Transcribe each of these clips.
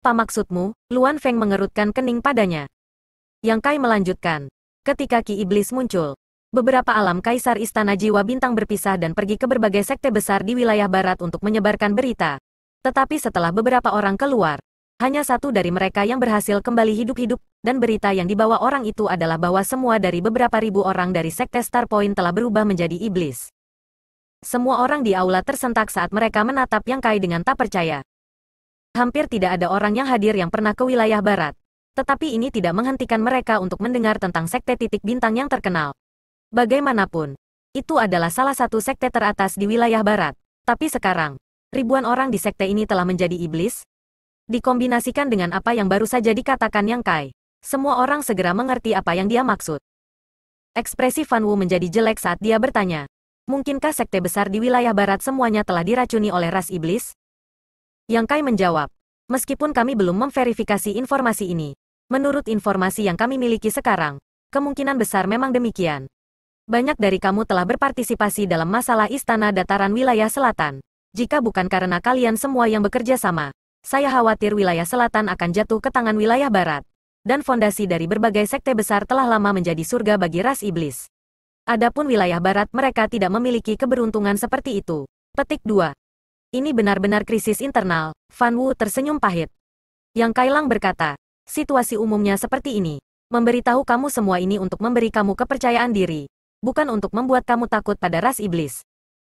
Apa maksudmu? Luan Feng mengerutkan kening padanya. Yang Kai melanjutkan. Ketika Ki Iblis muncul, beberapa alam kaisar istana jiwa bintang berpisah dan pergi ke berbagai sekte besar di wilayah barat untuk menyebarkan berita. Tetapi setelah beberapa orang keluar, hanya satu dari mereka yang berhasil kembali hidup-hidup, dan berita yang dibawa orang itu adalah bahwa semua dari beberapa ribu orang dari sekte Star Point telah berubah menjadi iblis. Semua orang di aula tersentak saat mereka menatap Yang Kai dengan tak percaya. Hampir tidak ada orang yang hadir yang pernah ke wilayah barat. Tetapi ini tidak menghentikan mereka untuk mendengar tentang sekte titik bintang yang terkenal. Bagaimanapun, itu adalah salah satu sekte teratas di wilayah barat. Tapi sekarang, ribuan orang di sekte ini telah menjadi iblis, dikombinasikan dengan apa yang baru saja dikatakan Yang Kai. Semua orang segera mengerti apa yang dia maksud. Ekspresi Fan Wu menjadi jelek saat dia bertanya, Mungkinkah sekte besar di wilayah barat semuanya telah diracuni oleh ras iblis? Yang Kai menjawab, meskipun kami belum memverifikasi informasi ini, menurut informasi yang kami miliki sekarang, kemungkinan besar memang demikian. Banyak dari kamu telah berpartisipasi dalam masalah istana dataran wilayah selatan. Jika bukan karena kalian semua yang bekerja sama, saya khawatir wilayah selatan akan jatuh ke tangan wilayah barat. Dan fondasi dari berbagai sekte besar telah lama menjadi surga bagi ras iblis. Adapun wilayah barat mereka tidak memiliki keberuntungan seperti itu. Petik 2. Ini benar-benar krisis internal, Fan Wu tersenyum pahit. Yang Kailang berkata, situasi umumnya seperti ini. Memberitahu kamu semua ini untuk memberi kamu kepercayaan diri, bukan untuk membuat kamu takut pada ras iblis.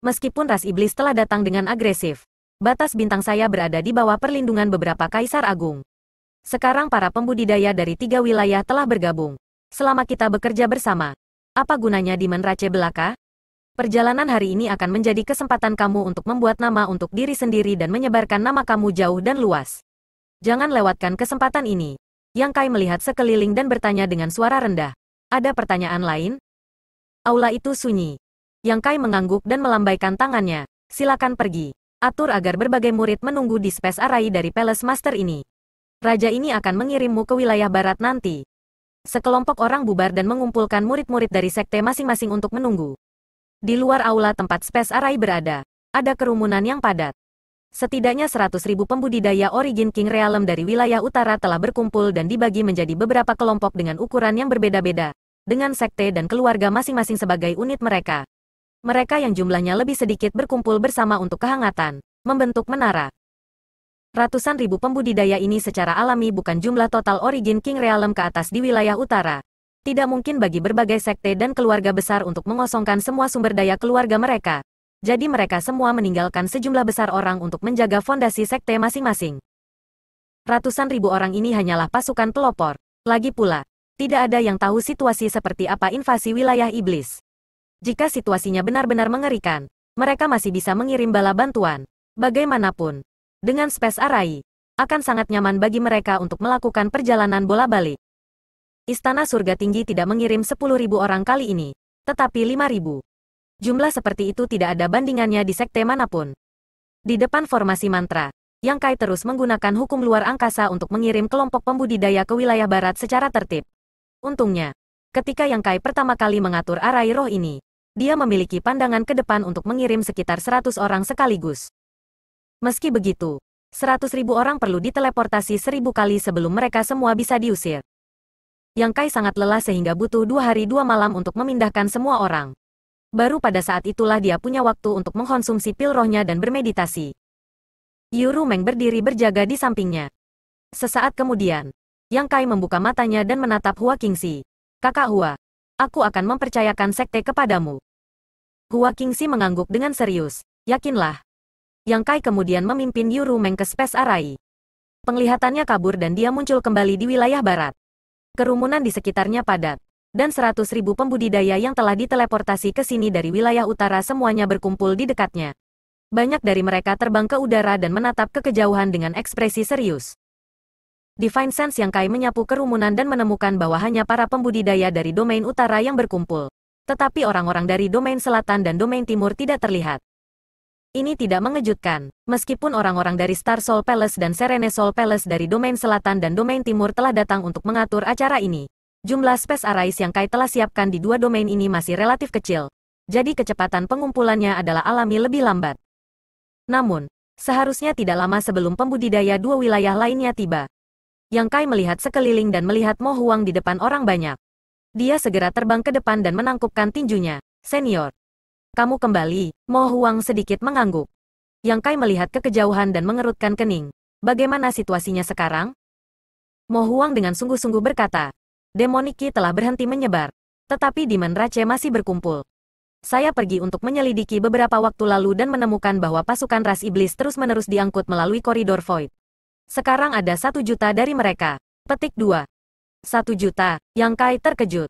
Meskipun ras iblis telah datang dengan agresif, batas bintang saya berada di bawah perlindungan beberapa kaisar agung. Sekarang para pembudidaya dari tiga wilayah telah bergabung. Selama kita bekerja bersama, apa gunanya di menrace belaka? Perjalanan hari ini akan menjadi kesempatan kamu untuk membuat nama untuk diri sendiri dan menyebarkan nama kamu jauh dan luas. Jangan lewatkan kesempatan ini. Yang Kai melihat sekeliling dan bertanya dengan suara rendah. Ada pertanyaan lain? Aula itu sunyi. Yang Kai mengangguk dan melambaikan tangannya. Silakan pergi. Atur agar berbagai murid menunggu di space arai dari Palace Master ini. Raja ini akan mengirimmu ke wilayah barat nanti. Sekelompok orang bubar dan mengumpulkan murid-murid dari sekte masing-masing untuk menunggu. Di luar aula tempat Space Array berada, ada kerumunan yang padat. Setidaknya ribu pembudidaya Origin King Realm dari wilayah utara telah berkumpul dan dibagi menjadi beberapa kelompok dengan ukuran yang berbeda-beda, dengan sekte dan keluarga masing-masing sebagai unit mereka. Mereka yang jumlahnya lebih sedikit berkumpul bersama untuk kehangatan, membentuk menara. Ratusan ribu pembudidaya ini secara alami bukan jumlah total Origin King Realm ke atas di wilayah utara, tidak mungkin bagi berbagai sekte dan keluarga besar untuk mengosongkan semua sumber daya keluarga mereka. Jadi mereka semua meninggalkan sejumlah besar orang untuk menjaga fondasi sekte masing-masing. Ratusan ribu orang ini hanyalah pasukan pelopor. Lagi pula, tidak ada yang tahu situasi seperti apa invasi wilayah iblis. Jika situasinya benar-benar mengerikan, mereka masih bisa mengirim bala bantuan. Bagaimanapun, dengan space arai, akan sangat nyaman bagi mereka untuk melakukan perjalanan bola balik. Istana Surga Tinggi tidak mengirim 10.000 orang kali ini, tetapi 5.000. Jumlah seperti itu tidak ada bandingannya di sekte manapun. Di depan formasi mantra, Yang Kai terus menggunakan hukum luar angkasa untuk mengirim kelompok pembudidaya ke wilayah barat secara tertib. Untungnya, ketika Yang Kai pertama kali mengatur arai roh ini, dia memiliki pandangan ke depan untuk mengirim sekitar 100 orang sekaligus. Meski begitu, 100.000 orang perlu diteleportasi 1.000 kali sebelum mereka semua bisa diusir. Yang Kai sangat lelah sehingga butuh dua hari dua malam untuk memindahkan semua orang. Baru pada saat itulah dia punya waktu untuk mengkonsumsi pil rohnya dan bermeditasi. Yuru Meng berdiri berjaga di sampingnya. Sesaat kemudian, Yang Kai membuka matanya dan menatap Hua Kingsi, Kakak Hua, aku akan mempercayakan sekte kepadamu. Hua Kingsi mengangguk dengan serius. Yakinlah. Yang Kai kemudian memimpin Yuru Meng ke Space Arai. Penglihatannya kabur dan dia muncul kembali di wilayah barat. Kerumunan di sekitarnya padat. Dan seratus ribu pembudidaya yang telah diteleportasi ke sini dari wilayah utara semuanya berkumpul di dekatnya. Banyak dari mereka terbang ke udara dan menatap ke kejauhan dengan ekspresi serius. Divine Sense yang Kai menyapu kerumunan dan menemukan bahwa hanya para pembudidaya dari domain utara yang berkumpul. Tetapi orang-orang dari domain selatan dan domain timur tidak terlihat. Ini tidak mengejutkan, meskipun orang-orang dari Star Soul Palace dan Serene Soul Palace dari domain selatan dan domain timur telah datang untuk mengatur acara ini. Jumlah space Arise yang Kai telah siapkan di dua domain ini masih relatif kecil, jadi kecepatan pengumpulannya adalah alami lebih lambat. Namun, seharusnya tidak lama sebelum pembudidaya dua wilayah lainnya tiba. Yang Kai melihat sekeliling dan melihat Mo Huang di depan orang banyak. Dia segera terbang ke depan dan menangkupkan tinjunya, senior. Kamu kembali, Mo Huang sedikit mengangguk. Yang Kai melihat ke kejauhan dan mengerutkan kening. Bagaimana situasinya sekarang? Mo Huang dengan sungguh-sungguh berkata. Demoniki telah berhenti menyebar. Tetapi Demon Rache masih berkumpul. Saya pergi untuk menyelidiki beberapa waktu lalu dan menemukan bahwa pasukan ras iblis terus-menerus diangkut melalui koridor void. Sekarang ada satu juta dari mereka. Petik 2. Satu juta, Yang Kai terkejut.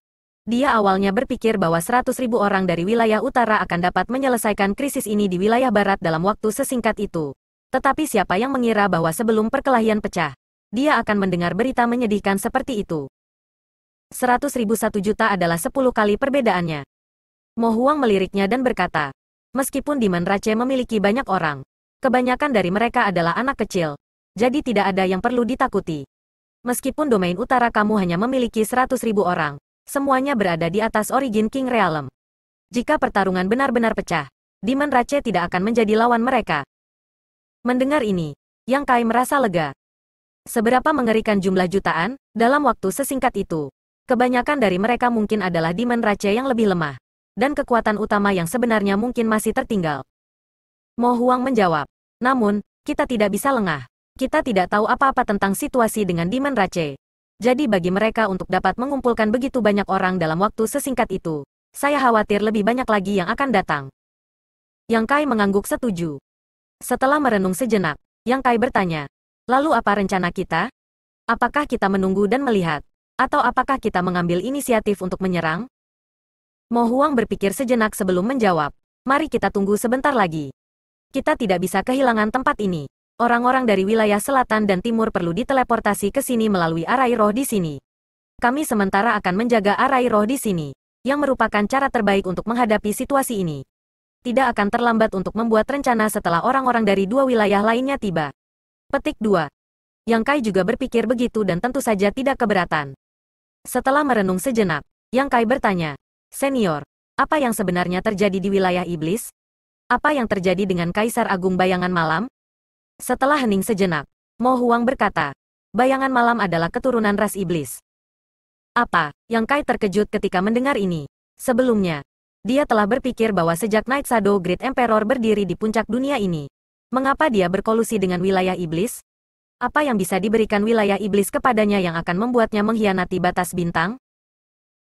Dia awalnya berpikir bahwa 100 orang dari wilayah utara akan dapat menyelesaikan krisis ini di wilayah barat dalam waktu sesingkat itu. Tetapi siapa yang mengira bahwa sebelum perkelahian pecah, dia akan mendengar berita menyedihkan seperti itu. 100 satu juta adalah 10 kali perbedaannya. Mo Huang meliriknya dan berkata, meskipun di Manrace memiliki banyak orang, kebanyakan dari mereka adalah anak kecil, jadi tidak ada yang perlu ditakuti. Meskipun domain utara kamu hanya memiliki 100 orang, semuanya berada di atas Origin King Realm. Jika pertarungan benar-benar pecah, Demon Rache tidak akan menjadi lawan mereka. Mendengar ini, Yang Kai merasa lega. Seberapa mengerikan jumlah jutaan, dalam waktu sesingkat itu, kebanyakan dari mereka mungkin adalah Demon Rache yang lebih lemah, dan kekuatan utama yang sebenarnya mungkin masih tertinggal. Mo Huang menjawab, namun, kita tidak bisa lengah. Kita tidak tahu apa-apa tentang situasi dengan Demon Rache jadi bagi mereka untuk dapat mengumpulkan begitu banyak orang dalam waktu sesingkat itu, saya khawatir lebih banyak lagi yang akan datang. Yang Kai mengangguk setuju. Setelah merenung sejenak, Yang Kai bertanya, lalu apa rencana kita? Apakah kita menunggu dan melihat? Atau apakah kita mengambil inisiatif untuk menyerang? Mo Huang berpikir sejenak sebelum menjawab. Mari kita tunggu sebentar lagi. Kita tidak bisa kehilangan tempat ini orang-orang dari wilayah selatan dan timur perlu diteleportasi ke sini melalui arai roh di sini. Kami sementara akan menjaga arai roh di sini, yang merupakan cara terbaik untuk menghadapi situasi ini. Tidak akan terlambat untuk membuat rencana setelah orang-orang dari dua wilayah lainnya tiba. Petik 2. Yang Kai juga berpikir begitu dan tentu saja tidak keberatan. Setelah merenung sejenak, Yang Kai bertanya, Senior, apa yang sebenarnya terjadi di wilayah iblis? Apa yang terjadi dengan Kaisar Agung Bayangan Malam? Setelah hening sejenak, Mo Huang berkata, bayangan malam adalah keturunan ras iblis. Apa, Yang Kai terkejut ketika mendengar ini. Sebelumnya, dia telah berpikir bahwa sejak Night Shadow Great Emperor berdiri di puncak dunia ini, mengapa dia berkolusi dengan wilayah iblis? Apa yang bisa diberikan wilayah iblis kepadanya yang akan membuatnya mengkhianati batas bintang?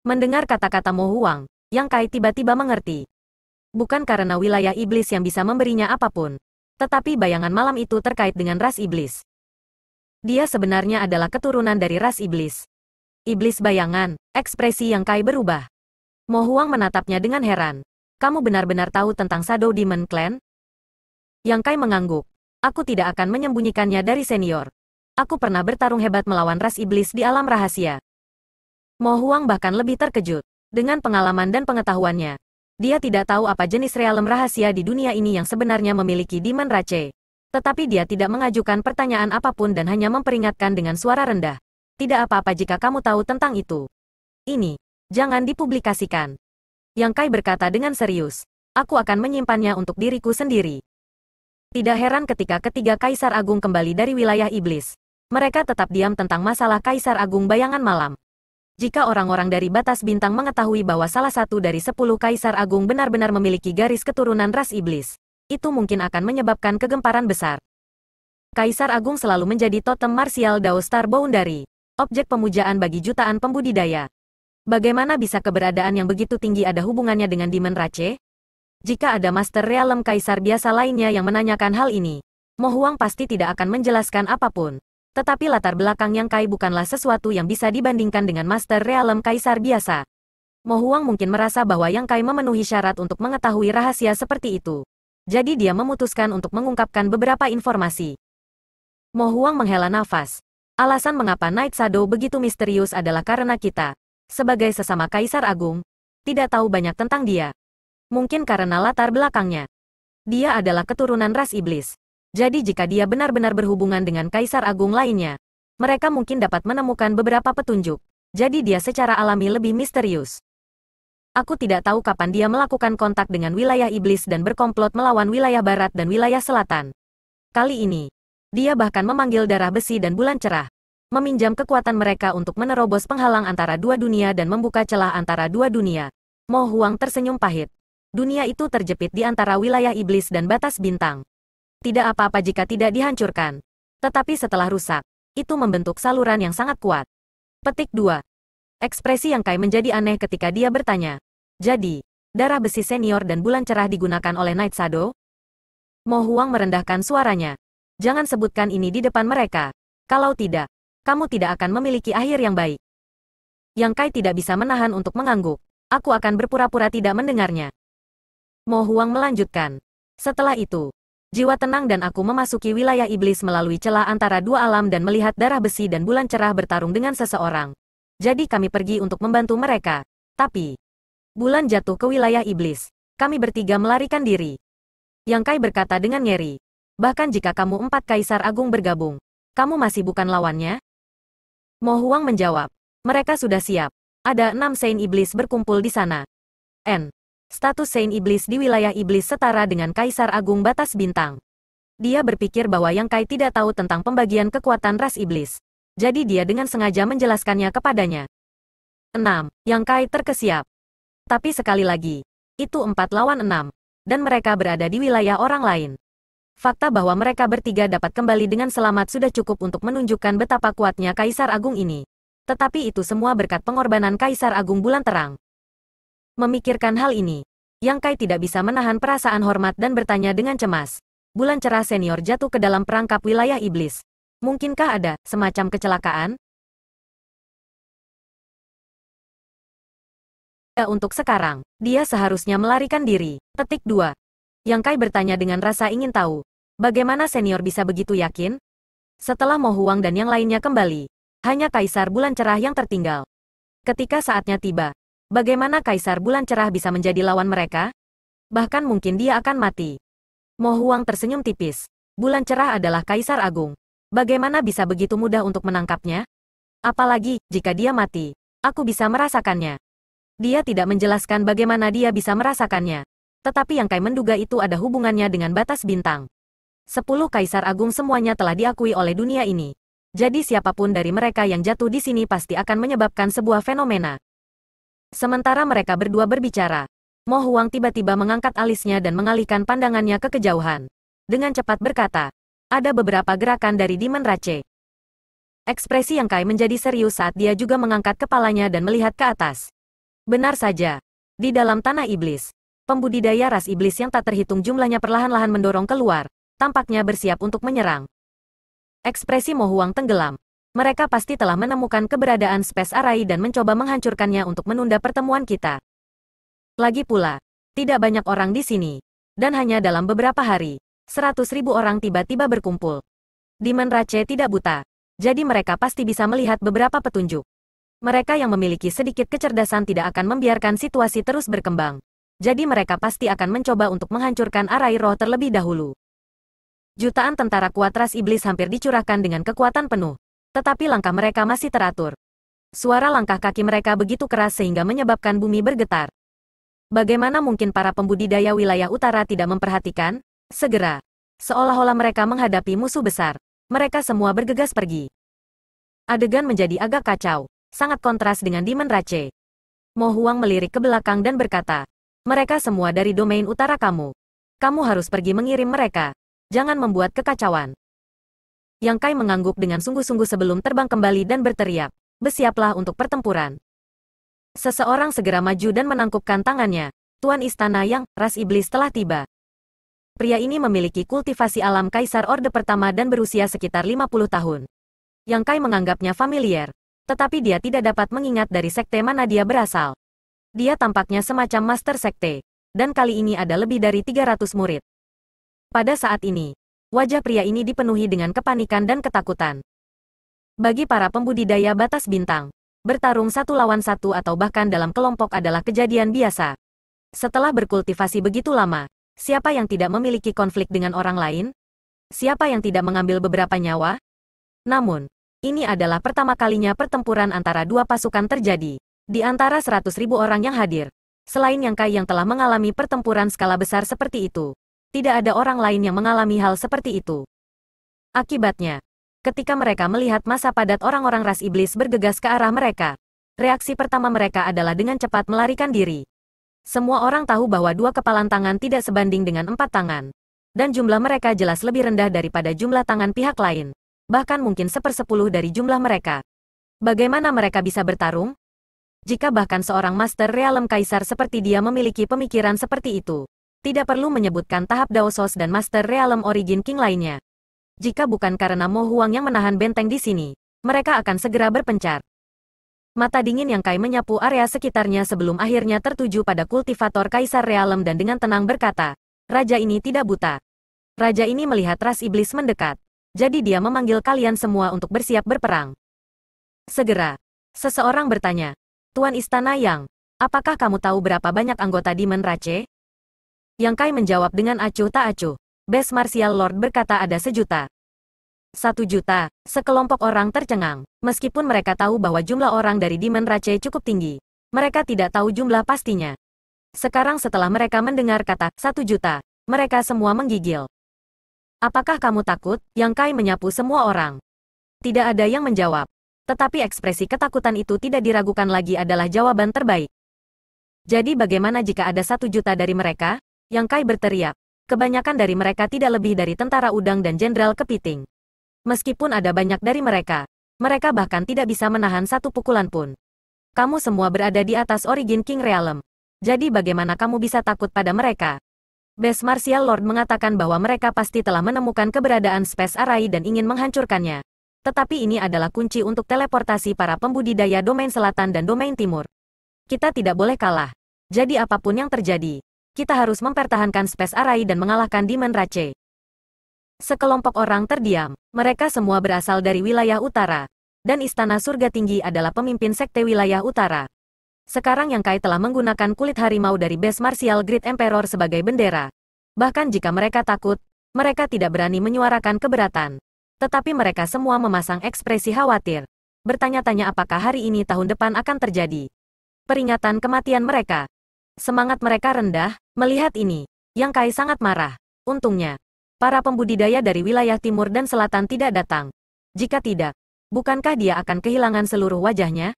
Mendengar kata-kata Mo Huang, Yang Kai tiba-tiba mengerti. Bukan karena wilayah iblis yang bisa memberinya apapun, tetapi bayangan malam itu terkait dengan ras iblis. Dia sebenarnya adalah keturunan dari ras iblis. Iblis bayangan, ekspresi yang Kai berubah. Mo Huang menatapnya dengan heran. Kamu benar-benar tahu tentang Shadow Demon Clan? Yang Kai mengangguk. Aku tidak akan menyembunyikannya dari senior. Aku pernah bertarung hebat melawan ras iblis di alam rahasia. Mo Huang bahkan lebih terkejut. Dengan pengalaman dan pengetahuannya, dia tidak tahu apa jenis realem rahasia di dunia ini yang sebenarnya memiliki Demon Rache. Tetapi dia tidak mengajukan pertanyaan apapun dan hanya memperingatkan dengan suara rendah. Tidak apa-apa jika kamu tahu tentang itu. Ini, jangan dipublikasikan. Yang Kai berkata dengan serius, aku akan menyimpannya untuk diriku sendiri. Tidak heran ketika ketiga Kaisar Agung kembali dari wilayah iblis. Mereka tetap diam tentang masalah Kaisar Agung Bayangan Malam. Jika orang-orang dari batas bintang mengetahui bahwa salah satu dari sepuluh kaisar agung benar-benar memiliki garis keturunan ras iblis, itu mungkin akan menyebabkan kegemparan besar. Kaisar Agung selalu menjadi totem martial Dao Star Boundary, objek pemujaan bagi jutaan pembudidaya. Bagaimana bisa keberadaan yang begitu tinggi ada hubungannya dengan Demon Rache? Jika ada Master Realm Kaisar biasa lainnya yang menanyakan hal ini, Mohuang pasti tidak akan menjelaskan apapun tetapi latar belakang yang Kai bukanlah sesuatu yang bisa dibandingkan dengan Master Realm Kaisar biasa. Mo Huang mungkin merasa bahwa Yang Kai memenuhi syarat untuk mengetahui rahasia seperti itu. Jadi dia memutuskan untuk mengungkapkan beberapa informasi. Mo Huang menghela nafas. Alasan mengapa Night Shadow begitu misterius adalah karena kita, sebagai sesama Kaisar Agung, tidak tahu banyak tentang dia. Mungkin karena latar belakangnya. Dia adalah keturunan ras iblis. Jadi jika dia benar-benar berhubungan dengan Kaisar Agung lainnya, mereka mungkin dapat menemukan beberapa petunjuk. Jadi dia secara alami lebih misterius. Aku tidak tahu kapan dia melakukan kontak dengan wilayah iblis dan berkomplot melawan wilayah barat dan wilayah selatan. Kali ini, dia bahkan memanggil darah besi dan bulan cerah. Meminjam kekuatan mereka untuk menerobos penghalang antara dua dunia dan membuka celah antara dua dunia. Mo Huang tersenyum pahit. Dunia itu terjepit di antara wilayah iblis dan batas bintang. Tidak apa-apa jika tidak dihancurkan. Tetapi setelah rusak, itu membentuk saluran yang sangat kuat. Petik 2. Ekspresi yang Kai menjadi aneh ketika dia bertanya. Jadi, darah besi senior dan bulan cerah digunakan oleh Night Shadow? Mo Huang merendahkan suaranya. Jangan sebutkan ini di depan mereka. Kalau tidak, kamu tidak akan memiliki akhir yang baik. Yang Kai tidak bisa menahan untuk mengangguk. Aku akan berpura-pura tidak mendengarnya. Mo Huang melanjutkan. Setelah itu, Jiwa tenang dan aku memasuki wilayah iblis melalui celah antara dua alam dan melihat darah besi dan bulan cerah bertarung dengan seseorang. Jadi kami pergi untuk membantu mereka. Tapi, bulan jatuh ke wilayah iblis. Kami bertiga melarikan diri. Yang Kai berkata dengan nyeri. Bahkan jika kamu empat kaisar agung bergabung, kamu masih bukan lawannya? Mo Huang menjawab. Mereka sudah siap. Ada enam Sein Iblis berkumpul di sana. N status Saint Iblis di wilayah Iblis setara dengan Kaisar Agung Batas Bintang. Dia berpikir bahwa Yang Kai tidak tahu tentang pembagian kekuatan ras Iblis. Jadi dia dengan sengaja menjelaskannya kepadanya. 6. Yang Kai terkesiap. Tapi sekali lagi, itu empat lawan enam, Dan mereka berada di wilayah orang lain. Fakta bahwa mereka bertiga dapat kembali dengan selamat sudah cukup untuk menunjukkan betapa kuatnya Kaisar Agung ini. Tetapi itu semua berkat pengorbanan Kaisar Agung Bulan Terang. Memikirkan hal ini, Yang Kai tidak bisa menahan perasaan hormat dan bertanya dengan cemas. Bulan cerah senior jatuh ke dalam perangkap wilayah iblis. Mungkinkah ada semacam kecelakaan? Ya untuk sekarang, dia seharusnya melarikan diri. Petik 2. Yang Kai bertanya dengan rasa ingin tahu, bagaimana senior bisa begitu yakin? Setelah Mo Huang dan yang lainnya kembali, hanya Kaisar Bulan Cerah yang tertinggal. Ketika saatnya tiba, Bagaimana Kaisar Bulan Cerah bisa menjadi lawan mereka? Bahkan mungkin dia akan mati. Mo Huang tersenyum tipis. Bulan Cerah adalah Kaisar Agung. Bagaimana bisa begitu mudah untuk menangkapnya? Apalagi, jika dia mati. Aku bisa merasakannya. Dia tidak menjelaskan bagaimana dia bisa merasakannya. Tetapi yang Kai menduga itu ada hubungannya dengan batas bintang. Sepuluh Kaisar Agung semuanya telah diakui oleh dunia ini. Jadi siapapun dari mereka yang jatuh di sini pasti akan menyebabkan sebuah fenomena. Sementara mereka berdua berbicara, Mo Huang tiba-tiba mengangkat alisnya dan mengalihkan pandangannya ke kejauhan. Dengan cepat berkata, ada beberapa gerakan dari Demon Rache. Ekspresi yang Kai menjadi serius saat dia juga mengangkat kepalanya dan melihat ke atas. Benar saja. Di dalam tanah iblis, pembudidaya ras iblis yang tak terhitung jumlahnya perlahan-lahan mendorong keluar, tampaknya bersiap untuk menyerang. Ekspresi Mohuang tenggelam mereka pasti telah menemukan keberadaan Space Array dan mencoba menghancurkannya untuk menunda pertemuan kita. Lagi pula, tidak banyak orang di sini. Dan hanya dalam beberapa hari, seratus ribu orang tiba-tiba berkumpul. Demon Rache tidak buta, jadi mereka pasti bisa melihat beberapa petunjuk. Mereka yang memiliki sedikit kecerdasan tidak akan membiarkan situasi terus berkembang. Jadi mereka pasti akan mencoba untuk menghancurkan arai roh terlebih dahulu. Jutaan tentara kuat ras iblis hampir dicurahkan dengan kekuatan penuh tetapi langkah mereka masih teratur. Suara langkah kaki mereka begitu keras sehingga menyebabkan bumi bergetar. Bagaimana mungkin para pembudidaya wilayah utara tidak memperhatikan? Segera, seolah-olah mereka menghadapi musuh besar, mereka semua bergegas pergi. Adegan menjadi agak kacau, sangat kontras dengan Demon Rache. Mo Huang melirik ke belakang dan berkata, mereka semua dari domain utara kamu. Kamu harus pergi mengirim mereka. Jangan membuat kekacauan. Yang Kai mengangguk dengan sungguh-sungguh sebelum terbang kembali dan berteriak, bersiaplah untuk pertempuran. Seseorang segera maju dan menangkupkan tangannya, Tuan Istana yang, ras iblis telah tiba. Pria ini memiliki kultivasi alam Kaisar Orde Pertama dan berusia sekitar 50 tahun. Yang Kai menganggapnya familiar, tetapi dia tidak dapat mengingat dari sekte mana dia berasal. Dia tampaknya semacam master sekte, dan kali ini ada lebih dari 300 murid. Pada saat ini, wajah pria ini dipenuhi dengan kepanikan dan ketakutan. Bagi para pembudidaya batas bintang, bertarung satu lawan satu atau bahkan dalam kelompok adalah kejadian biasa. Setelah berkultivasi begitu lama, siapa yang tidak memiliki konflik dengan orang lain? Siapa yang tidak mengambil beberapa nyawa? Namun, ini adalah pertama kalinya pertempuran antara dua pasukan terjadi. Di antara 100.000 orang yang hadir, selain yang Kai yang telah mengalami pertempuran skala besar seperti itu, tidak ada orang lain yang mengalami hal seperti itu. Akibatnya, ketika mereka melihat masa padat orang-orang ras iblis bergegas ke arah mereka, reaksi pertama mereka adalah dengan cepat melarikan diri. Semua orang tahu bahwa dua kepalan tangan tidak sebanding dengan empat tangan, dan jumlah mereka jelas lebih rendah daripada jumlah tangan pihak lain, bahkan mungkin sepersepuluh dari jumlah mereka. Bagaimana mereka bisa bertarung? Jika bahkan seorang master realem kaisar seperti dia memiliki pemikiran seperti itu, tidak perlu menyebutkan tahap Daosos dan Master Realm Origin King lainnya. Jika bukan karena Mo Huang yang menahan benteng di sini, mereka akan segera berpencar. Mata dingin yang Kai menyapu area sekitarnya sebelum akhirnya tertuju pada kultivator Kaisar Realm dan dengan tenang berkata, Raja ini tidak buta. Raja ini melihat ras iblis mendekat. Jadi dia memanggil kalian semua untuk bersiap berperang. Segera, seseorang bertanya, Tuan Istana Yang, apakah kamu tahu berapa banyak anggota Demon Rache? Yang Kai menjawab dengan acuh tak acuh. Best Martial Lord berkata ada sejuta. Satu juta, sekelompok orang tercengang. Meskipun mereka tahu bahwa jumlah orang dari Demon Race cukup tinggi, mereka tidak tahu jumlah pastinya. Sekarang setelah mereka mendengar kata satu juta, mereka semua menggigil. Apakah kamu takut? Yang Kai menyapu semua orang. Tidak ada yang menjawab. Tetapi ekspresi ketakutan itu tidak diragukan lagi adalah jawaban terbaik. Jadi bagaimana jika ada satu juta dari mereka? Yang Kai berteriak. Kebanyakan dari mereka tidak lebih dari tentara udang dan jenderal kepiting. Meskipun ada banyak dari mereka, mereka bahkan tidak bisa menahan satu pukulan pun. Kamu semua berada di atas origin King Realm. Jadi bagaimana kamu bisa takut pada mereka? Best Martial Lord mengatakan bahwa mereka pasti telah menemukan keberadaan Space Array dan ingin menghancurkannya. Tetapi ini adalah kunci untuk teleportasi para pembudidaya domain selatan dan domain timur. Kita tidak boleh kalah. Jadi apapun yang terjadi, kita harus mempertahankan space array dan mengalahkan Demon Rache. Sekelompok orang terdiam, mereka semua berasal dari wilayah utara, dan Istana Surga Tinggi adalah pemimpin sekte wilayah utara. Sekarang Yang Kai telah menggunakan kulit harimau dari base martial Great emperor sebagai bendera. Bahkan jika mereka takut, mereka tidak berani menyuarakan keberatan. Tetapi mereka semua memasang ekspresi khawatir. Bertanya-tanya apakah hari ini tahun depan akan terjadi. Peringatan kematian mereka. Semangat mereka rendah, Melihat ini, Yang Kai sangat marah. Untungnya, para pembudidaya dari wilayah timur dan selatan tidak datang. Jika tidak, bukankah dia akan kehilangan seluruh wajahnya?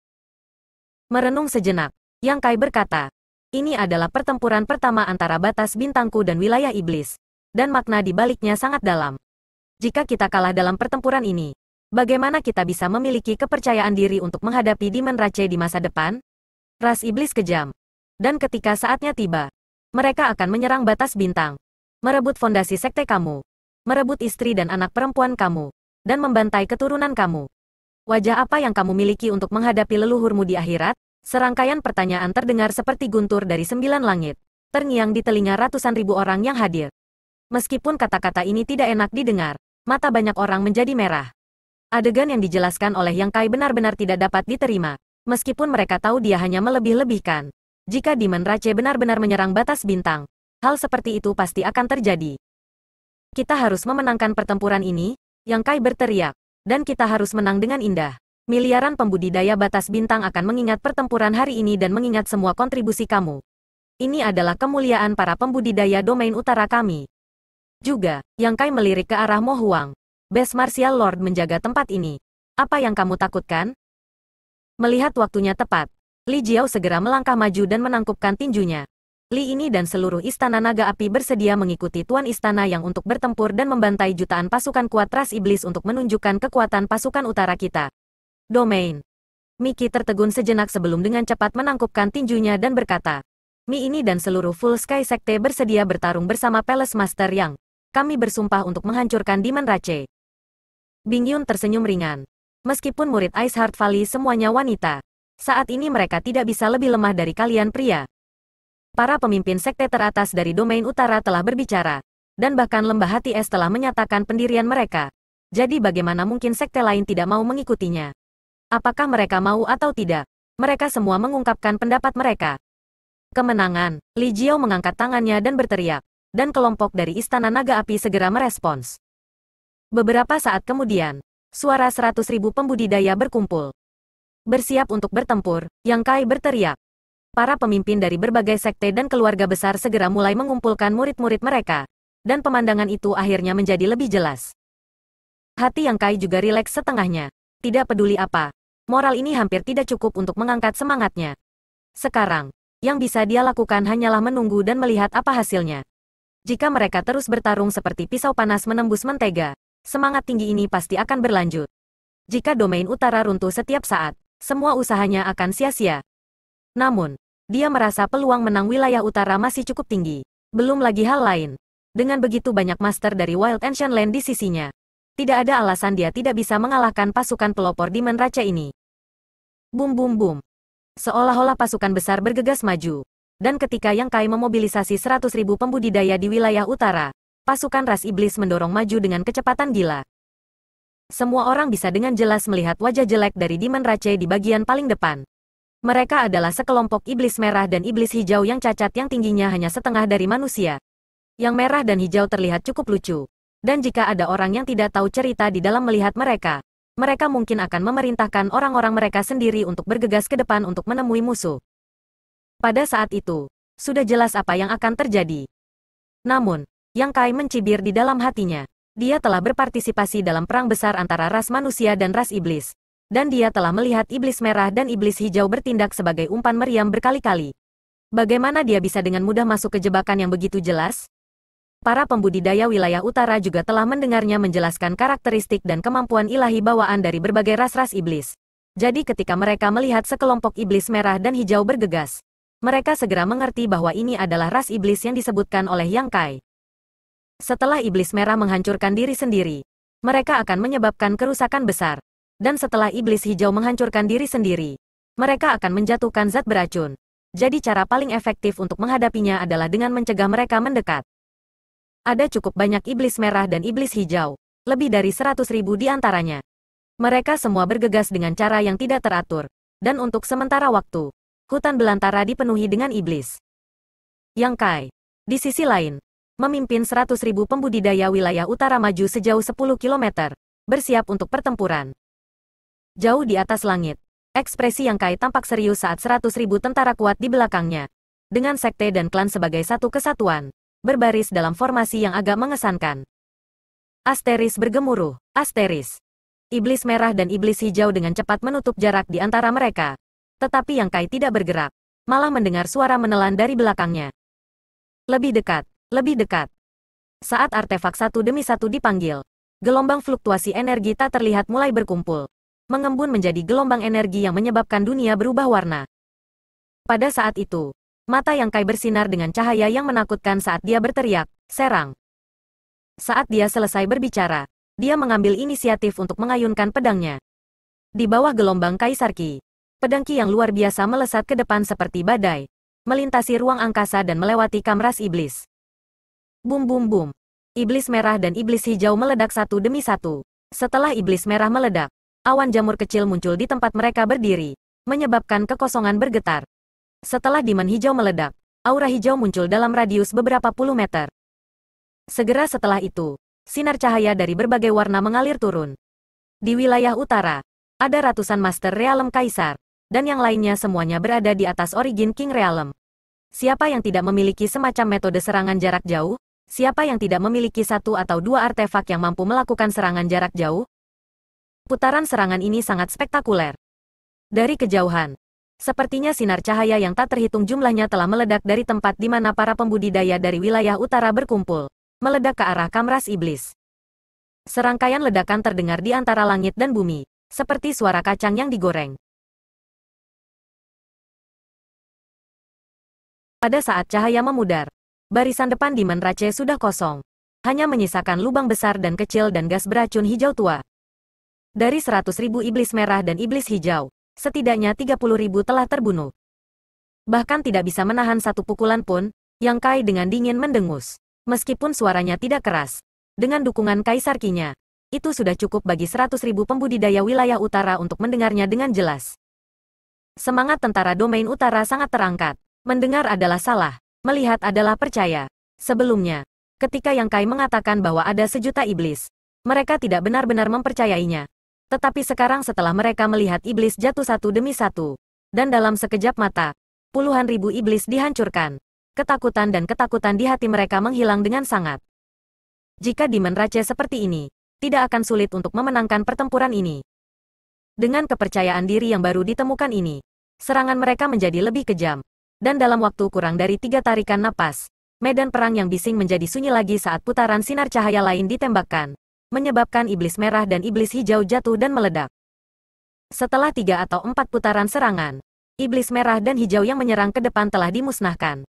Merenung sejenak, Yang Kai berkata, ini adalah pertempuran pertama antara batas bintangku dan wilayah iblis, dan makna di baliknya sangat dalam. Jika kita kalah dalam pertempuran ini, bagaimana kita bisa memiliki kepercayaan diri untuk menghadapi Demon Race di masa depan? Ras iblis kejam. Dan ketika saatnya tiba, mereka akan menyerang batas bintang. Merebut fondasi sekte kamu. Merebut istri dan anak perempuan kamu. Dan membantai keturunan kamu. Wajah apa yang kamu miliki untuk menghadapi leluhurmu di akhirat? Serangkaian pertanyaan terdengar seperti guntur dari sembilan langit. Terngiang di telinga ratusan ribu orang yang hadir. Meskipun kata-kata ini tidak enak didengar, mata banyak orang menjadi merah. Adegan yang dijelaskan oleh Yang Kai benar-benar tidak dapat diterima, meskipun mereka tahu dia hanya melebih-lebihkan. Jika Demon Race benar-benar menyerang batas bintang, hal seperti itu pasti akan terjadi. Kita harus memenangkan pertempuran ini, Yang Kai berteriak, dan kita harus menang dengan indah. Miliaran pembudidaya batas bintang akan mengingat pertempuran hari ini dan mengingat semua kontribusi kamu. Ini adalah kemuliaan para pembudidaya domain utara kami. Juga, Yang Kai melirik ke arah Mo Huang. Best Martial Lord menjaga tempat ini. Apa yang kamu takutkan? Melihat waktunya tepat, Li Jiao segera melangkah maju dan menangkupkan tinjunya. Li ini dan seluruh istana naga api bersedia mengikuti tuan istana yang untuk bertempur dan membantai jutaan pasukan kuat ras iblis untuk menunjukkan kekuatan pasukan utara kita. Domain. Miki tertegun sejenak sebelum dengan cepat menangkupkan tinjunya dan berkata. Mi ini dan seluruh Full Sky Sekte bersedia bertarung bersama Palace Master yang kami bersumpah untuk menghancurkan Demon Rache. Bing Yun tersenyum ringan. Meskipun murid Ice Heart Valley semuanya wanita, saat ini mereka tidak bisa lebih lemah dari kalian pria. Para pemimpin sekte teratas dari domain utara telah berbicara. Dan bahkan lembah hati es telah menyatakan pendirian mereka. Jadi bagaimana mungkin sekte lain tidak mau mengikutinya? Apakah mereka mau atau tidak? Mereka semua mengungkapkan pendapat mereka. Kemenangan, Li Jiao mengangkat tangannya dan berteriak. Dan kelompok dari Istana Naga Api segera merespons. Beberapa saat kemudian, suara seratus ribu pembudidaya berkumpul bersiap untuk bertempur, Yang Kai berteriak. Para pemimpin dari berbagai sekte dan keluarga besar segera mulai mengumpulkan murid-murid mereka, dan pemandangan itu akhirnya menjadi lebih jelas. Hati Yang Kai juga rileks setengahnya. Tidak peduli apa, moral ini hampir tidak cukup untuk mengangkat semangatnya. Sekarang, yang bisa dia lakukan hanyalah menunggu dan melihat apa hasilnya. Jika mereka terus bertarung seperti pisau panas menembus mentega, semangat tinggi ini pasti akan berlanjut. Jika domain utara runtuh setiap saat, semua usahanya akan sia-sia. Namun, dia merasa peluang menang wilayah utara masih cukup tinggi. Belum lagi hal lain. Dengan begitu banyak master dari Wild Ancient Land di sisinya. Tidak ada alasan dia tidak bisa mengalahkan pasukan pelopor di Raja ini. Bum bum bum. Seolah-olah pasukan besar bergegas maju. Dan ketika Yang Kai memobilisasi 100.000 pembudidaya di wilayah utara, pasukan ras iblis mendorong maju dengan kecepatan gila. Semua orang bisa dengan jelas melihat wajah jelek dari Demon Rache di bagian paling depan. Mereka adalah sekelompok iblis merah dan iblis hijau yang cacat yang tingginya hanya setengah dari manusia. Yang merah dan hijau terlihat cukup lucu. Dan jika ada orang yang tidak tahu cerita di dalam melihat mereka, mereka mungkin akan memerintahkan orang-orang mereka sendiri untuk bergegas ke depan untuk menemui musuh. Pada saat itu, sudah jelas apa yang akan terjadi. Namun, Yang Kai mencibir di dalam hatinya. Dia telah berpartisipasi dalam perang besar antara ras manusia dan ras iblis. Dan dia telah melihat iblis merah dan iblis hijau bertindak sebagai umpan meriam berkali-kali. Bagaimana dia bisa dengan mudah masuk ke jebakan yang begitu jelas? Para pembudidaya wilayah utara juga telah mendengarnya menjelaskan karakteristik dan kemampuan ilahi bawaan dari berbagai ras-ras iblis. Jadi ketika mereka melihat sekelompok iblis merah dan hijau bergegas, mereka segera mengerti bahwa ini adalah ras iblis yang disebutkan oleh Yang Kai. Setelah iblis merah menghancurkan diri sendiri, mereka akan menyebabkan kerusakan besar. Dan setelah iblis hijau menghancurkan diri sendiri, mereka akan menjatuhkan zat beracun. Jadi cara paling efektif untuk menghadapinya adalah dengan mencegah mereka mendekat. Ada cukup banyak iblis merah dan iblis hijau, lebih dari 100 ribu di antaranya. Mereka semua bergegas dengan cara yang tidak teratur. Dan untuk sementara waktu, hutan belantara dipenuhi dengan iblis. Yang Kai. Di sisi lain, memimpin 100.000 pembudidaya wilayah utara maju sejauh 10 km, bersiap untuk pertempuran. Jauh di atas langit, ekspresi yang Kai tampak serius saat 100.000 tentara kuat di belakangnya. Dengan sekte dan klan sebagai satu kesatuan, berbaris dalam formasi yang agak mengesankan. Asteris bergemuruh, asteris. Iblis merah dan iblis hijau dengan cepat menutup jarak di antara mereka. Tetapi yang Kai tidak bergerak, malah mendengar suara menelan dari belakangnya. Lebih dekat, lebih dekat. Saat artefak satu demi satu dipanggil, gelombang fluktuasi energi tak terlihat mulai berkumpul. Mengembun menjadi gelombang energi yang menyebabkan dunia berubah warna. Pada saat itu, mata yang Kai bersinar dengan cahaya yang menakutkan saat dia berteriak, serang. Saat dia selesai berbicara, dia mengambil inisiatif untuk mengayunkan pedangnya. Di bawah gelombang Kaisarki, pedang Ki yang luar biasa melesat ke depan seperti badai, melintasi ruang angkasa dan melewati kamras iblis. Bum bum bum. Iblis merah dan iblis hijau meledak satu demi satu. Setelah iblis merah meledak, awan jamur kecil muncul di tempat mereka berdiri, menyebabkan kekosongan bergetar. Setelah dimen hijau meledak, aura hijau muncul dalam radius beberapa puluh meter. Segera setelah itu, sinar cahaya dari berbagai warna mengalir turun. Di wilayah utara, ada ratusan Master realem Kaisar, dan yang lainnya semuanya berada di atas Origin King Realem. Siapa yang tidak memiliki semacam metode serangan jarak jauh? Siapa yang tidak memiliki satu atau dua artefak yang mampu melakukan serangan jarak jauh? Putaran serangan ini sangat spektakuler. Dari kejauhan, sepertinya sinar cahaya yang tak terhitung jumlahnya telah meledak dari tempat di mana para pembudidaya dari wilayah utara berkumpul, meledak ke arah kamras iblis. Serangkaian ledakan terdengar di antara langit dan bumi, seperti suara kacang yang digoreng. Pada saat cahaya memudar, Barisan depan di Manrace sudah kosong. Hanya menyisakan lubang besar dan kecil dan gas beracun hijau tua. Dari 100.000 iblis merah dan iblis hijau, setidaknya ribu telah terbunuh. Bahkan tidak bisa menahan satu pukulan pun, yang Kai dengan dingin mendengus. Meskipun suaranya tidak keras, dengan dukungan Kaisar Kinya, itu sudah cukup bagi 100.000 pembudidaya wilayah utara untuk mendengarnya dengan jelas. Semangat tentara domain utara sangat terangkat. Mendengar adalah salah. Melihat adalah percaya. Sebelumnya, ketika Yang Kai mengatakan bahwa ada sejuta iblis, mereka tidak benar-benar mempercayainya. Tetapi sekarang setelah mereka melihat iblis jatuh satu demi satu, dan dalam sekejap mata, puluhan ribu iblis dihancurkan. Ketakutan dan ketakutan di hati mereka menghilang dengan sangat. Jika Demon Rache seperti ini, tidak akan sulit untuk memenangkan pertempuran ini. Dengan kepercayaan diri yang baru ditemukan ini, serangan mereka menjadi lebih kejam, dan dalam waktu kurang dari tiga tarikan napas, medan perang yang bising menjadi sunyi lagi saat putaran sinar cahaya lain ditembakkan, menyebabkan iblis merah dan iblis hijau jatuh dan meledak. Setelah tiga atau empat putaran serangan, iblis merah dan hijau yang menyerang ke depan telah dimusnahkan.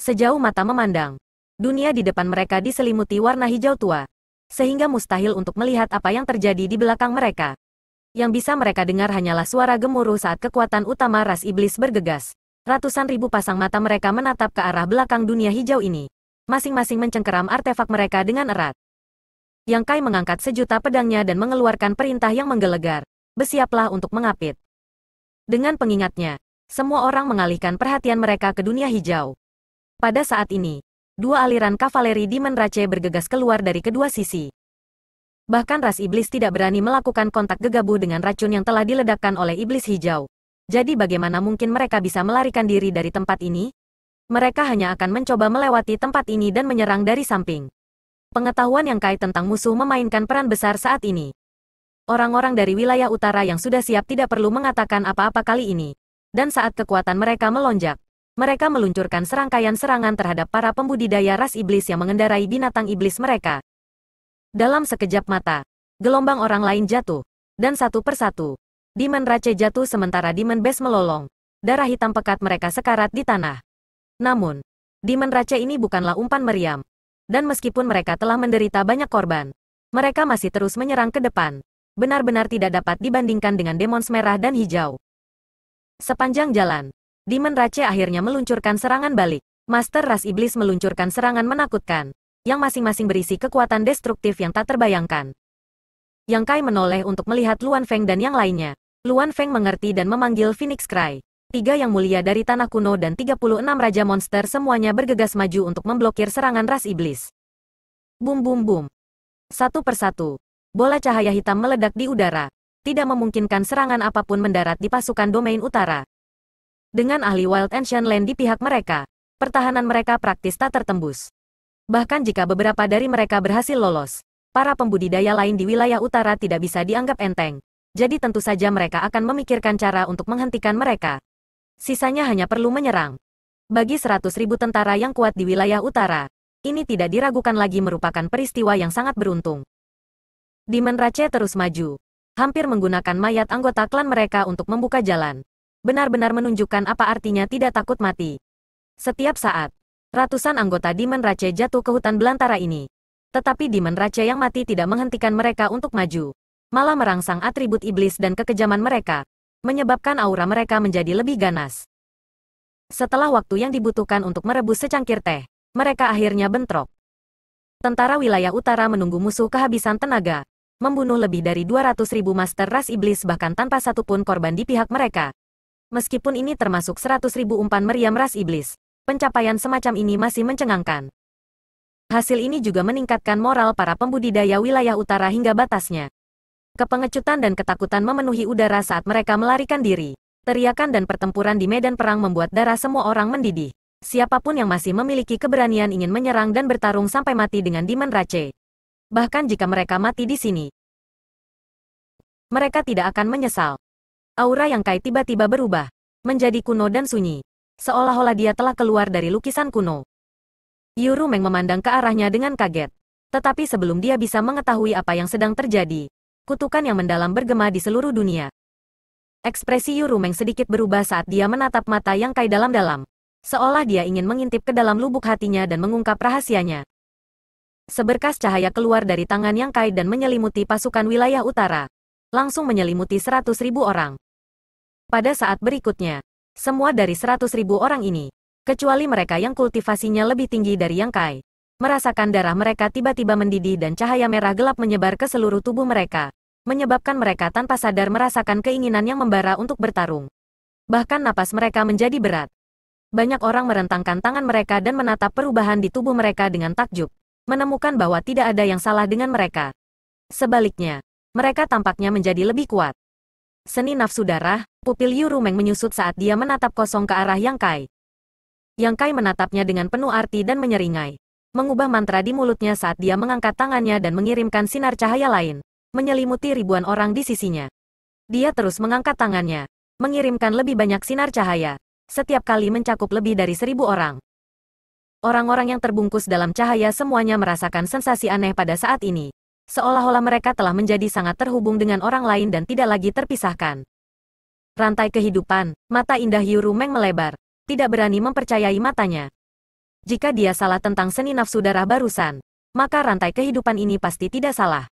Sejauh mata memandang, dunia di depan mereka diselimuti warna hijau tua, sehingga mustahil untuk melihat apa yang terjadi di belakang mereka. Yang bisa mereka dengar hanyalah suara gemuruh saat kekuatan utama ras iblis bergegas ratusan ribu pasang mata mereka menatap ke arah belakang dunia hijau ini. Masing-masing mencengkeram artefak mereka dengan erat. Yang Kai mengangkat sejuta pedangnya dan mengeluarkan perintah yang menggelegar. Bersiaplah untuk mengapit. Dengan pengingatnya, semua orang mengalihkan perhatian mereka ke dunia hijau. Pada saat ini, dua aliran kavaleri di Menrace bergegas keluar dari kedua sisi. Bahkan ras iblis tidak berani melakukan kontak gegabah dengan racun yang telah diledakkan oleh iblis hijau jadi bagaimana mungkin mereka bisa melarikan diri dari tempat ini? Mereka hanya akan mencoba melewati tempat ini dan menyerang dari samping. Pengetahuan yang kait tentang musuh memainkan peran besar saat ini. Orang-orang dari wilayah utara yang sudah siap tidak perlu mengatakan apa-apa kali ini. Dan saat kekuatan mereka melonjak, mereka meluncurkan serangkaian serangan terhadap para pembudidaya ras iblis yang mengendarai binatang iblis mereka. Dalam sekejap mata, gelombang orang lain jatuh, dan satu persatu, Demon Rache jatuh sementara Demon Base melolong. Darah hitam pekat mereka sekarat di tanah. Namun, Demon Rache ini bukanlah umpan meriam. Dan meskipun mereka telah menderita banyak korban, mereka masih terus menyerang ke depan. Benar-benar tidak dapat dibandingkan dengan demons merah dan hijau. Sepanjang jalan, Demon Rache akhirnya meluncurkan serangan balik. Master Ras Iblis meluncurkan serangan menakutkan, yang masing-masing berisi kekuatan destruktif yang tak terbayangkan. Yang Kai menoleh untuk melihat Luan Feng dan yang lainnya. Luan Feng mengerti dan memanggil Phoenix Cry. Tiga yang mulia dari tanah kuno dan 36 raja monster semuanya bergegas maju untuk memblokir serangan ras iblis. Bum bum bum. Satu persatu. Bola cahaya hitam meledak di udara. Tidak memungkinkan serangan apapun mendarat di pasukan domain utara. Dengan ahli Wild Ancient Land di pihak mereka, pertahanan mereka praktis tak tertembus. Bahkan jika beberapa dari mereka berhasil lolos, para pembudidaya lain di wilayah utara tidak bisa dianggap enteng. Jadi tentu saja mereka akan memikirkan cara untuk menghentikan mereka. Sisanya hanya perlu menyerang. Bagi seratus ribu tentara yang kuat di wilayah utara, ini tidak diragukan lagi merupakan peristiwa yang sangat beruntung. Demon Rache terus maju, hampir menggunakan mayat anggota klan mereka untuk membuka jalan. Benar-benar menunjukkan apa artinya tidak takut mati. Setiap saat, ratusan anggota Demon Rache jatuh ke hutan belantara ini. Tetapi Demon Raja yang mati tidak menghentikan mereka untuk maju. Malah merangsang atribut iblis dan kekejaman mereka, menyebabkan aura mereka menjadi lebih ganas. Setelah waktu yang dibutuhkan untuk merebus secangkir teh, mereka akhirnya bentrok. Tentara wilayah utara menunggu musuh kehabisan tenaga, membunuh lebih dari 200 ribu master ras iblis bahkan tanpa satupun korban di pihak mereka. Meskipun ini termasuk 100 ribu umpan meriam ras iblis, pencapaian semacam ini masih mencengangkan. Hasil ini juga meningkatkan moral para pembudidaya wilayah utara hingga batasnya. Kepengecutan dan ketakutan memenuhi udara saat mereka melarikan diri. Teriakan dan pertempuran di medan perang membuat darah semua orang mendidih. Siapapun yang masih memiliki keberanian ingin menyerang dan bertarung sampai mati dengan Demon Rache. Bahkan jika mereka mati di sini. Mereka tidak akan menyesal. Aura yang Kai tiba-tiba berubah. Menjadi kuno dan sunyi. Seolah-olah dia telah keluar dari lukisan kuno. Yuru Meng memandang ke arahnya dengan kaget. Tetapi sebelum dia bisa mengetahui apa yang sedang terjadi, kutukan yang mendalam bergema di seluruh dunia. Ekspresi Yuru Meng sedikit berubah saat dia menatap mata yang Kai dalam-dalam. Seolah dia ingin mengintip ke dalam lubuk hatinya dan mengungkap rahasianya. Seberkas cahaya keluar dari tangan Yang Kai dan menyelimuti pasukan wilayah utara. Langsung menyelimuti seratus ribu orang. Pada saat berikutnya, semua dari seratus ribu orang ini kecuali mereka yang kultivasinya lebih tinggi dari yang Kai. Merasakan darah mereka tiba-tiba mendidih dan cahaya merah gelap menyebar ke seluruh tubuh mereka, menyebabkan mereka tanpa sadar merasakan keinginan yang membara untuk bertarung. Bahkan napas mereka menjadi berat. Banyak orang merentangkan tangan mereka dan menatap perubahan di tubuh mereka dengan takjub, menemukan bahwa tidak ada yang salah dengan mereka. Sebaliknya, mereka tampaknya menjadi lebih kuat. Seni nafsu darah, pupil Yu Rumeng menyusut saat dia menatap kosong ke arah Yang Kai. Yang Kai menatapnya dengan penuh arti dan menyeringai. Mengubah mantra di mulutnya saat dia mengangkat tangannya dan mengirimkan sinar cahaya lain. Menyelimuti ribuan orang di sisinya. Dia terus mengangkat tangannya. Mengirimkan lebih banyak sinar cahaya. Setiap kali mencakup lebih dari seribu orang. Orang-orang yang terbungkus dalam cahaya semuanya merasakan sensasi aneh pada saat ini. Seolah-olah mereka telah menjadi sangat terhubung dengan orang lain dan tidak lagi terpisahkan. Rantai kehidupan, mata indah Yuru Meng melebar tidak berani mempercayai matanya. Jika dia salah tentang seni nafsu darah barusan, maka rantai kehidupan ini pasti tidak salah.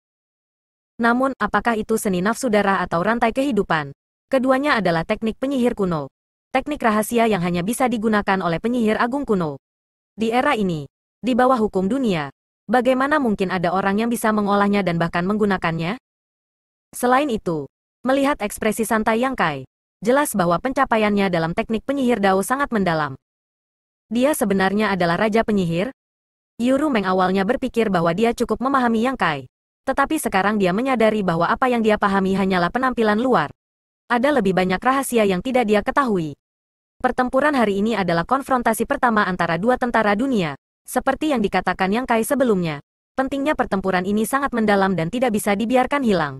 Namun, apakah itu seni nafsu darah atau rantai kehidupan? Keduanya adalah teknik penyihir kuno. Teknik rahasia yang hanya bisa digunakan oleh penyihir agung kuno. Di era ini, di bawah hukum dunia, bagaimana mungkin ada orang yang bisa mengolahnya dan bahkan menggunakannya? Selain itu, melihat ekspresi santai Yang Kai, jelas bahwa pencapaiannya dalam teknik penyihir Dao sangat mendalam. Dia sebenarnya adalah raja penyihir. Yuru Meng awalnya berpikir bahwa dia cukup memahami Yang Kai. Tetapi sekarang dia menyadari bahwa apa yang dia pahami hanyalah penampilan luar. Ada lebih banyak rahasia yang tidak dia ketahui. Pertempuran hari ini adalah konfrontasi pertama antara dua tentara dunia. Seperti yang dikatakan Yang Kai sebelumnya. Pentingnya pertempuran ini sangat mendalam dan tidak bisa dibiarkan hilang.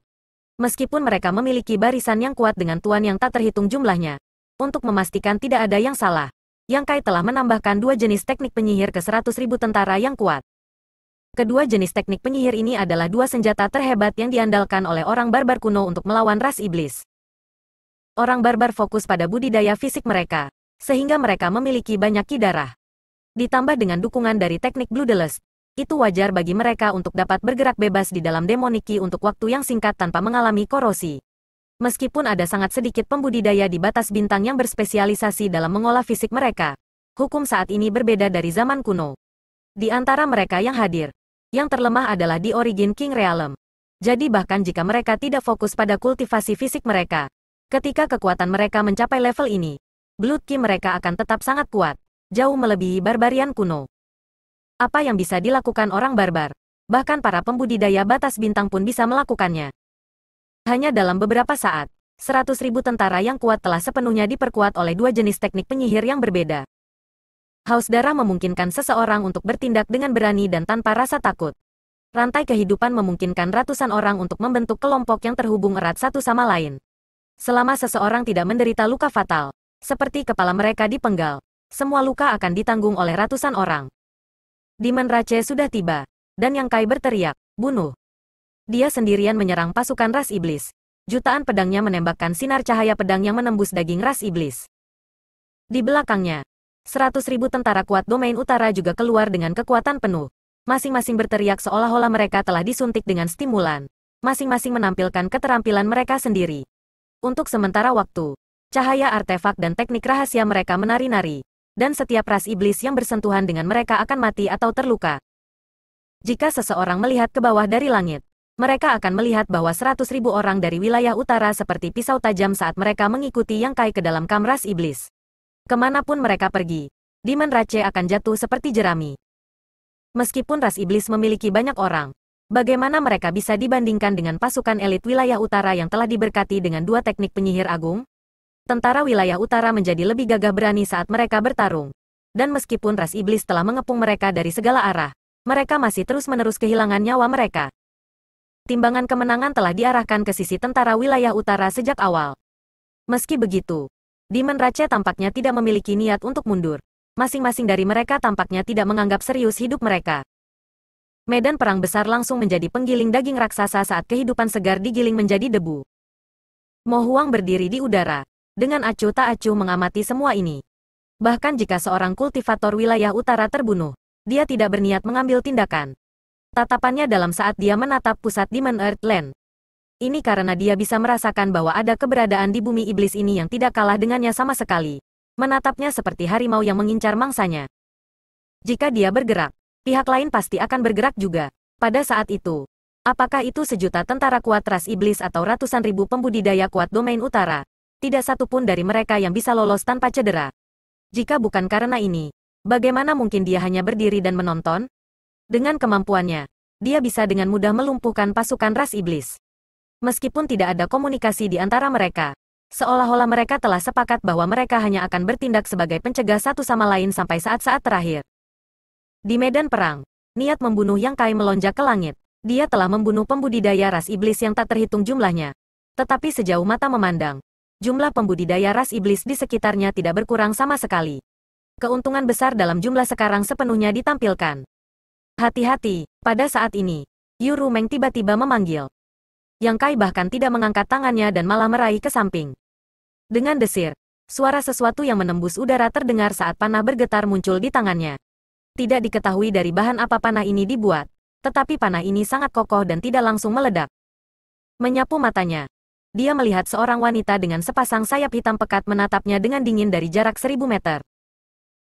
Meskipun mereka memiliki barisan yang kuat dengan tuan yang tak terhitung jumlahnya. Untuk memastikan tidak ada yang salah, Yang Kai telah menambahkan dua jenis teknik penyihir ke 100.000 tentara yang kuat. Kedua jenis teknik penyihir ini adalah dua senjata terhebat yang diandalkan oleh orang barbar kuno untuk melawan ras iblis. Orang barbar fokus pada budidaya fisik mereka, sehingga mereka memiliki banyak ki Ditambah dengan dukungan dari teknik Blue itu wajar bagi mereka untuk dapat bergerak bebas di dalam demoniki untuk waktu yang singkat tanpa mengalami korosi. Meskipun ada sangat sedikit pembudidaya di batas bintang yang berspesialisasi dalam mengolah fisik mereka, hukum saat ini berbeda dari zaman kuno. Di antara mereka yang hadir, yang terlemah adalah di Origin King Realm. Jadi bahkan jika mereka tidak fokus pada kultivasi fisik mereka, ketika kekuatan mereka mencapai level ini, Blood Key mereka akan tetap sangat kuat, jauh melebihi barbarian kuno. Apa yang bisa dilakukan orang barbar? Bahkan para pembudidaya batas bintang pun bisa melakukannya. Hanya dalam beberapa saat, seratus ribu tentara yang kuat telah sepenuhnya diperkuat oleh dua jenis teknik penyihir yang berbeda. Haus darah memungkinkan seseorang untuk bertindak dengan berani dan tanpa rasa takut. Rantai kehidupan memungkinkan ratusan orang untuk membentuk kelompok yang terhubung erat satu sama lain. Selama seseorang tidak menderita luka fatal, seperti kepala mereka dipenggal, semua luka akan ditanggung oleh ratusan orang. Diman Rache sudah tiba, dan Yang Kai berteriak, bunuh. Dia sendirian menyerang pasukan ras iblis. Jutaan pedangnya menembakkan sinar cahaya pedang yang menembus daging ras iblis. Di belakangnya, seratus ribu tentara kuat domain utara juga keluar dengan kekuatan penuh. Masing-masing berteriak seolah-olah mereka telah disuntik dengan stimulan. Masing-masing menampilkan keterampilan mereka sendiri. Untuk sementara waktu, cahaya artefak dan teknik rahasia mereka menari-nari dan setiap ras iblis yang bersentuhan dengan mereka akan mati atau terluka. Jika seseorang melihat ke bawah dari langit, mereka akan melihat bahwa seratus ribu orang dari wilayah utara seperti pisau tajam saat mereka mengikuti yang kai ke dalam kamras iblis. Kemanapun mereka pergi, Demon Rache akan jatuh seperti jerami. Meskipun ras iblis memiliki banyak orang, bagaimana mereka bisa dibandingkan dengan pasukan elit wilayah utara yang telah diberkati dengan dua teknik penyihir agung? tentara wilayah utara menjadi lebih gagah berani saat mereka bertarung. Dan meskipun ras iblis telah mengepung mereka dari segala arah, mereka masih terus-menerus kehilangan nyawa mereka. Timbangan kemenangan telah diarahkan ke sisi tentara wilayah utara sejak awal. Meski begitu, Demon Rache tampaknya tidak memiliki niat untuk mundur. Masing-masing dari mereka tampaknya tidak menganggap serius hidup mereka. Medan perang besar langsung menjadi penggiling daging raksasa saat kehidupan segar digiling menjadi debu. Mohuang berdiri di udara, dengan acuh tak acuh mengamati semua ini. Bahkan jika seorang kultivator wilayah utara terbunuh, dia tidak berniat mengambil tindakan. Tatapannya dalam saat dia menatap pusat Demon Earthland. Ini karena dia bisa merasakan bahwa ada keberadaan di bumi iblis ini yang tidak kalah dengannya sama sekali. Menatapnya seperti harimau yang mengincar mangsanya. Jika dia bergerak, pihak lain pasti akan bergerak juga. Pada saat itu, apakah itu sejuta tentara kuat ras iblis atau ratusan ribu pembudidaya kuat domain utara, tidak satu pun dari mereka yang bisa lolos tanpa cedera. Jika bukan karena ini, bagaimana mungkin dia hanya berdiri dan menonton? Dengan kemampuannya, dia bisa dengan mudah melumpuhkan pasukan ras iblis. Meskipun tidak ada komunikasi di antara mereka, seolah-olah mereka telah sepakat bahwa mereka hanya akan bertindak sebagai pencegah satu sama lain sampai saat-saat terakhir. Di medan perang, niat membunuh yang kai melonjak ke langit. Dia telah membunuh pembudidaya ras iblis yang tak terhitung jumlahnya. Tetapi sejauh mata memandang, jumlah pembudidaya ras iblis di sekitarnya tidak berkurang sama sekali. Keuntungan besar dalam jumlah sekarang sepenuhnya ditampilkan. Hati-hati, pada saat ini, Yu Rumeng tiba-tiba memanggil. Yang Kai bahkan tidak mengangkat tangannya dan malah meraih ke samping. Dengan desir, suara sesuatu yang menembus udara terdengar saat panah bergetar muncul di tangannya. Tidak diketahui dari bahan apa panah ini dibuat, tetapi panah ini sangat kokoh dan tidak langsung meledak. Menyapu matanya, dia melihat seorang wanita dengan sepasang sayap hitam pekat menatapnya dengan dingin dari jarak seribu meter.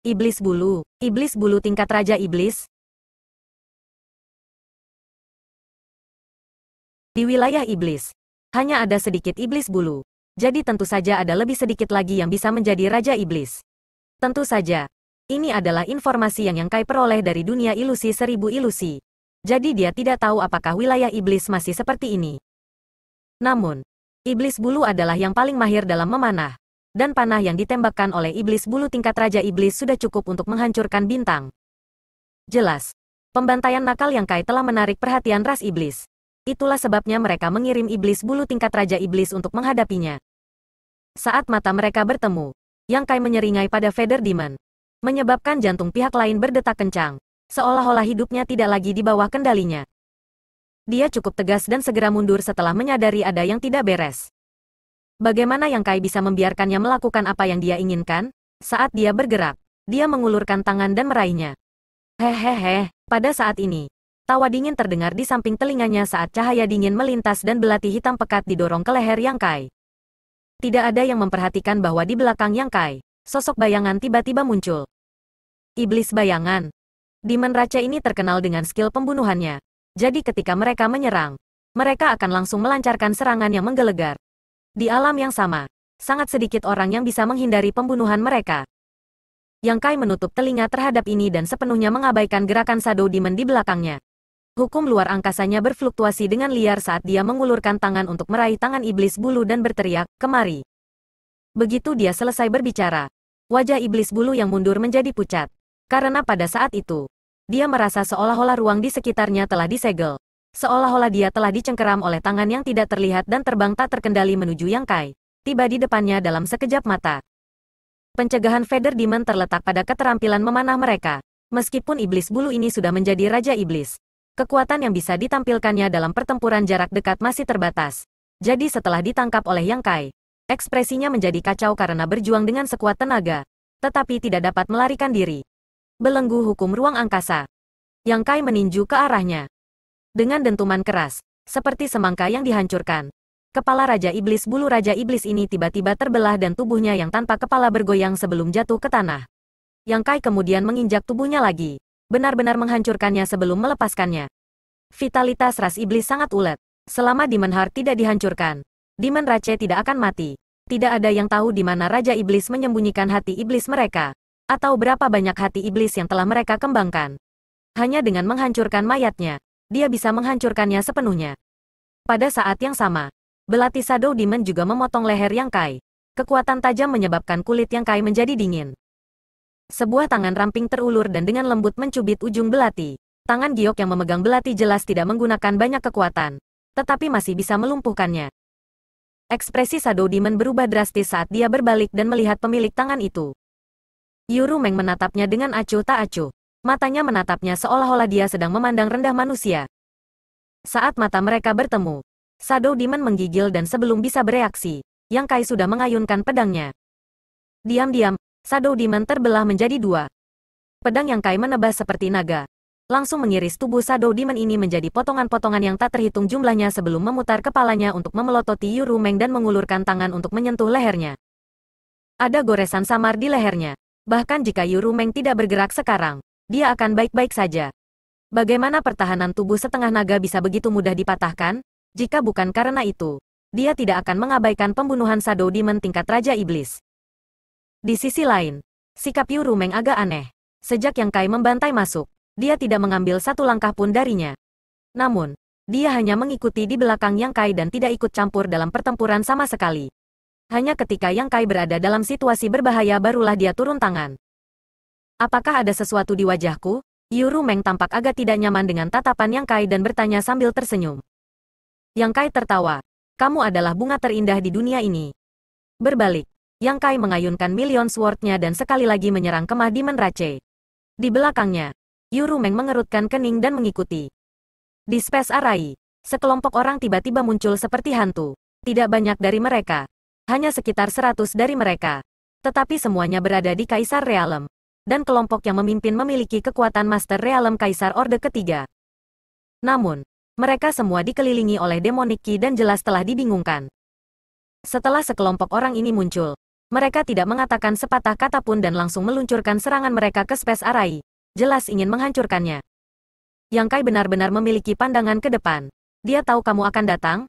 Iblis bulu, iblis bulu tingkat Raja Iblis. Di wilayah iblis, hanya ada sedikit iblis bulu. Jadi tentu saja ada lebih sedikit lagi yang bisa menjadi Raja Iblis. Tentu saja, ini adalah informasi yang yang Kai peroleh dari dunia ilusi seribu ilusi. Jadi dia tidak tahu apakah wilayah iblis masih seperti ini. Namun, Iblis bulu adalah yang paling mahir dalam memanah. Dan panah yang ditembakkan oleh iblis bulu tingkat Raja Iblis sudah cukup untuk menghancurkan bintang. Jelas. Pembantaian nakal yang Kai telah menarik perhatian ras iblis. Itulah sebabnya mereka mengirim iblis bulu tingkat Raja Iblis untuk menghadapinya. Saat mata mereka bertemu, Yang Kai menyeringai pada Feather Demon. Menyebabkan jantung pihak lain berdetak kencang. Seolah-olah hidupnya tidak lagi di bawah kendalinya. Dia cukup tegas dan segera mundur setelah menyadari ada yang tidak beres. Bagaimana yang Kai bisa membiarkannya melakukan apa yang dia inginkan? Saat dia bergerak, dia mengulurkan tangan dan meraihnya. Hehehe, pada saat ini, tawa dingin terdengar di samping telinganya saat cahaya dingin melintas dan belati hitam pekat didorong ke leher Yang Kai. Tidak ada yang memperhatikan bahwa di belakang Yang Kai, sosok bayangan tiba-tiba muncul. Iblis bayangan. Demon Raja ini terkenal dengan skill pembunuhannya. Jadi ketika mereka menyerang, mereka akan langsung melancarkan serangan yang menggelegar. Di alam yang sama, sangat sedikit orang yang bisa menghindari pembunuhan mereka. Yang Kai menutup telinga terhadap ini dan sepenuhnya mengabaikan gerakan Sado Demon di belakangnya. Hukum luar angkasanya berfluktuasi dengan liar saat dia mengulurkan tangan untuk meraih tangan iblis bulu dan berteriak, kemari. Begitu dia selesai berbicara, wajah iblis bulu yang mundur menjadi pucat. Karena pada saat itu, dia merasa seolah-olah ruang di sekitarnya telah disegel. Seolah-olah dia telah dicengkeram oleh tangan yang tidak terlihat dan terbang tak terkendali menuju Yang Kai. Tiba di depannya dalam sekejap mata. Pencegahan Feather Demon terletak pada keterampilan memanah mereka. Meskipun iblis bulu ini sudah menjadi raja iblis, kekuatan yang bisa ditampilkannya dalam pertempuran jarak dekat masih terbatas. Jadi setelah ditangkap oleh Yang Kai, ekspresinya menjadi kacau karena berjuang dengan sekuat tenaga, tetapi tidak dapat melarikan diri belenggu hukum ruang angkasa. Yang Kai meninju ke arahnya. Dengan dentuman keras, seperti semangka yang dihancurkan. Kepala Raja Iblis bulu Raja Iblis ini tiba-tiba terbelah dan tubuhnya yang tanpa kepala bergoyang sebelum jatuh ke tanah. Yang Kai kemudian menginjak tubuhnya lagi. Benar-benar menghancurkannya sebelum melepaskannya. Vitalitas ras iblis sangat ulet. Selama Demon Heart tidak dihancurkan, Demon rache tidak akan mati. Tidak ada yang tahu di mana Raja Iblis menyembunyikan hati iblis mereka. Atau berapa banyak hati iblis yang telah mereka kembangkan. Hanya dengan menghancurkan mayatnya, dia bisa menghancurkannya sepenuhnya. Pada saat yang sama, belati Shadow Demon juga memotong leher Yang Kai. Kekuatan tajam menyebabkan kulit Yang Kai menjadi dingin. Sebuah tangan ramping terulur dan dengan lembut mencubit ujung belati. Tangan giok yang memegang belati jelas tidak menggunakan banyak kekuatan, tetapi masih bisa melumpuhkannya. Ekspresi Shadow Demon berubah drastis saat dia berbalik dan melihat pemilik tangan itu. Yuru Meng menatapnya dengan acuh tak acuh. Matanya menatapnya seolah-olah dia sedang memandang rendah manusia. Saat mata mereka bertemu, Shadow Demon menggigil dan sebelum bisa bereaksi, Yang Kai sudah mengayunkan pedangnya. Diam-diam, Shadow Demon terbelah menjadi dua. Pedang Yang Kai menebas seperti naga. Langsung mengiris tubuh Shadow Demon ini menjadi potongan-potongan yang tak terhitung jumlahnya sebelum memutar kepalanya untuk memelototi Yuru Meng dan mengulurkan tangan untuk menyentuh lehernya. Ada goresan samar di lehernya. Bahkan jika Yuru Meng tidak bergerak sekarang, dia akan baik-baik saja. Bagaimana pertahanan tubuh setengah naga bisa begitu mudah dipatahkan? Jika bukan karena itu, dia tidak akan mengabaikan pembunuhan Sado Demon tingkat Raja Iblis. Di sisi lain, sikap Yuru Meng agak aneh. Sejak yang Kai membantai masuk, dia tidak mengambil satu langkah pun darinya. Namun, dia hanya mengikuti di belakang Yang Kai dan tidak ikut campur dalam pertempuran sama sekali. Hanya ketika Yang Kai berada dalam situasi berbahaya barulah dia turun tangan. Apakah ada sesuatu di wajahku? Yuru Meng tampak agak tidak nyaman dengan tatapan Yang Kai dan bertanya sambil tersenyum. Yang Kai tertawa. Kamu adalah bunga terindah di dunia ini. Berbalik, Yang Kai mengayunkan million swordnya dan sekali lagi menyerang kemah di Rache. Di belakangnya, Yuru Meng mengerutkan kening dan mengikuti. Di Space Arai, sekelompok orang tiba-tiba muncul seperti hantu. Tidak banyak dari mereka, hanya sekitar seratus dari mereka. Tetapi semuanya berada di Kaisar Realem. Dan kelompok yang memimpin memiliki kekuatan Master Realem Kaisar Orde ketiga. Namun, mereka semua dikelilingi oleh demoniki dan jelas telah dibingungkan. Setelah sekelompok orang ini muncul, mereka tidak mengatakan sepatah kata pun dan langsung meluncurkan serangan mereka ke Space Arai. Jelas ingin menghancurkannya. Yang Kai benar-benar memiliki pandangan ke depan. Dia tahu kamu akan datang,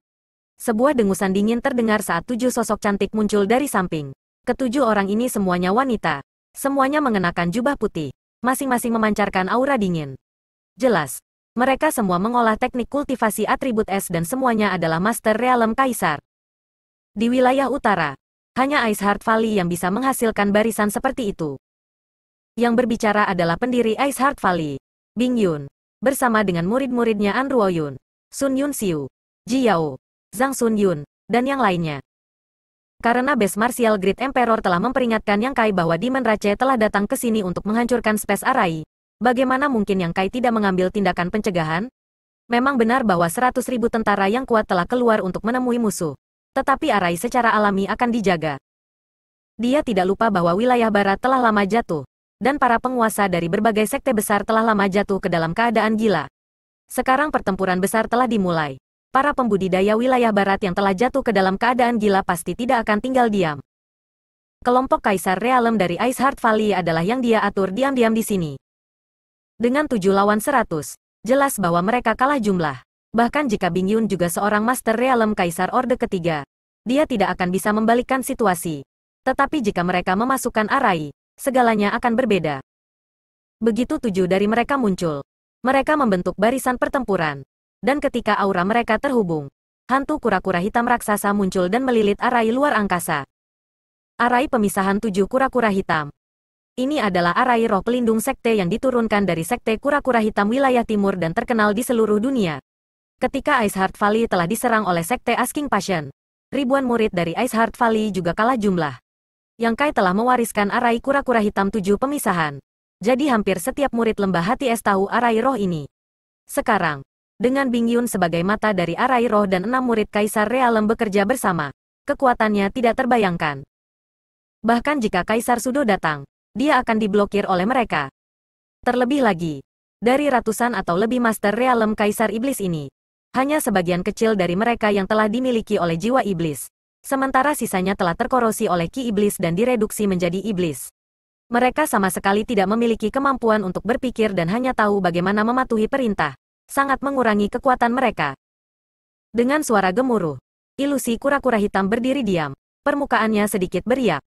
sebuah dengusan dingin terdengar saat tujuh sosok cantik muncul dari samping. Ketujuh orang ini semuanya wanita. Semuanya mengenakan jubah putih. Masing-masing memancarkan aura dingin. Jelas. Mereka semua mengolah teknik kultivasi atribut es dan semuanya adalah master realem kaisar. Di wilayah utara, hanya Ice Heart Valley yang bisa menghasilkan barisan seperti itu. Yang berbicara adalah pendiri Ice Heart Valley, Bing Yun, bersama dengan murid-muridnya An Ruo Yun, Sun Yun Siu, Ji Yao, Zhang Sun Yun, dan yang lainnya. Karena base martial Great Emperor telah memperingatkan Yang Kai bahwa Demon Rache telah datang ke sini untuk menghancurkan Space Array, bagaimana mungkin Yang Kai tidak mengambil tindakan pencegahan? Memang benar bahwa 100.000 tentara yang kuat telah keluar untuk menemui musuh. Tetapi Arai secara alami akan dijaga. Dia tidak lupa bahwa wilayah barat telah lama jatuh, dan para penguasa dari berbagai sekte besar telah lama jatuh ke dalam keadaan gila. Sekarang pertempuran besar telah dimulai para pembudidaya wilayah barat yang telah jatuh ke dalam keadaan gila pasti tidak akan tinggal diam. Kelompok Kaisar Realem dari Iceheart Valley adalah yang dia atur diam-diam di sini. Dengan tujuh lawan seratus, jelas bahwa mereka kalah jumlah. Bahkan jika Bing Yun juga seorang Master Realem Kaisar Orde ketiga, dia tidak akan bisa membalikkan situasi. Tetapi jika mereka memasukkan Arai, segalanya akan berbeda. Begitu tujuh dari mereka muncul, mereka membentuk barisan pertempuran dan ketika aura mereka terhubung, hantu kura-kura hitam raksasa muncul dan melilit arai luar angkasa. Arai pemisahan tujuh kura-kura hitam. Ini adalah arai roh pelindung sekte yang diturunkan dari sekte kura-kura hitam wilayah timur dan terkenal di seluruh dunia. Ketika Iceheart Valley telah diserang oleh sekte Asking Passion, ribuan murid dari Iceheart Valley juga kalah jumlah. Yang Kai telah mewariskan arai kura-kura hitam tujuh pemisahan. Jadi hampir setiap murid lembah hati es tahu arai roh ini. Sekarang, dengan Bing Yun sebagai mata dari arai roh dan enam murid Kaisar Realem bekerja bersama, kekuatannya tidak terbayangkan. Bahkan jika Kaisar Sudo datang, dia akan diblokir oleh mereka. Terlebih lagi, dari ratusan atau lebih master realem Kaisar Iblis ini, hanya sebagian kecil dari mereka yang telah dimiliki oleh jiwa iblis. Sementara sisanya telah terkorosi oleh ki iblis dan direduksi menjadi iblis. Mereka sama sekali tidak memiliki kemampuan untuk berpikir dan hanya tahu bagaimana mematuhi perintah sangat mengurangi kekuatan mereka. Dengan suara gemuruh, ilusi kura-kura hitam berdiri diam, permukaannya sedikit beriak.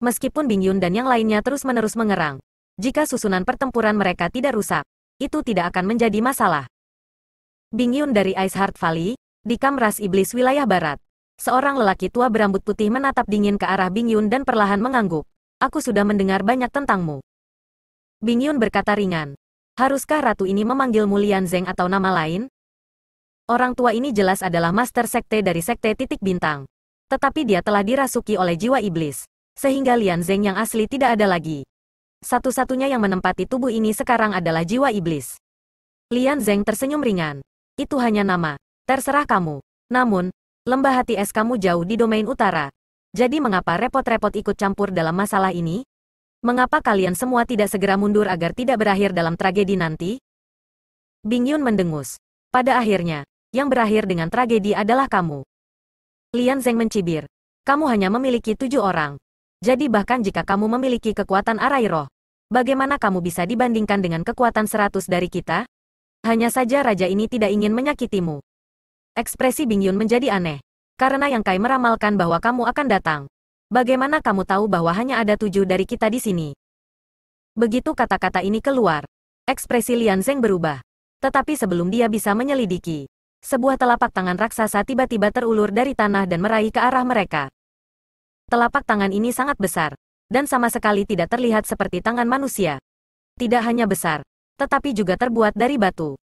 Meskipun Bing Yun dan yang lainnya terus-menerus mengerang, jika susunan pertempuran mereka tidak rusak, itu tidak akan menjadi masalah. Bing Yun dari Ice Heart Valley, di Kamras Iblis wilayah barat, seorang lelaki tua berambut putih menatap dingin ke arah Bing Yun dan perlahan mengangguk. Aku sudah mendengar banyak tentangmu. Bing Yun berkata ringan, Haruskah ratu ini memanggil Lian Zeng atau nama lain? Orang tua ini jelas adalah master sekte dari sekte titik bintang. Tetapi dia telah dirasuki oleh jiwa iblis. Sehingga Lian Zeng yang asli tidak ada lagi. Satu-satunya yang menempati tubuh ini sekarang adalah jiwa iblis. Lian Zeng tersenyum ringan. Itu hanya nama. Terserah kamu. Namun, lembah hati es kamu jauh di domain utara. Jadi mengapa repot-repot ikut campur dalam masalah ini? Mengapa kalian semua tidak segera mundur agar tidak berakhir dalam tragedi nanti? Bing Yun mendengus. Pada akhirnya, yang berakhir dengan tragedi adalah kamu. Lian Zeng mencibir. Kamu hanya memiliki tujuh orang. Jadi bahkan jika kamu memiliki kekuatan arai roh, bagaimana kamu bisa dibandingkan dengan kekuatan seratus dari kita? Hanya saja raja ini tidak ingin menyakitimu. Ekspresi Bing Yun menjadi aneh. Karena Yang Kai meramalkan bahwa kamu akan datang. Bagaimana kamu tahu bahwa hanya ada tujuh dari kita di sini? Begitu kata-kata ini keluar, ekspresi Lian Zeng berubah. Tetapi sebelum dia bisa menyelidiki, sebuah telapak tangan raksasa tiba-tiba terulur dari tanah dan meraih ke arah mereka. Telapak tangan ini sangat besar, dan sama sekali tidak terlihat seperti tangan manusia. Tidak hanya besar, tetapi juga terbuat dari batu.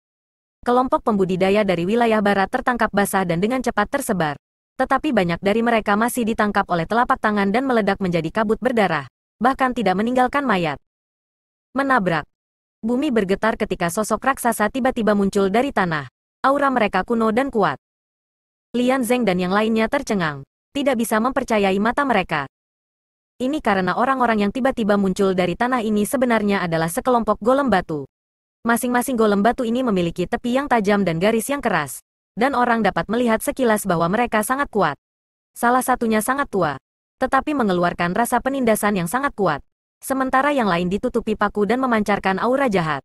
Kelompok pembudidaya dari wilayah barat tertangkap basah dan dengan cepat tersebar. Tetapi banyak dari mereka masih ditangkap oleh telapak tangan dan meledak menjadi kabut berdarah, bahkan tidak meninggalkan mayat. Menabrak. Bumi bergetar ketika sosok raksasa tiba-tiba muncul dari tanah. Aura mereka kuno dan kuat. Lian Zeng dan yang lainnya tercengang. Tidak bisa mempercayai mata mereka. Ini karena orang-orang yang tiba-tiba muncul dari tanah ini sebenarnya adalah sekelompok golem batu. Masing-masing golem batu ini memiliki tepi yang tajam dan garis yang keras dan orang dapat melihat sekilas bahwa mereka sangat kuat. Salah satunya sangat tua, tetapi mengeluarkan rasa penindasan yang sangat kuat. Sementara yang lain ditutupi paku dan memancarkan aura jahat.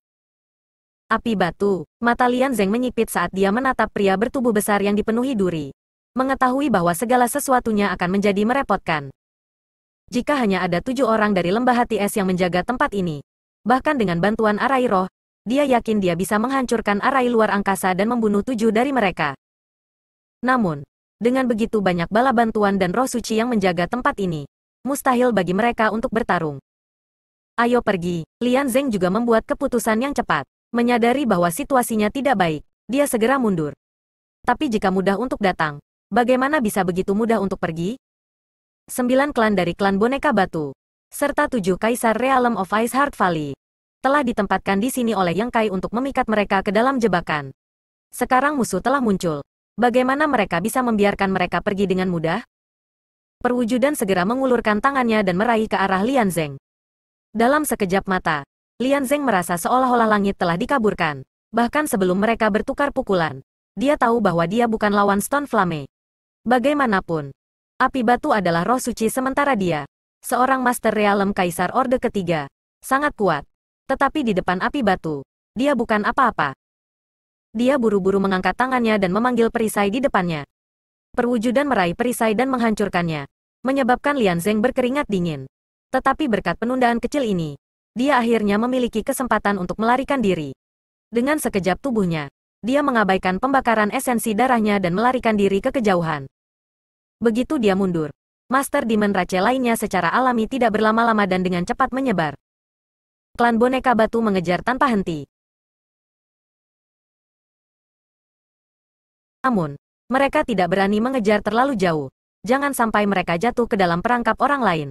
Api batu, mata Lian Zeng menyipit saat dia menatap pria bertubuh besar yang dipenuhi duri. Mengetahui bahwa segala sesuatunya akan menjadi merepotkan. Jika hanya ada tujuh orang dari lembah hati es yang menjaga tempat ini, bahkan dengan bantuan arai roh, dia yakin dia bisa menghancurkan arai luar angkasa dan membunuh tujuh dari mereka. Namun, dengan begitu banyak bala bantuan dan roh suci yang menjaga tempat ini, mustahil bagi mereka untuk bertarung. Ayo pergi, Lian Zeng juga membuat keputusan yang cepat. Menyadari bahwa situasinya tidak baik, dia segera mundur. Tapi jika mudah untuk datang, bagaimana bisa begitu mudah untuk pergi? Sembilan klan dari klan boneka batu, serta tujuh kaisar Realm of Ice Heart Valley, telah ditempatkan di sini oleh Yang Kai untuk memikat mereka ke dalam jebakan. Sekarang musuh telah muncul. Bagaimana mereka bisa membiarkan mereka pergi dengan mudah? Perwujudan segera mengulurkan tangannya dan meraih ke arah Lian Zeng. Dalam sekejap mata, Lian Zeng merasa seolah-olah langit telah dikaburkan. Bahkan sebelum mereka bertukar pukulan, dia tahu bahwa dia bukan lawan Stone Flame. Bagaimanapun, api batu adalah roh suci sementara dia, seorang Master Realem Kaisar Orde Ketiga, sangat kuat tetapi di depan api batu, dia bukan apa-apa. Dia buru-buru mengangkat tangannya dan memanggil perisai di depannya. Perwujudan meraih perisai dan menghancurkannya, menyebabkan Lian Zeng berkeringat dingin. Tetapi berkat penundaan kecil ini, dia akhirnya memiliki kesempatan untuk melarikan diri. Dengan sekejap tubuhnya, dia mengabaikan pembakaran esensi darahnya dan melarikan diri ke kejauhan. Begitu dia mundur, Master Demon Rache lainnya secara alami tidak berlama-lama dan dengan cepat menyebar klan boneka batu mengejar tanpa henti. Namun, mereka tidak berani mengejar terlalu jauh. Jangan sampai mereka jatuh ke dalam perangkap orang lain.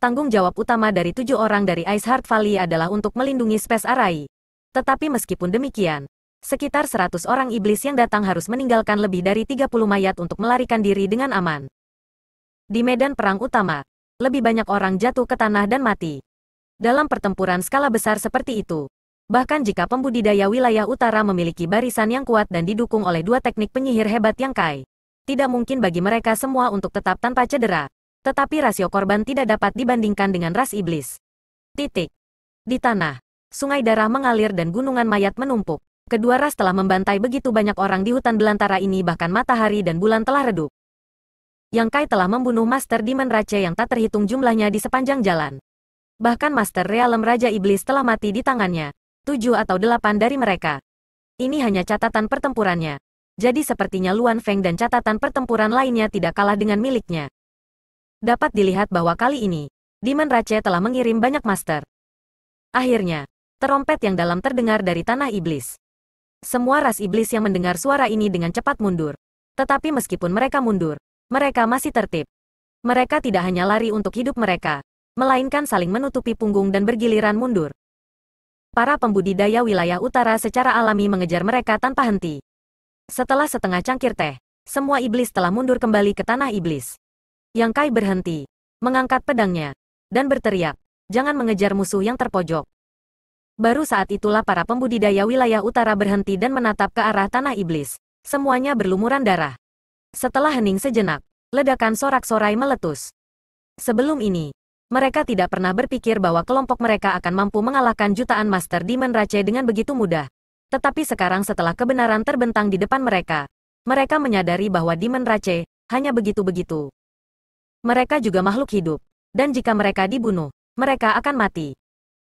Tanggung jawab utama dari tujuh orang dari Iceheart Valley adalah untuk melindungi Space Arai. Tetapi meskipun demikian, sekitar seratus orang iblis yang datang harus meninggalkan lebih dari tiga puluh mayat untuk melarikan diri dengan aman. Di medan perang utama, lebih banyak orang jatuh ke tanah dan mati dalam pertempuran skala besar seperti itu. Bahkan jika pembudidaya wilayah utara memiliki barisan yang kuat dan didukung oleh dua teknik penyihir hebat yang kai, tidak mungkin bagi mereka semua untuk tetap tanpa cedera. Tetapi rasio korban tidak dapat dibandingkan dengan ras iblis. Titik. Di tanah, sungai darah mengalir dan gunungan mayat menumpuk. Kedua ras telah membantai begitu banyak orang di hutan belantara ini bahkan matahari dan bulan telah redup. Yang Kai telah membunuh Master Demon Rache yang tak terhitung jumlahnya di sepanjang jalan. Bahkan Master Realem Raja Iblis telah mati di tangannya. Tujuh atau delapan dari mereka. Ini hanya catatan pertempurannya. Jadi sepertinya Luan Feng dan catatan pertempuran lainnya tidak kalah dengan miliknya. Dapat dilihat bahwa kali ini, Demon Rache telah mengirim banyak master. Akhirnya, terompet yang dalam terdengar dari tanah iblis. Semua ras iblis yang mendengar suara ini dengan cepat mundur. Tetapi meskipun mereka mundur, mereka masih tertib. Mereka tidak hanya lari untuk hidup mereka, melainkan saling menutupi punggung dan bergiliran mundur. Para pembudidaya wilayah utara secara alami mengejar mereka tanpa henti. Setelah setengah cangkir teh, semua iblis telah mundur kembali ke tanah iblis. Yang Kai berhenti, mengangkat pedangnya, dan berteriak, jangan mengejar musuh yang terpojok. Baru saat itulah para pembudidaya wilayah utara berhenti dan menatap ke arah tanah iblis. Semuanya berlumuran darah. Setelah hening sejenak, ledakan sorak-sorai meletus. Sebelum ini, mereka tidak pernah berpikir bahwa kelompok mereka akan mampu mengalahkan jutaan Master Demon Rache dengan begitu mudah. Tetapi sekarang setelah kebenaran terbentang di depan mereka, mereka menyadari bahwa Demon Rache hanya begitu-begitu. Mereka juga makhluk hidup, dan jika mereka dibunuh, mereka akan mati.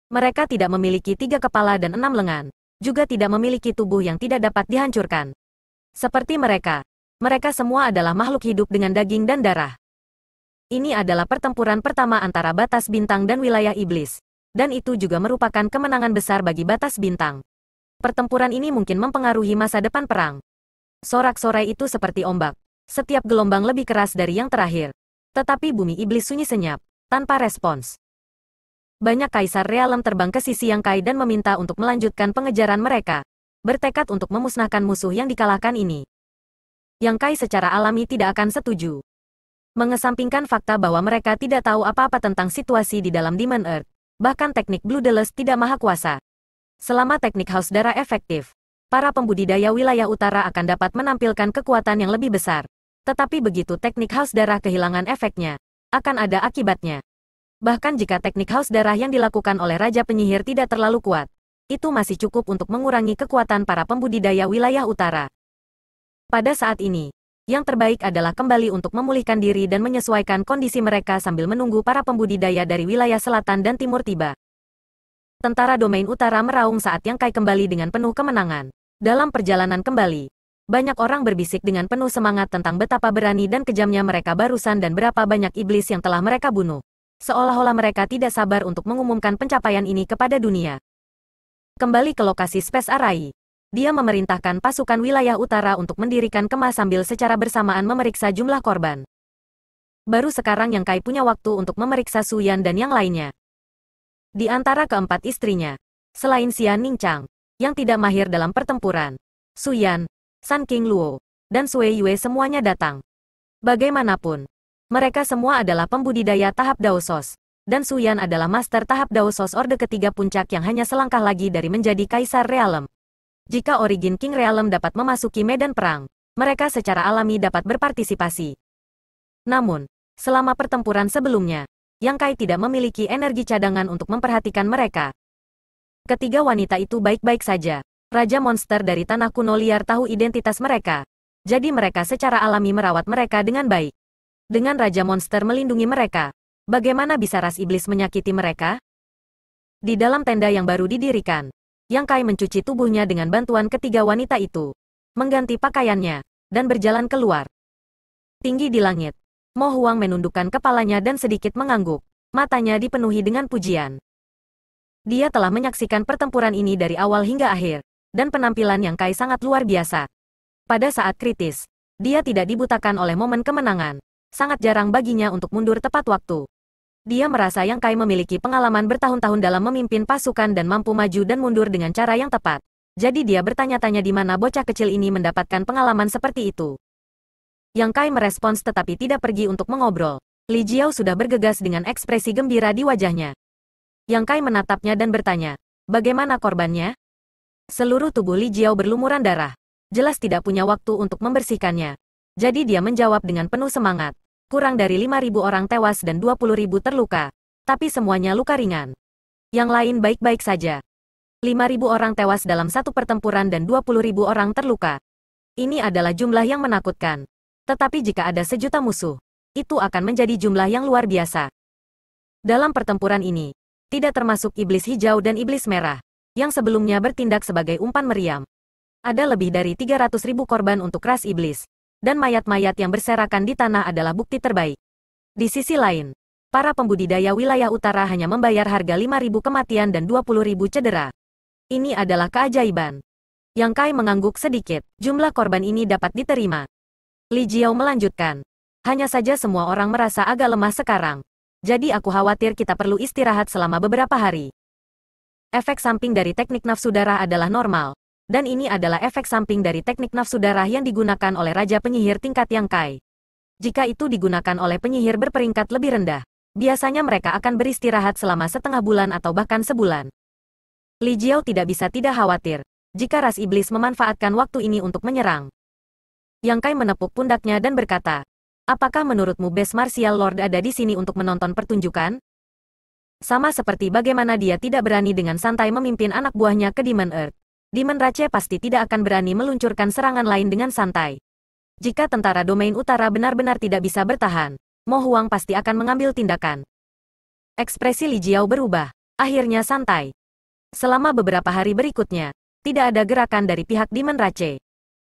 Mereka tidak memiliki tiga kepala dan enam lengan, juga tidak memiliki tubuh yang tidak dapat dihancurkan. Seperti mereka, mereka semua adalah makhluk hidup dengan daging dan darah. Ini adalah pertempuran pertama antara Batas Bintang dan wilayah iblis. Dan itu juga merupakan kemenangan besar bagi Batas Bintang. Pertempuran ini mungkin mempengaruhi masa depan perang. Sorak-sorai itu seperti ombak. Setiap gelombang lebih keras dari yang terakhir. Tetapi bumi iblis sunyi senyap, tanpa respons. Banyak kaisar realem terbang ke sisi yang kai dan meminta untuk melanjutkan pengejaran mereka. Bertekad untuk memusnahkan musuh yang dikalahkan ini. Yang kai secara alami tidak akan setuju mengesampingkan fakta bahwa mereka tidak tahu apa-apa tentang situasi di dalam Demon Earth, bahkan teknik Blue Delos tidak maha kuasa. Selama teknik Haus Darah efektif, para pembudidaya wilayah utara akan dapat menampilkan kekuatan yang lebih besar. Tetapi begitu teknik Haus Darah kehilangan efeknya, akan ada akibatnya. Bahkan jika teknik Haus Darah yang dilakukan oleh Raja Penyihir tidak terlalu kuat, itu masih cukup untuk mengurangi kekuatan para pembudidaya wilayah utara. Pada saat ini, yang terbaik adalah kembali untuk memulihkan diri dan menyesuaikan kondisi mereka sambil menunggu para pembudidaya dari wilayah selatan dan timur tiba. Tentara domain utara meraung saat Yang Kai kembali dengan penuh kemenangan. Dalam perjalanan kembali, banyak orang berbisik dengan penuh semangat tentang betapa berani dan kejamnya mereka barusan dan berapa banyak iblis yang telah mereka bunuh. Seolah-olah mereka tidak sabar untuk mengumumkan pencapaian ini kepada dunia. Kembali ke lokasi Space Arai, dia memerintahkan pasukan wilayah utara untuk mendirikan kemah sambil secara bersamaan memeriksa jumlah korban. Baru sekarang yang Kai punya waktu untuk memeriksa Suyan dan yang lainnya. Di antara keempat istrinya, selain Xian Ningchang, yang tidak mahir dalam pertempuran, Suyan, San King Luo, dan Sui Yue semuanya datang. Bagaimanapun, mereka semua adalah pembudidaya tahap Daosos, dan Suyan adalah master tahap Daosos Orde ketiga puncak yang hanya selangkah lagi dari menjadi kaisar realem jika Origin King Realm dapat memasuki medan perang, mereka secara alami dapat berpartisipasi. Namun, selama pertempuran sebelumnya, Yang Kai tidak memiliki energi cadangan untuk memperhatikan mereka. Ketiga wanita itu baik-baik saja. Raja monster dari tanah kuno liar tahu identitas mereka. Jadi mereka secara alami merawat mereka dengan baik. Dengan Raja Monster melindungi mereka, bagaimana bisa ras iblis menyakiti mereka? Di dalam tenda yang baru didirikan, yang Kai mencuci tubuhnya dengan bantuan ketiga wanita itu. Mengganti pakaiannya, dan berjalan keluar. Tinggi di langit, Mo Huang menundukkan kepalanya dan sedikit mengangguk. Matanya dipenuhi dengan pujian. Dia telah menyaksikan pertempuran ini dari awal hingga akhir, dan penampilan Yang Kai sangat luar biasa. Pada saat kritis, dia tidak dibutakan oleh momen kemenangan. Sangat jarang baginya untuk mundur tepat waktu. Dia merasa Yang Kai memiliki pengalaman bertahun-tahun dalam memimpin pasukan dan mampu maju dan mundur dengan cara yang tepat. Jadi dia bertanya-tanya di mana bocah kecil ini mendapatkan pengalaman seperti itu. Yang Kai merespons tetapi tidak pergi untuk mengobrol. Li Jiao sudah bergegas dengan ekspresi gembira di wajahnya. Yang Kai menatapnya dan bertanya, bagaimana korbannya? Seluruh tubuh Li Jiao berlumuran darah. Jelas tidak punya waktu untuk membersihkannya. Jadi dia menjawab dengan penuh semangat kurang dari 5.000 orang tewas dan 20.000 terluka. Tapi semuanya luka ringan. Yang lain baik-baik saja. 5.000 orang tewas dalam satu pertempuran dan 20.000 orang terluka. Ini adalah jumlah yang menakutkan. Tetapi jika ada sejuta musuh, itu akan menjadi jumlah yang luar biasa. Dalam pertempuran ini, tidak termasuk iblis hijau dan iblis merah, yang sebelumnya bertindak sebagai umpan meriam. Ada lebih dari 300.000 korban untuk ras iblis, dan mayat-mayat yang berserakan di tanah adalah bukti terbaik. Di sisi lain, para pembudidaya wilayah utara hanya membayar harga 5.000 kematian dan 20.000 cedera. Ini adalah keajaiban. Yang Kai mengangguk sedikit, jumlah korban ini dapat diterima. Li Jiao melanjutkan. Hanya saja semua orang merasa agak lemah sekarang. Jadi aku khawatir kita perlu istirahat selama beberapa hari. Efek samping dari teknik nafsu darah adalah normal dan ini adalah efek samping dari teknik nafsu darah yang digunakan oleh raja penyihir tingkat yang kai. Jika itu digunakan oleh penyihir berperingkat lebih rendah, biasanya mereka akan beristirahat selama setengah bulan atau bahkan sebulan. Li Jiao tidak bisa tidak khawatir, jika ras iblis memanfaatkan waktu ini untuk menyerang. Yang Kai menepuk pundaknya dan berkata, Apakah menurutmu best martial lord ada di sini untuk menonton pertunjukan? Sama seperti bagaimana dia tidak berani dengan santai memimpin anak buahnya ke Demon Earth. Demon Rache pasti tidak akan berani meluncurkan serangan lain dengan santai. Jika tentara domain utara benar-benar tidak bisa bertahan, Mo Huang pasti akan mengambil tindakan. Ekspresi Li Jiao berubah, akhirnya santai. Selama beberapa hari berikutnya, tidak ada gerakan dari pihak Demon Rache.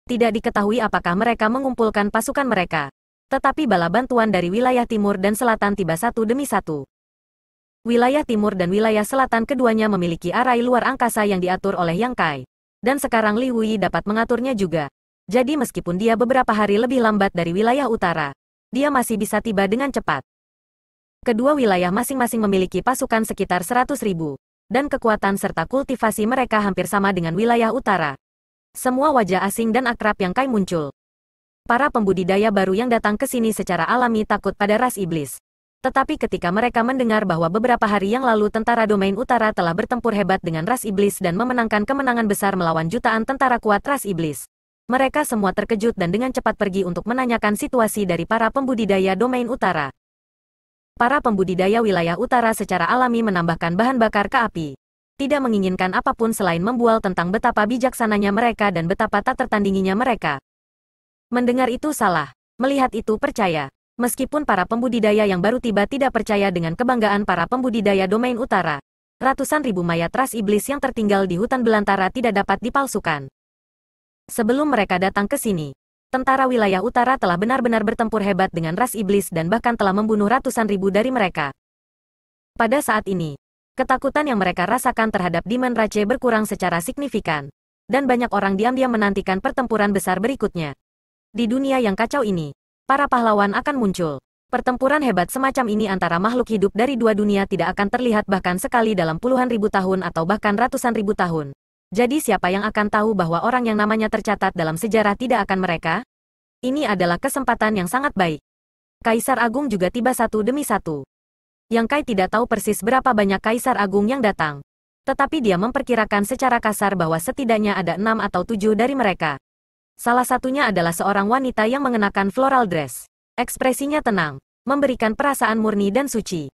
Tidak diketahui apakah mereka mengumpulkan pasukan mereka. Tetapi bala bantuan dari wilayah timur dan selatan tiba satu demi satu. Wilayah timur dan wilayah selatan keduanya memiliki arai luar angkasa yang diatur oleh Yang Kai dan sekarang Li Wuyi dapat mengaturnya juga. Jadi meskipun dia beberapa hari lebih lambat dari wilayah utara, dia masih bisa tiba dengan cepat. Kedua wilayah masing-masing memiliki pasukan sekitar 100 ribu, dan kekuatan serta kultivasi mereka hampir sama dengan wilayah utara. Semua wajah asing dan akrab yang Kai muncul. Para pembudidaya baru yang datang ke sini secara alami takut pada ras iblis. Tetapi ketika mereka mendengar bahwa beberapa hari yang lalu tentara domain utara telah bertempur hebat dengan ras iblis dan memenangkan kemenangan besar melawan jutaan tentara kuat ras iblis, mereka semua terkejut dan dengan cepat pergi untuk menanyakan situasi dari para pembudidaya domain utara. Para pembudidaya wilayah utara secara alami menambahkan bahan bakar ke api. Tidak menginginkan apapun selain membual tentang betapa bijaksananya mereka dan betapa tak tertandinginya mereka. Mendengar itu salah, melihat itu percaya meskipun para pembudidaya yang baru tiba tidak percaya dengan kebanggaan para pembudidaya domain utara. Ratusan ribu mayat ras iblis yang tertinggal di hutan belantara tidak dapat dipalsukan. Sebelum mereka datang ke sini, tentara wilayah utara telah benar-benar bertempur hebat dengan ras iblis dan bahkan telah membunuh ratusan ribu dari mereka. Pada saat ini, ketakutan yang mereka rasakan terhadap Demon Rache berkurang secara signifikan. Dan banyak orang diam-diam menantikan pertempuran besar berikutnya. Di dunia yang kacau ini, para pahlawan akan muncul. Pertempuran hebat semacam ini antara makhluk hidup dari dua dunia tidak akan terlihat bahkan sekali dalam puluhan ribu tahun atau bahkan ratusan ribu tahun. Jadi siapa yang akan tahu bahwa orang yang namanya tercatat dalam sejarah tidak akan mereka? Ini adalah kesempatan yang sangat baik. Kaisar Agung juga tiba satu demi satu. Yang Kai tidak tahu persis berapa banyak Kaisar Agung yang datang. Tetapi dia memperkirakan secara kasar bahwa setidaknya ada enam atau tujuh dari mereka. Salah satunya adalah seorang wanita yang mengenakan floral dress. Ekspresinya tenang, memberikan perasaan murni dan suci.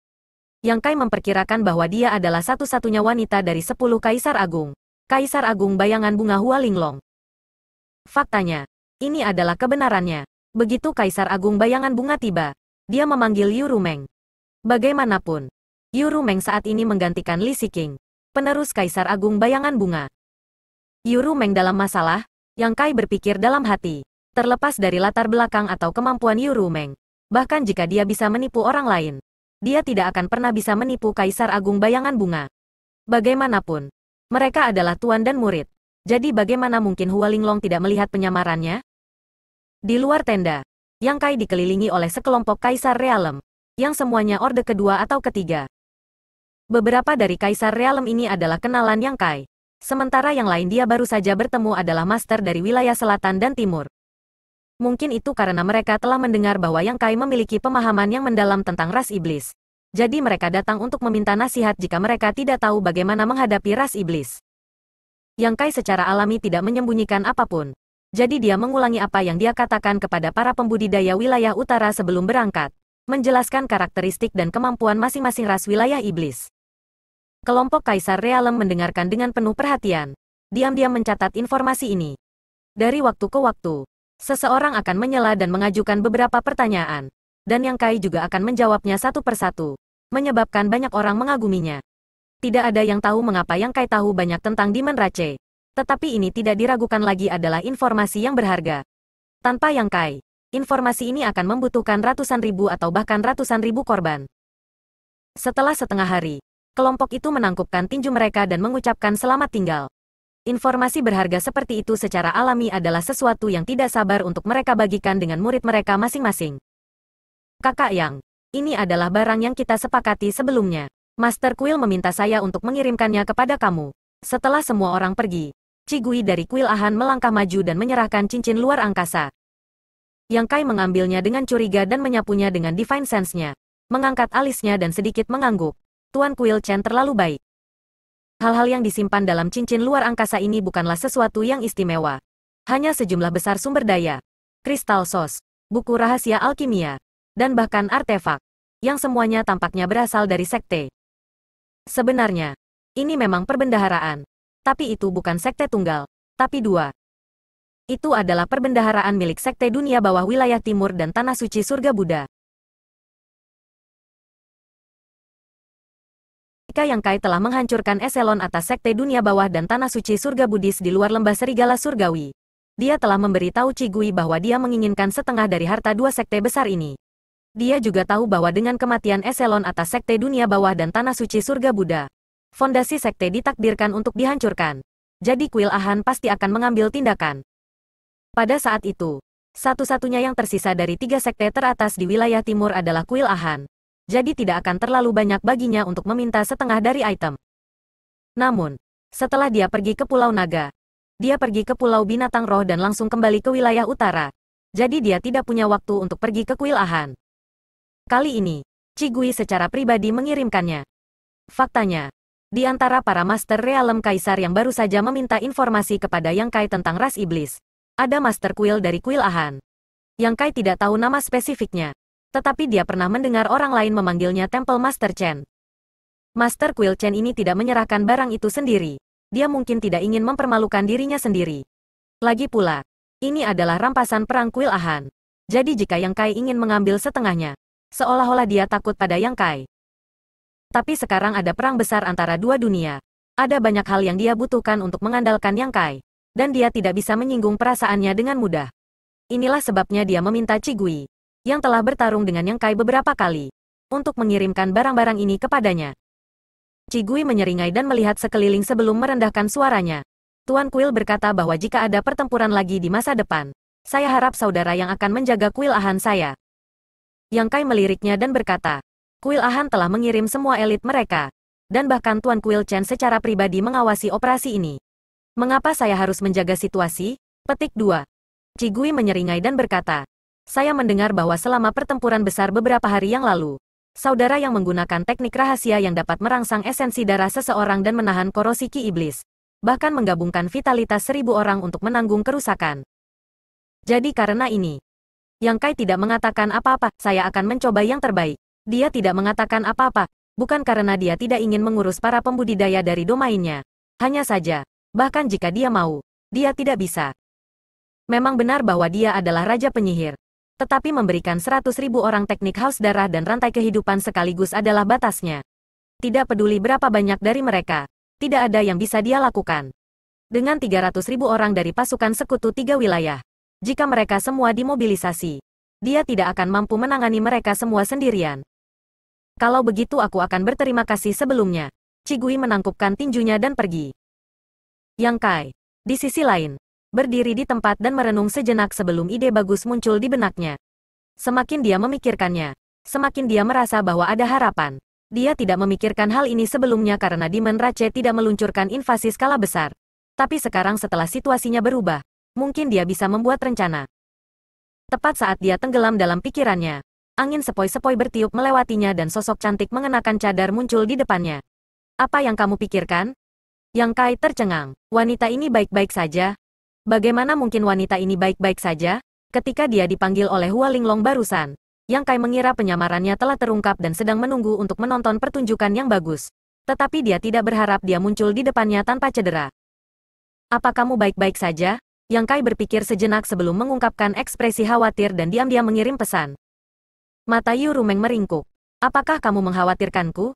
Yang Kai memperkirakan bahwa dia adalah satu-satunya wanita dari sepuluh Kaisar Agung. Kaisar Agung bayangan bunga Hua Linglong. Faktanya, ini adalah kebenarannya. Begitu Kaisar Agung bayangan bunga tiba, dia memanggil Yu Rumeng. Bagaimanapun, Yu Rumeng saat ini menggantikan Li Siking, penerus Kaisar Agung bayangan bunga. Yu Rumeng dalam masalah, yang Kai berpikir dalam hati. Terlepas dari latar belakang atau kemampuan Yu Meng. Bahkan jika dia bisa menipu orang lain. Dia tidak akan pernah bisa menipu Kaisar Agung Bayangan Bunga. Bagaimanapun. Mereka adalah tuan dan murid. Jadi bagaimana mungkin Hua Linglong tidak melihat penyamarannya? Di luar tenda, Yang Kai dikelilingi oleh sekelompok Kaisar Realem. Yang semuanya Orde kedua atau ketiga. Beberapa dari Kaisar Realem ini adalah kenalan Yang Kai. Sementara yang lain dia baru saja bertemu adalah master dari wilayah selatan dan timur. Mungkin itu karena mereka telah mendengar bahwa Yang Kai memiliki pemahaman yang mendalam tentang ras iblis. Jadi mereka datang untuk meminta nasihat jika mereka tidak tahu bagaimana menghadapi ras iblis. Yang Kai secara alami tidak menyembunyikan apapun. Jadi dia mengulangi apa yang dia katakan kepada para pembudidaya wilayah utara sebelum berangkat, menjelaskan karakteristik dan kemampuan masing-masing ras wilayah iblis. Kelompok Kaisar Realem mendengarkan dengan penuh perhatian. Diam-diam mencatat informasi ini. Dari waktu ke waktu, seseorang akan menyela dan mengajukan beberapa pertanyaan. Dan Yang Kai juga akan menjawabnya satu persatu, menyebabkan banyak orang mengaguminya. Tidak ada yang tahu mengapa Yang Kai tahu banyak tentang Demon Rache. Tetapi ini tidak diragukan lagi adalah informasi yang berharga. Tanpa Yang Kai, informasi ini akan membutuhkan ratusan ribu atau bahkan ratusan ribu korban. Setelah setengah hari, kelompok itu menangkupkan tinju mereka dan mengucapkan selamat tinggal. Informasi berharga seperti itu secara alami adalah sesuatu yang tidak sabar untuk mereka bagikan dengan murid mereka masing-masing. Kakak Yang, ini adalah barang yang kita sepakati sebelumnya. Master Kuil meminta saya untuk mengirimkannya kepada kamu. Setelah semua orang pergi, Cigui dari Kuil Ahan melangkah maju dan menyerahkan cincin luar angkasa. Yang Kai mengambilnya dengan curiga dan menyapunya dengan Divine Sense-nya. Mengangkat alisnya dan sedikit mengangguk. Tuan Kuil Chen terlalu baik. Hal-hal yang disimpan dalam cincin luar angkasa ini bukanlah sesuatu yang istimewa. Hanya sejumlah besar sumber daya. Kristal sos, buku rahasia alkimia, dan bahkan artefak, yang semuanya tampaknya berasal dari sekte. Sebenarnya, ini memang perbendaharaan. Tapi itu bukan sekte tunggal, tapi dua. Itu adalah perbendaharaan milik sekte dunia bawah wilayah timur dan tanah suci surga Buddha. ketika Yang Kai telah menghancurkan eselon atas sekte dunia bawah dan tanah suci surga Buddhis di luar lembah serigala surgawi. Dia telah memberitahu Cigui bahwa dia menginginkan setengah dari harta dua sekte besar ini. Dia juga tahu bahwa dengan kematian eselon atas sekte dunia bawah dan tanah suci surga Buddha, fondasi sekte ditakdirkan untuk dihancurkan. Jadi kuil Ahan pasti akan mengambil tindakan. Pada saat itu, satu-satunya yang tersisa dari tiga sekte teratas di wilayah timur adalah kuil Ahan jadi tidak akan terlalu banyak baginya untuk meminta setengah dari item. Namun, setelah dia pergi ke Pulau Naga, dia pergi ke Pulau Binatang Roh dan langsung kembali ke wilayah utara. Jadi dia tidak punya waktu untuk pergi ke Kuil Ahan. Kali ini, Cigui secara pribadi mengirimkannya. Faktanya, di antara para Master Realem Kaisar yang baru saja meminta informasi kepada Yang Kai tentang ras iblis, ada Master Kuil dari Kuil Ahan. Yang Kai tidak tahu nama spesifiknya tetapi dia pernah mendengar orang lain memanggilnya Temple Master Chen. Master Quill Chen ini tidak menyerahkan barang itu sendiri. Dia mungkin tidak ingin mempermalukan dirinya sendiri. Lagi pula, ini adalah rampasan perang Quill Ahan. Jadi jika Yang Kai ingin mengambil setengahnya, seolah-olah dia takut pada Yang Kai. Tapi sekarang ada perang besar antara dua dunia. Ada banyak hal yang dia butuhkan untuk mengandalkan Yang Kai. Dan dia tidak bisa menyinggung perasaannya dengan mudah. Inilah sebabnya dia meminta Cigui yang telah bertarung dengan Yang Kai beberapa kali, untuk mengirimkan barang-barang ini kepadanya. Cigui menyeringai dan melihat sekeliling sebelum merendahkan suaranya. Tuan Kuil berkata bahwa jika ada pertempuran lagi di masa depan, saya harap saudara yang akan menjaga kuil Ahan saya. Yang Kai meliriknya dan berkata, Kuil Ahan telah mengirim semua elit mereka, dan bahkan Tuan Kuil Chen secara pribadi mengawasi operasi ini. Mengapa saya harus menjaga situasi? Petik 2. Cigui menyeringai dan berkata, saya mendengar bahwa selama pertempuran besar beberapa hari yang lalu, saudara yang menggunakan teknik rahasia yang dapat merangsang esensi darah seseorang dan menahan korosi ki iblis, bahkan menggabungkan vitalitas seribu orang untuk menanggung kerusakan. Jadi karena ini, Yang Kai tidak mengatakan apa-apa, saya akan mencoba yang terbaik. Dia tidak mengatakan apa-apa, bukan karena dia tidak ingin mengurus para pembudidaya dari domainnya. Hanya saja, bahkan jika dia mau, dia tidak bisa. Memang benar bahwa dia adalah Raja Penyihir, tetapi memberikan 100 ribu orang teknik haus darah dan rantai kehidupan sekaligus adalah batasnya. Tidak peduli berapa banyak dari mereka, tidak ada yang bisa dia lakukan. Dengan 300 ribu orang dari pasukan sekutu tiga wilayah, jika mereka semua dimobilisasi, dia tidak akan mampu menangani mereka semua sendirian. Kalau begitu aku akan berterima kasih sebelumnya. Cigui menangkupkan tinjunya dan pergi. Yang Kai. Di sisi lain, berdiri di tempat dan merenung sejenak sebelum ide bagus muncul di benaknya. Semakin dia memikirkannya, semakin dia merasa bahwa ada harapan. Dia tidak memikirkan hal ini sebelumnya karena Demon Rache tidak meluncurkan invasi skala besar. Tapi sekarang setelah situasinya berubah, mungkin dia bisa membuat rencana. Tepat saat dia tenggelam dalam pikirannya, angin sepoi-sepoi bertiup melewatinya dan sosok cantik mengenakan cadar muncul di depannya. Apa yang kamu pikirkan? Yang Kai tercengang. Wanita ini baik-baik saja, Bagaimana mungkin wanita ini baik-baik saja, ketika dia dipanggil oleh Hua Linglong barusan? Yang Kai mengira penyamarannya telah terungkap dan sedang menunggu untuk menonton pertunjukan yang bagus. Tetapi dia tidak berharap dia muncul di depannya tanpa cedera. Apa kamu baik-baik saja? Yang Kai berpikir sejenak sebelum mengungkapkan ekspresi khawatir dan diam-diam mengirim pesan. Mata Yu Rumeng meringkuk. Apakah kamu mengkhawatirkanku?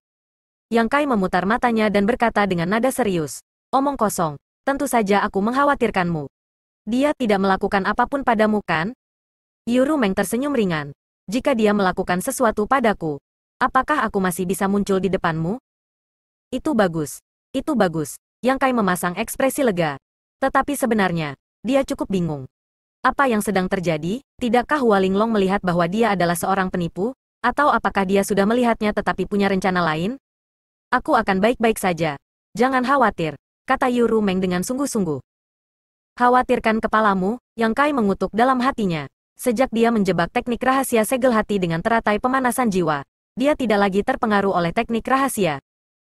Yang Kai memutar matanya dan berkata dengan nada serius. Omong kosong. Tentu saja aku mengkhawatirkanmu. Dia tidak melakukan apapun padamu kan? Yuru Meng tersenyum ringan. Jika dia melakukan sesuatu padaku, apakah aku masih bisa muncul di depanmu? Itu bagus. Itu bagus. Yang Kai memasang ekspresi lega. Tetapi sebenarnya, dia cukup bingung. Apa yang sedang terjadi? Tidakkah Long melihat bahwa dia adalah seorang penipu? Atau apakah dia sudah melihatnya tetapi punya rencana lain? Aku akan baik-baik saja. Jangan khawatir, kata Yuru Meng dengan sungguh-sungguh. Khawatirkan kepalamu, yang Kai mengutuk dalam hatinya. Sejak dia menjebak teknik rahasia segel hati dengan teratai pemanasan jiwa, dia tidak lagi terpengaruh oleh teknik rahasia.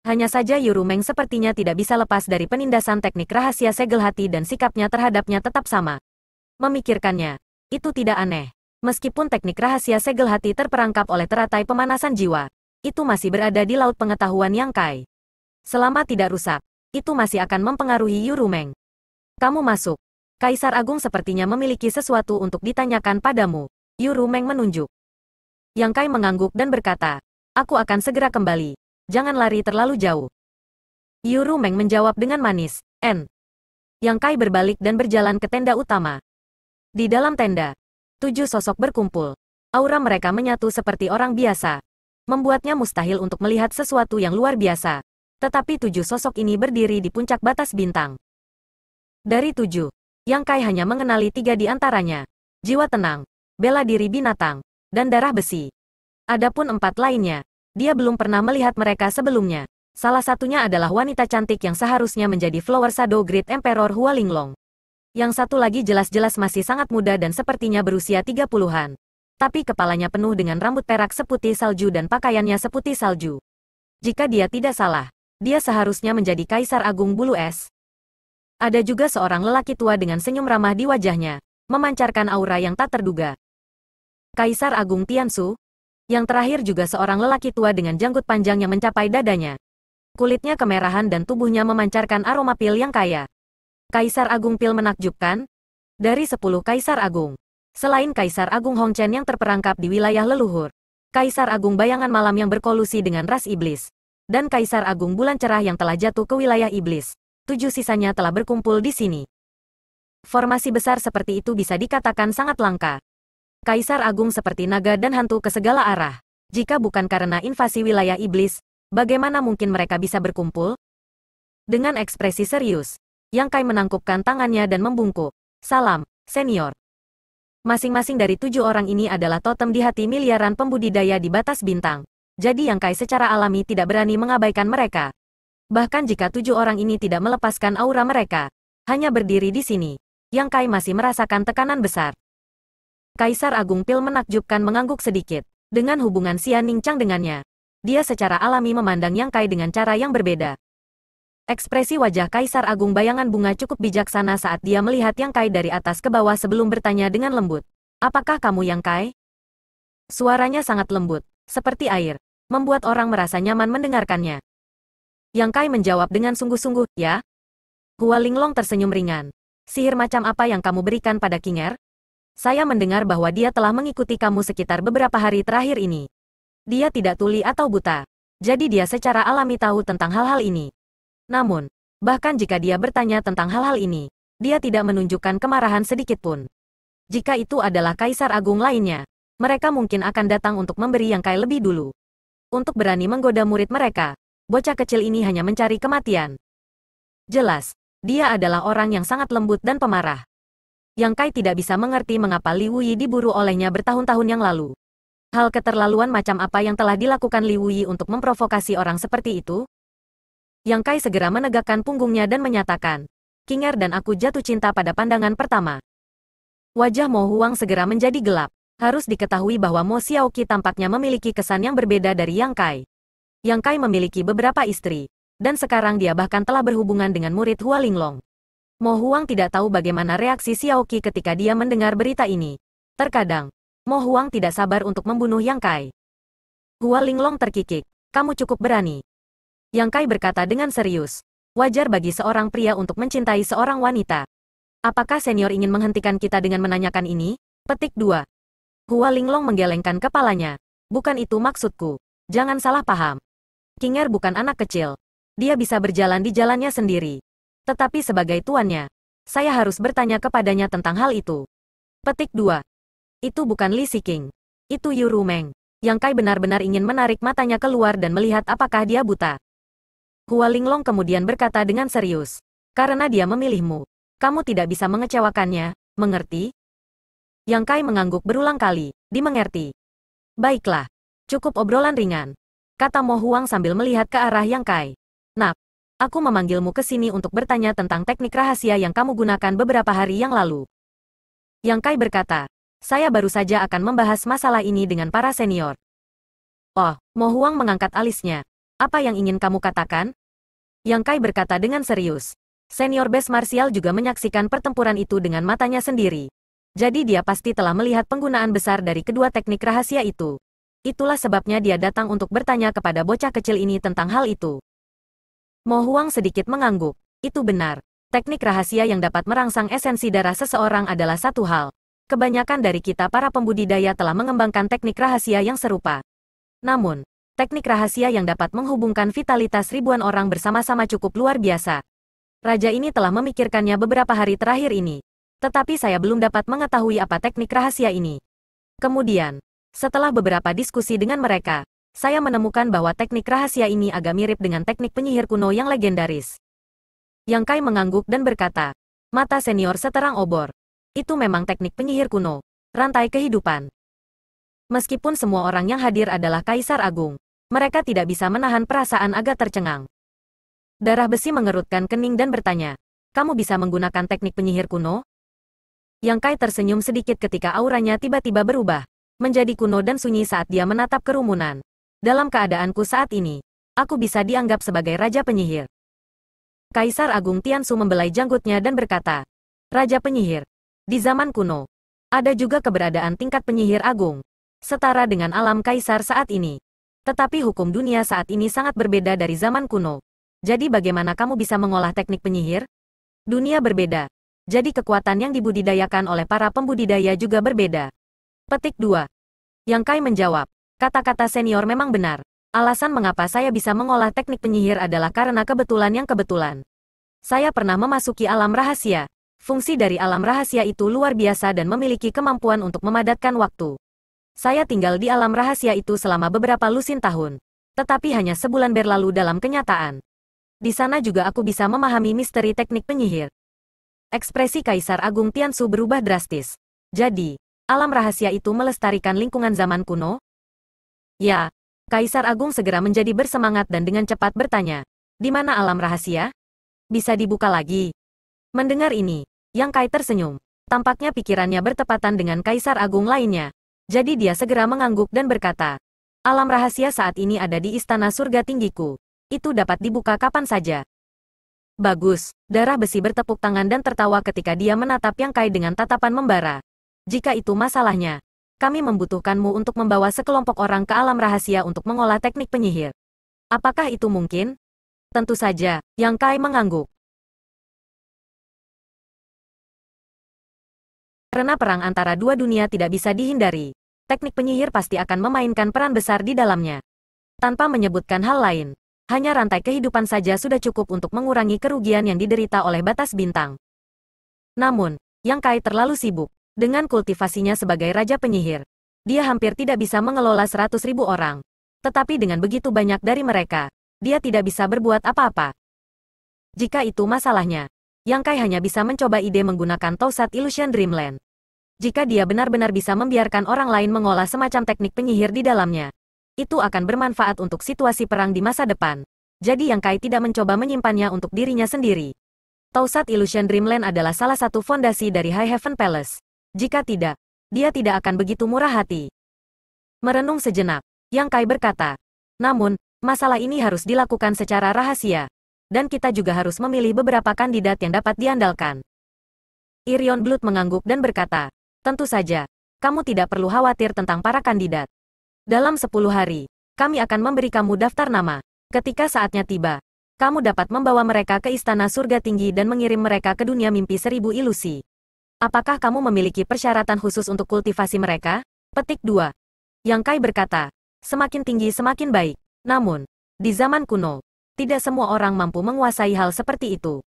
Hanya saja Yuru Meng sepertinya tidak bisa lepas dari penindasan teknik rahasia segel hati dan sikapnya terhadapnya tetap sama. Memikirkannya, itu tidak aneh. Meskipun teknik rahasia segel hati terperangkap oleh teratai pemanasan jiwa, itu masih berada di laut pengetahuan yang Kai. Selama tidak rusak, itu masih akan mempengaruhi Yurumeng. Kamu masuk. Kaisar Agung sepertinya memiliki sesuatu untuk ditanyakan padamu. Yuru Meng menunjuk. Yang Kai mengangguk dan berkata, Aku akan segera kembali. Jangan lari terlalu jauh. Yuru Meng menjawab dengan manis, N. Yang Kai berbalik dan berjalan ke tenda utama. Di dalam tenda, tujuh sosok berkumpul. Aura mereka menyatu seperti orang biasa. Membuatnya mustahil untuk melihat sesuatu yang luar biasa. Tetapi tujuh sosok ini berdiri di puncak batas bintang. Dari tujuh, Yang Kai hanya mengenali tiga di antaranya. Jiwa tenang, bela diri binatang, dan darah besi. Adapun empat lainnya, dia belum pernah melihat mereka sebelumnya. Salah satunya adalah wanita cantik yang seharusnya menjadi Flower Shadow Great Emperor Hua Linglong. Yang satu lagi jelas-jelas masih sangat muda dan sepertinya berusia tiga puluhan, Tapi kepalanya penuh dengan rambut perak seputih salju dan pakaiannya seputih salju. Jika dia tidak salah, dia seharusnya menjadi Kaisar Agung Bulu Es, ada juga seorang lelaki tua dengan senyum ramah di wajahnya, memancarkan aura yang tak terduga. Kaisar Agung Tiansu, yang terakhir juga seorang lelaki tua dengan janggut panjang yang mencapai dadanya. Kulitnya kemerahan dan tubuhnya memancarkan aroma pil yang kaya. Kaisar Agung Pil menakjubkan, dari 10 Kaisar Agung. Selain Kaisar Agung Hongchen yang terperangkap di wilayah leluhur, Kaisar Agung Bayangan Malam yang berkolusi dengan ras iblis, dan Kaisar Agung Bulan Cerah yang telah jatuh ke wilayah iblis tujuh sisanya telah berkumpul di sini. Formasi besar seperti itu bisa dikatakan sangat langka. Kaisar Agung seperti naga dan hantu ke segala arah. Jika bukan karena invasi wilayah iblis, bagaimana mungkin mereka bisa berkumpul? Dengan ekspresi serius, Yang Kai menangkupkan tangannya dan membungkuk. Salam, senior. Masing-masing dari tujuh orang ini adalah totem di hati miliaran pembudidaya di batas bintang. Jadi Yang Kai secara alami tidak berani mengabaikan mereka. Bahkan jika tujuh orang ini tidak melepaskan aura mereka, hanya berdiri di sini, Yang Kai masih merasakan tekanan besar. Kaisar Agung Pil menakjubkan mengangguk sedikit, dengan hubungan Xian Chang dengannya. Dia secara alami memandang Yang Kai dengan cara yang berbeda. Ekspresi wajah Kaisar Agung bayangan bunga cukup bijaksana saat dia melihat Yang Kai dari atas ke bawah sebelum bertanya dengan lembut. Apakah kamu Yang Kai? Suaranya sangat lembut, seperti air, membuat orang merasa nyaman mendengarkannya. Yang Kai menjawab dengan sungguh-sungguh, ya? Hua Linglong tersenyum ringan. Sihir macam apa yang kamu berikan pada Kinger? Saya mendengar bahwa dia telah mengikuti kamu sekitar beberapa hari terakhir ini. Dia tidak tuli atau buta. Jadi dia secara alami tahu tentang hal-hal ini. Namun, bahkan jika dia bertanya tentang hal-hal ini, dia tidak menunjukkan kemarahan sedikit pun. Jika itu adalah kaisar agung lainnya, mereka mungkin akan datang untuk memberi yang Kai lebih dulu. Untuk berani menggoda murid mereka, bocah kecil ini hanya mencari kematian. Jelas, dia adalah orang yang sangat lembut dan pemarah. Yang Kai tidak bisa mengerti mengapa Li Wuyi diburu olehnya bertahun-tahun yang lalu. Hal keterlaluan macam apa yang telah dilakukan Li Wuyi untuk memprovokasi orang seperti itu? Yang Kai segera menegakkan punggungnya dan menyatakan, Kinger dan aku jatuh cinta pada pandangan pertama. Wajah Mo Huang segera menjadi gelap harus diketahui bahwa Mo Xiaoki tampaknya memiliki kesan yang berbeda dari Yang Kai. Yang Kai memiliki beberapa istri. Dan sekarang dia bahkan telah berhubungan dengan murid Hua Linglong. Mo Huang tidak tahu bagaimana reaksi Xiao Qi ketika dia mendengar berita ini. Terkadang, Mo Huang tidak sabar untuk membunuh Yang Kai. Hua Linglong terkikik. Kamu cukup berani. Yang Kai berkata dengan serius. Wajar bagi seorang pria untuk mencintai seorang wanita. Apakah senior ingin menghentikan kita dengan menanyakan ini? Petik 2. Hua Linglong menggelengkan kepalanya. Bukan itu maksudku. Jangan salah paham. Kinger bukan anak kecil. Dia bisa berjalan di jalannya sendiri. Tetapi sebagai tuannya, saya harus bertanya kepadanya tentang hal itu. Petik 2. Itu bukan Li King. Itu Yu Meng. Yang Kai benar-benar ingin menarik matanya keluar dan melihat apakah dia buta. Hua Linglong kemudian berkata dengan serius. Karena dia memilihmu. Kamu tidak bisa mengecewakannya, mengerti? Yang Kai mengangguk berulang kali, dimengerti. Baiklah, cukup obrolan ringan kata Mo Huang sambil melihat ke arah Yang Kai. Nah, aku memanggilmu ke sini untuk bertanya tentang teknik rahasia yang kamu gunakan beberapa hari yang lalu. Yang Kai berkata, saya baru saja akan membahas masalah ini dengan para senior. Oh, Mo Huang mengangkat alisnya. Apa yang ingin kamu katakan? Yang Kai berkata dengan serius. Senior Best Martial juga menyaksikan pertempuran itu dengan matanya sendiri. Jadi dia pasti telah melihat penggunaan besar dari kedua teknik rahasia itu. Itulah sebabnya dia datang untuk bertanya kepada bocah kecil ini tentang hal itu. Mo Huang sedikit mengangguk. Itu benar. Teknik rahasia yang dapat merangsang esensi darah seseorang adalah satu hal. Kebanyakan dari kita para pembudidaya telah mengembangkan teknik rahasia yang serupa. Namun, teknik rahasia yang dapat menghubungkan vitalitas ribuan orang bersama-sama cukup luar biasa. Raja ini telah memikirkannya beberapa hari terakhir ini. Tetapi saya belum dapat mengetahui apa teknik rahasia ini. Kemudian, setelah beberapa diskusi dengan mereka, saya menemukan bahwa teknik rahasia ini agak mirip dengan teknik penyihir kuno yang legendaris. Yang Kai mengangguk dan berkata, mata senior seterang obor. Itu memang teknik penyihir kuno, rantai kehidupan. Meskipun semua orang yang hadir adalah Kaisar Agung, mereka tidak bisa menahan perasaan agak tercengang. Darah besi mengerutkan kening dan bertanya, kamu bisa menggunakan teknik penyihir kuno? Yang Kai tersenyum sedikit ketika auranya tiba-tiba berubah menjadi kuno dan sunyi saat dia menatap kerumunan. Dalam keadaanku saat ini, aku bisa dianggap sebagai raja penyihir. Kaisar Agung Tiansu membelai janggutnya dan berkata, Raja penyihir. Di zaman kuno, ada juga keberadaan tingkat penyihir agung, setara dengan alam kaisar saat ini. Tetapi hukum dunia saat ini sangat berbeda dari zaman kuno. Jadi bagaimana kamu bisa mengolah teknik penyihir? Dunia berbeda. Jadi kekuatan yang dibudidayakan oleh para pembudidaya juga berbeda. Petik 2. Yang Kai menjawab, kata-kata senior memang benar. Alasan mengapa saya bisa mengolah teknik penyihir adalah karena kebetulan yang kebetulan. Saya pernah memasuki alam rahasia. Fungsi dari alam rahasia itu luar biasa dan memiliki kemampuan untuk memadatkan waktu. Saya tinggal di alam rahasia itu selama beberapa lusin tahun. Tetapi hanya sebulan berlalu dalam kenyataan. Di sana juga aku bisa memahami misteri teknik penyihir. Ekspresi Kaisar Agung Tiansu berubah drastis. Jadi, Alam rahasia itu melestarikan lingkungan zaman kuno? Ya, Kaisar Agung segera menjadi bersemangat dan dengan cepat bertanya, di mana alam rahasia? Bisa dibuka lagi. Mendengar ini, Yang Kai tersenyum. Tampaknya pikirannya bertepatan dengan Kaisar Agung lainnya. Jadi dia segera mengangguk dan berkata, Alam rahasia saat ini ada di istana surga tinggiku. Itu dapat dibuka kapan saja. Bagus, darah besi bertepuk tangan dan tertawa ketika dia menatap Yang Kai dengan tatapan membara jika itu masalahnya. Kami membutuhkanmu untuk membawa sekelompok orang ke alam rahasia untuk mengolah teknik penyihir. Apakah itu mungkin? Tentu saja, Yang Kai mengangguk. Karena perang antara dua dunia tidak bisa dihindari, teknik penyihir pasti akan memainkan peran besar di dalamnya. Tanpa menyebutkan hal lain, hanya rantai kehidupan saja sudah cukup untuk mengurangi kerugian yang diderita oleh batas bintang. Namun, Yang Kai terlalu sibuk. Dengan kultivasinya sebagai raja penyihir, dia hampir tidak bisa mengelola seratus ribu orang. Tetapi dengan begitu banyak dari mereka, dia tidak bisa berbuat apa-apa. Jika itu masalahnya, Yang Kai hanya bisa mencoba ide menggunakan Tausat Illusion Dreamland. Jika dia benar-benar bisa membiarkan orang lain mengolah semacam teknik penyihir di dalamnya, itu akan bermanfaat untuk situasi perang di masa depan. Jadi Yang Kai tidak mencoba menyimpannya untuk dirinya sendiri. Tausat Illusion Dreamland adalah salah satu fondasi dari High Heaven Palace. Jika tidak, dia tidak akan begitu murah hati. Merenung sejenak, Yang Kai berkata, namun, masalah ini harus dilakukan secara rahasia. Dan kita juga harus memilih beberapa kandidat yang dapat diandalkan. Irion Blood mengangguk dan berkata, tentu saja, kamu tidak perlu khawatir tentang para kandidat. Dalam 10 hari, kami akan memberi kamu daftar nama. Ketika saatnya tiba, kamu dapat membawa mereka ke istana surga tinggi dan mengirim mereka ke dunia mimpi seribu ilusi. Apakah kamu memiliki persyaratan khusus untuk kultivasi mereka? Petik 2. Yang Kai berkata, semakin tinggi semakin baik. Namun, di zaman kuno, tidak semua orang mampu menguasai hal seperti itu.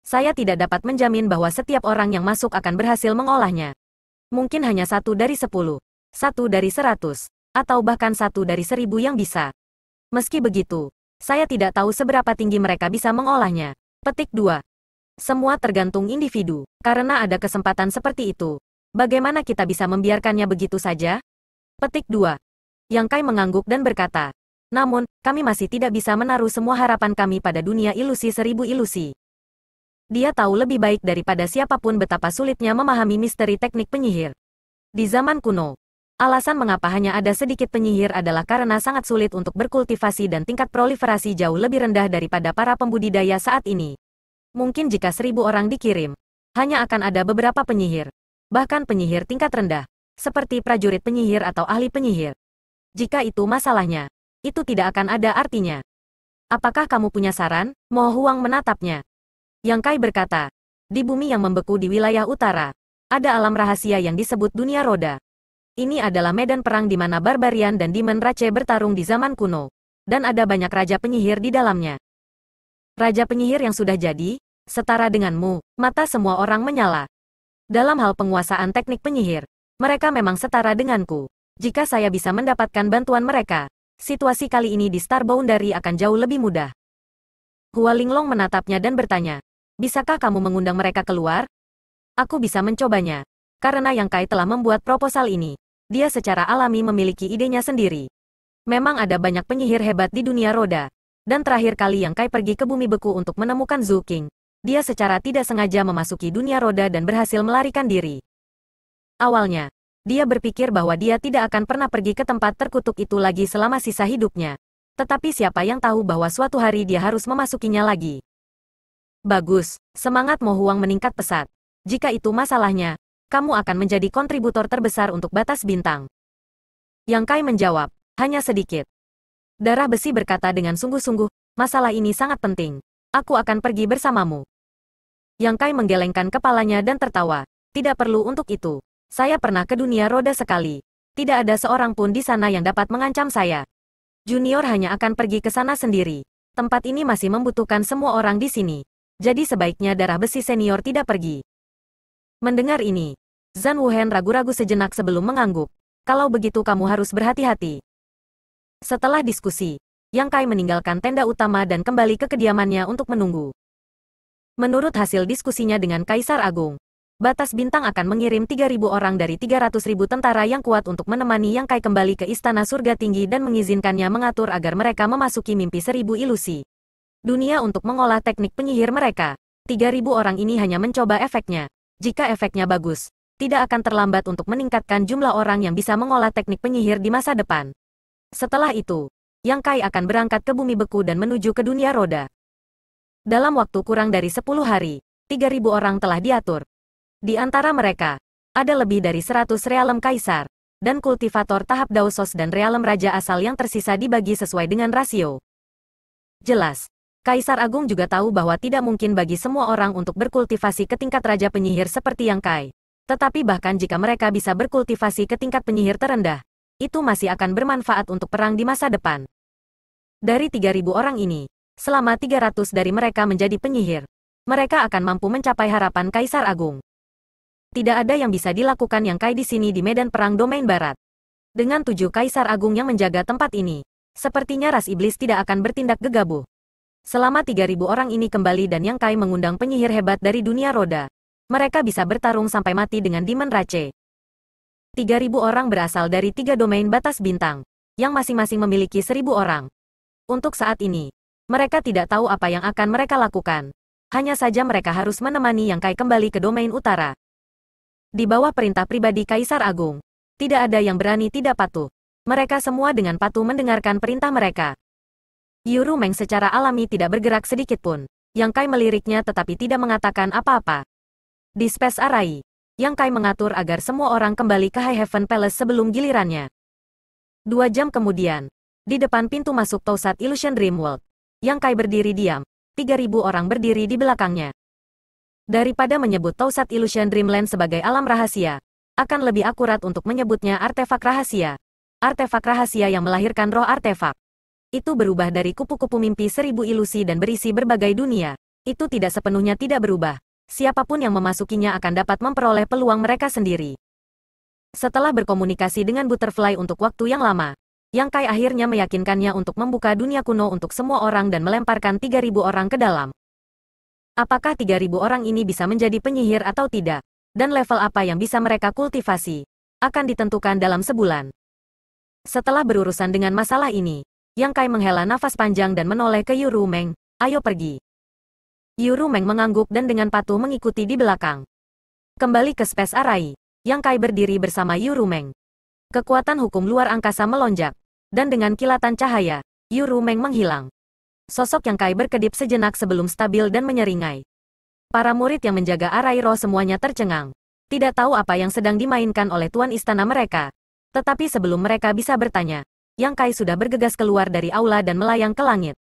Saya tidak dapat menjamin bahwa setiap orang yang masuk akan berhasil mengolahnya. Mungkin hanya satu dari sepuluh, satu dari seratus, atau bahkan satu dari seribu yang bisa. Meski begitu, saya tidak tahu seberapa tinggi mereka bisa mengolahnya. Petik 2. Semua tergantung individu, karena ada kesempatan seperti itu. Bagaimana kita bisa membiarkannya begitu saja? Petik 2. Yang Kai mengangguk dan berkata, namun, kami masih tidak bisa menaruh semua harapan kami pada dunia ilusi seribu ilusi. Dia tahu lebih baik daripada siapapun betapa sulitnya memahami misteri teknik penyihir. Di zaman kuno, Alasan mengapa hanya ada sedikit penyihir adalah karena sangat sulit untuk berkultivasi dan tingkat proliferasi jauh lebih rendah daripada para pembudidaya saat ini. Mungkin jika seribu orang dikirim, hanya akan ada beberapa penyihir. Bahkan penyihir tingkat rendah, seperti prajurit penyihir atau ahli penyihir. Jika itu masalahnya, itu tidak akan ada artinya. Apakah kamu punya saran? Mo Huang menatapnya. Yang Kai berkata, di bumi yang membeku di wilayah utara, ada alam rahasia yang disebut dunia roda. Ini adalah medan perang di mana barbarian dan demon race bertarung di zaman kuno dan ada banyak raja penyihir di dalamnya. Raja penyihir yang sudah jadi, setara denganmu, mata semua orang menyala. Dalam hal penguasaan teknik penyihir, mereka memang setara denganku. Jika saya bisa mendapatkan bantuan mereka, situasi kali ini di Star Boundary akan jauh lebih mudah. Hua Linglong menatapnya dan bertanya, Bisakah kamu mengundang mereka keluar? Aku bisa mencobanya. Karena Yang Kai telah membuat proposal ini. Dia secara alami memiliki idenya sendiri. Memang ada banyak penyihir hebat di dunia roda, dan terakhir kali Yang Kai pergi ke bumi beku untuk menemukan Zhu Qing, Dia secara tidak sengaja memasuki dunia roda dan berhasil melarikan diri. Awalnya, dia berpikir bahwa dia tidak akan pernah pergi ke tempat terkutuk itu lagi selama sisa hidupnya. Tetapi siapa yang tahu bahwa suatu hari dia harus memasukinya lagi. Bagus, semangat Mo Huang meningkat pesat. Jika itu masalahnya, kamu akan menjadi kontributor terbesar untuk batas bintang. Yang Kai menjawab, hanya sedikit. Darah besi berkata dengan sungguh-sungguh, masalah ini sangat penting. Aku akan pergi bersamamu. Yang Kai menggelengkan kepalanya dan tertawa. Tidak perlu untuk itu. Saya pernah ke dunia roda sekali. Tidak ada seorang pun di sana yang dapat mengancam saya. Junior hanya akan pergi ke sana sendiri. Tempat ini masih membutuhkan semua orang di sini. Jadi sebaiknya darah besi senior tidak pergi. Mendengar ini, Zan Wuhen ragu-ragu sejenak sebelum mengangguk. Kalau begitu kamu harus berhati-hati. Setelah diskusi, Yang Kai meninggalkan tenda utama dan kembali ke kediamannya untuk menunggu. Menurut hasil diskusinya dengan Kaisar Agung, Batas Bintang akan mengirim 3.000 orang dari 300.000 tentara yang kuat untuk menemani Yang Kai kembali ke Istana Surga Tinggi dan mengizinkannya mengatur agar mereka memasuki mimpi seribu ilusi. Dunia untuk mengolah teknik penyihir mereka. 3.000 orang ini hanya mencoba efeknya. Jika efeknya bagus, tidak akan terlambat untuk meningkatkan jumlah orang yang bisa mengolah teknik penyihir di masa depan. Setelah itu, Yang Kai akan berangkat ke bumi beku dan menuju ke dunia roda. Dalam waktu kurang dari 10 hari, 3.000 orang telah diatur. Di antara mereka, ada lebih dari 100 realem kaisar, dan kultivator tahap dausos dan realem raja asal yang tersisa dibagi sesuai dengan rasio. Jelas, Kaisar Agung juga tahu bahwa tidak mungkin bagi semua orang untuk berkultivasi ke tingkat raja penyihir seperti Yang Kai. Tetapi bahkan jika mereka bisa berkultivasi ke tingkat penyihir terendah, itu masih akan bermanfaat untuk perang di masa depan. Dari 3.000 orang ini, selama 300 dari mereka menjadi penyihir. Mereka akan mampu mencapai harapan Kaisar Agung. Tidak ada yang bisa dilakukan yang Kai di sini di medan perang domain barat. Dengan tujuh Kaisar Agung yang menjaga tempat ini, sepertinya ras iblis tidak akan bertindak gegabah. Selama 3.000 orang ini kembali dan Yang Kai mengundang penyihir hebat dari dunia roda. Mereka bisa bertarung sampai mati dengan Demon Rache. 3.000 orang berasal dari tiga domain batas bintang, yang masing-masing memiliki 1.000 orang. Untuk saat ini, mereka tidak tahu apa yang akan mereka lakukan. Hanya saja mereka harus menemani Yang Kai kembali ke domain utara. Di bawah perintah pribadi Kaisar Agung, tidak ada yang berani tidak patuh. Mereka semua dengan patuh mendengarkan perintah mereka. Yuru Meng secara alami tidak bergerak sedikit pun. Yang Kai meliriknya tetapi tidak mengatakan apa-apa. Di Space Arai, yang Kai mengatur agar semua orang kembali ke High Heaven Palace sebelum gilirannya. Dua jam kemudian, di depan pintu masuk Tausat Illusion Dream World, Yang Kai berdiri diam, 3000 orang berdiri di belakangnya. Daripada menyebut Tausat Illusion Dreamland sebagai alam rahasia, akan lebih akurat untuk menyebutnya artefak rahasia. Artefak rahasia yang melahirkan roh artefak. Itu berubah dari kupu-kupu mimpi seribu ilusi dan berisi berbagai dunia. Itu tidak sepenuhnya tidak berubah siapapun yang memasukinya akan dapat memperoleh peluang mereka sendiri. Setelah berkomunikasi dengan Butterfly untuk waktu yang lama, Yang Kai akhirnya meyakinkannya untuk membuka dunia kuno untuk semua orang dan melemparkan 3.000 orang ke dalam. Apakah 3.000 orang ini bisa menjadi penyihir atau tidak, dan level apa yang bisa mereka kultivasi, akan ditentukan dalam sebulan. Setelah berurusan dengan masalah ini, Yang Kai menghela nafas panjang dan menoleh ke Yu Rumeng, ayo pergi. Yuru Meng mengangguk dan dengan patuh mengikuti di belakang. Kembali ke Space Arai, Yang Kai berdiri bersama Yuru Meng. Kekuatan hukum luar angkasa melonjak, dan dengan kilatan cahaya, Yuru Meng menghilang. Sosok Yang Kai berkedip sejenak sebelum stabil dan menyeringai. Para murid yang menjaga Arai roh semuanya tercengang. Tidak tahu apa yang sedang dimainkan oleh tuan istana mereka. Tetapi sebelum mereka bisa bertanya, yang Kai sudah bergegas keluar dari aula dan melayang ke langit.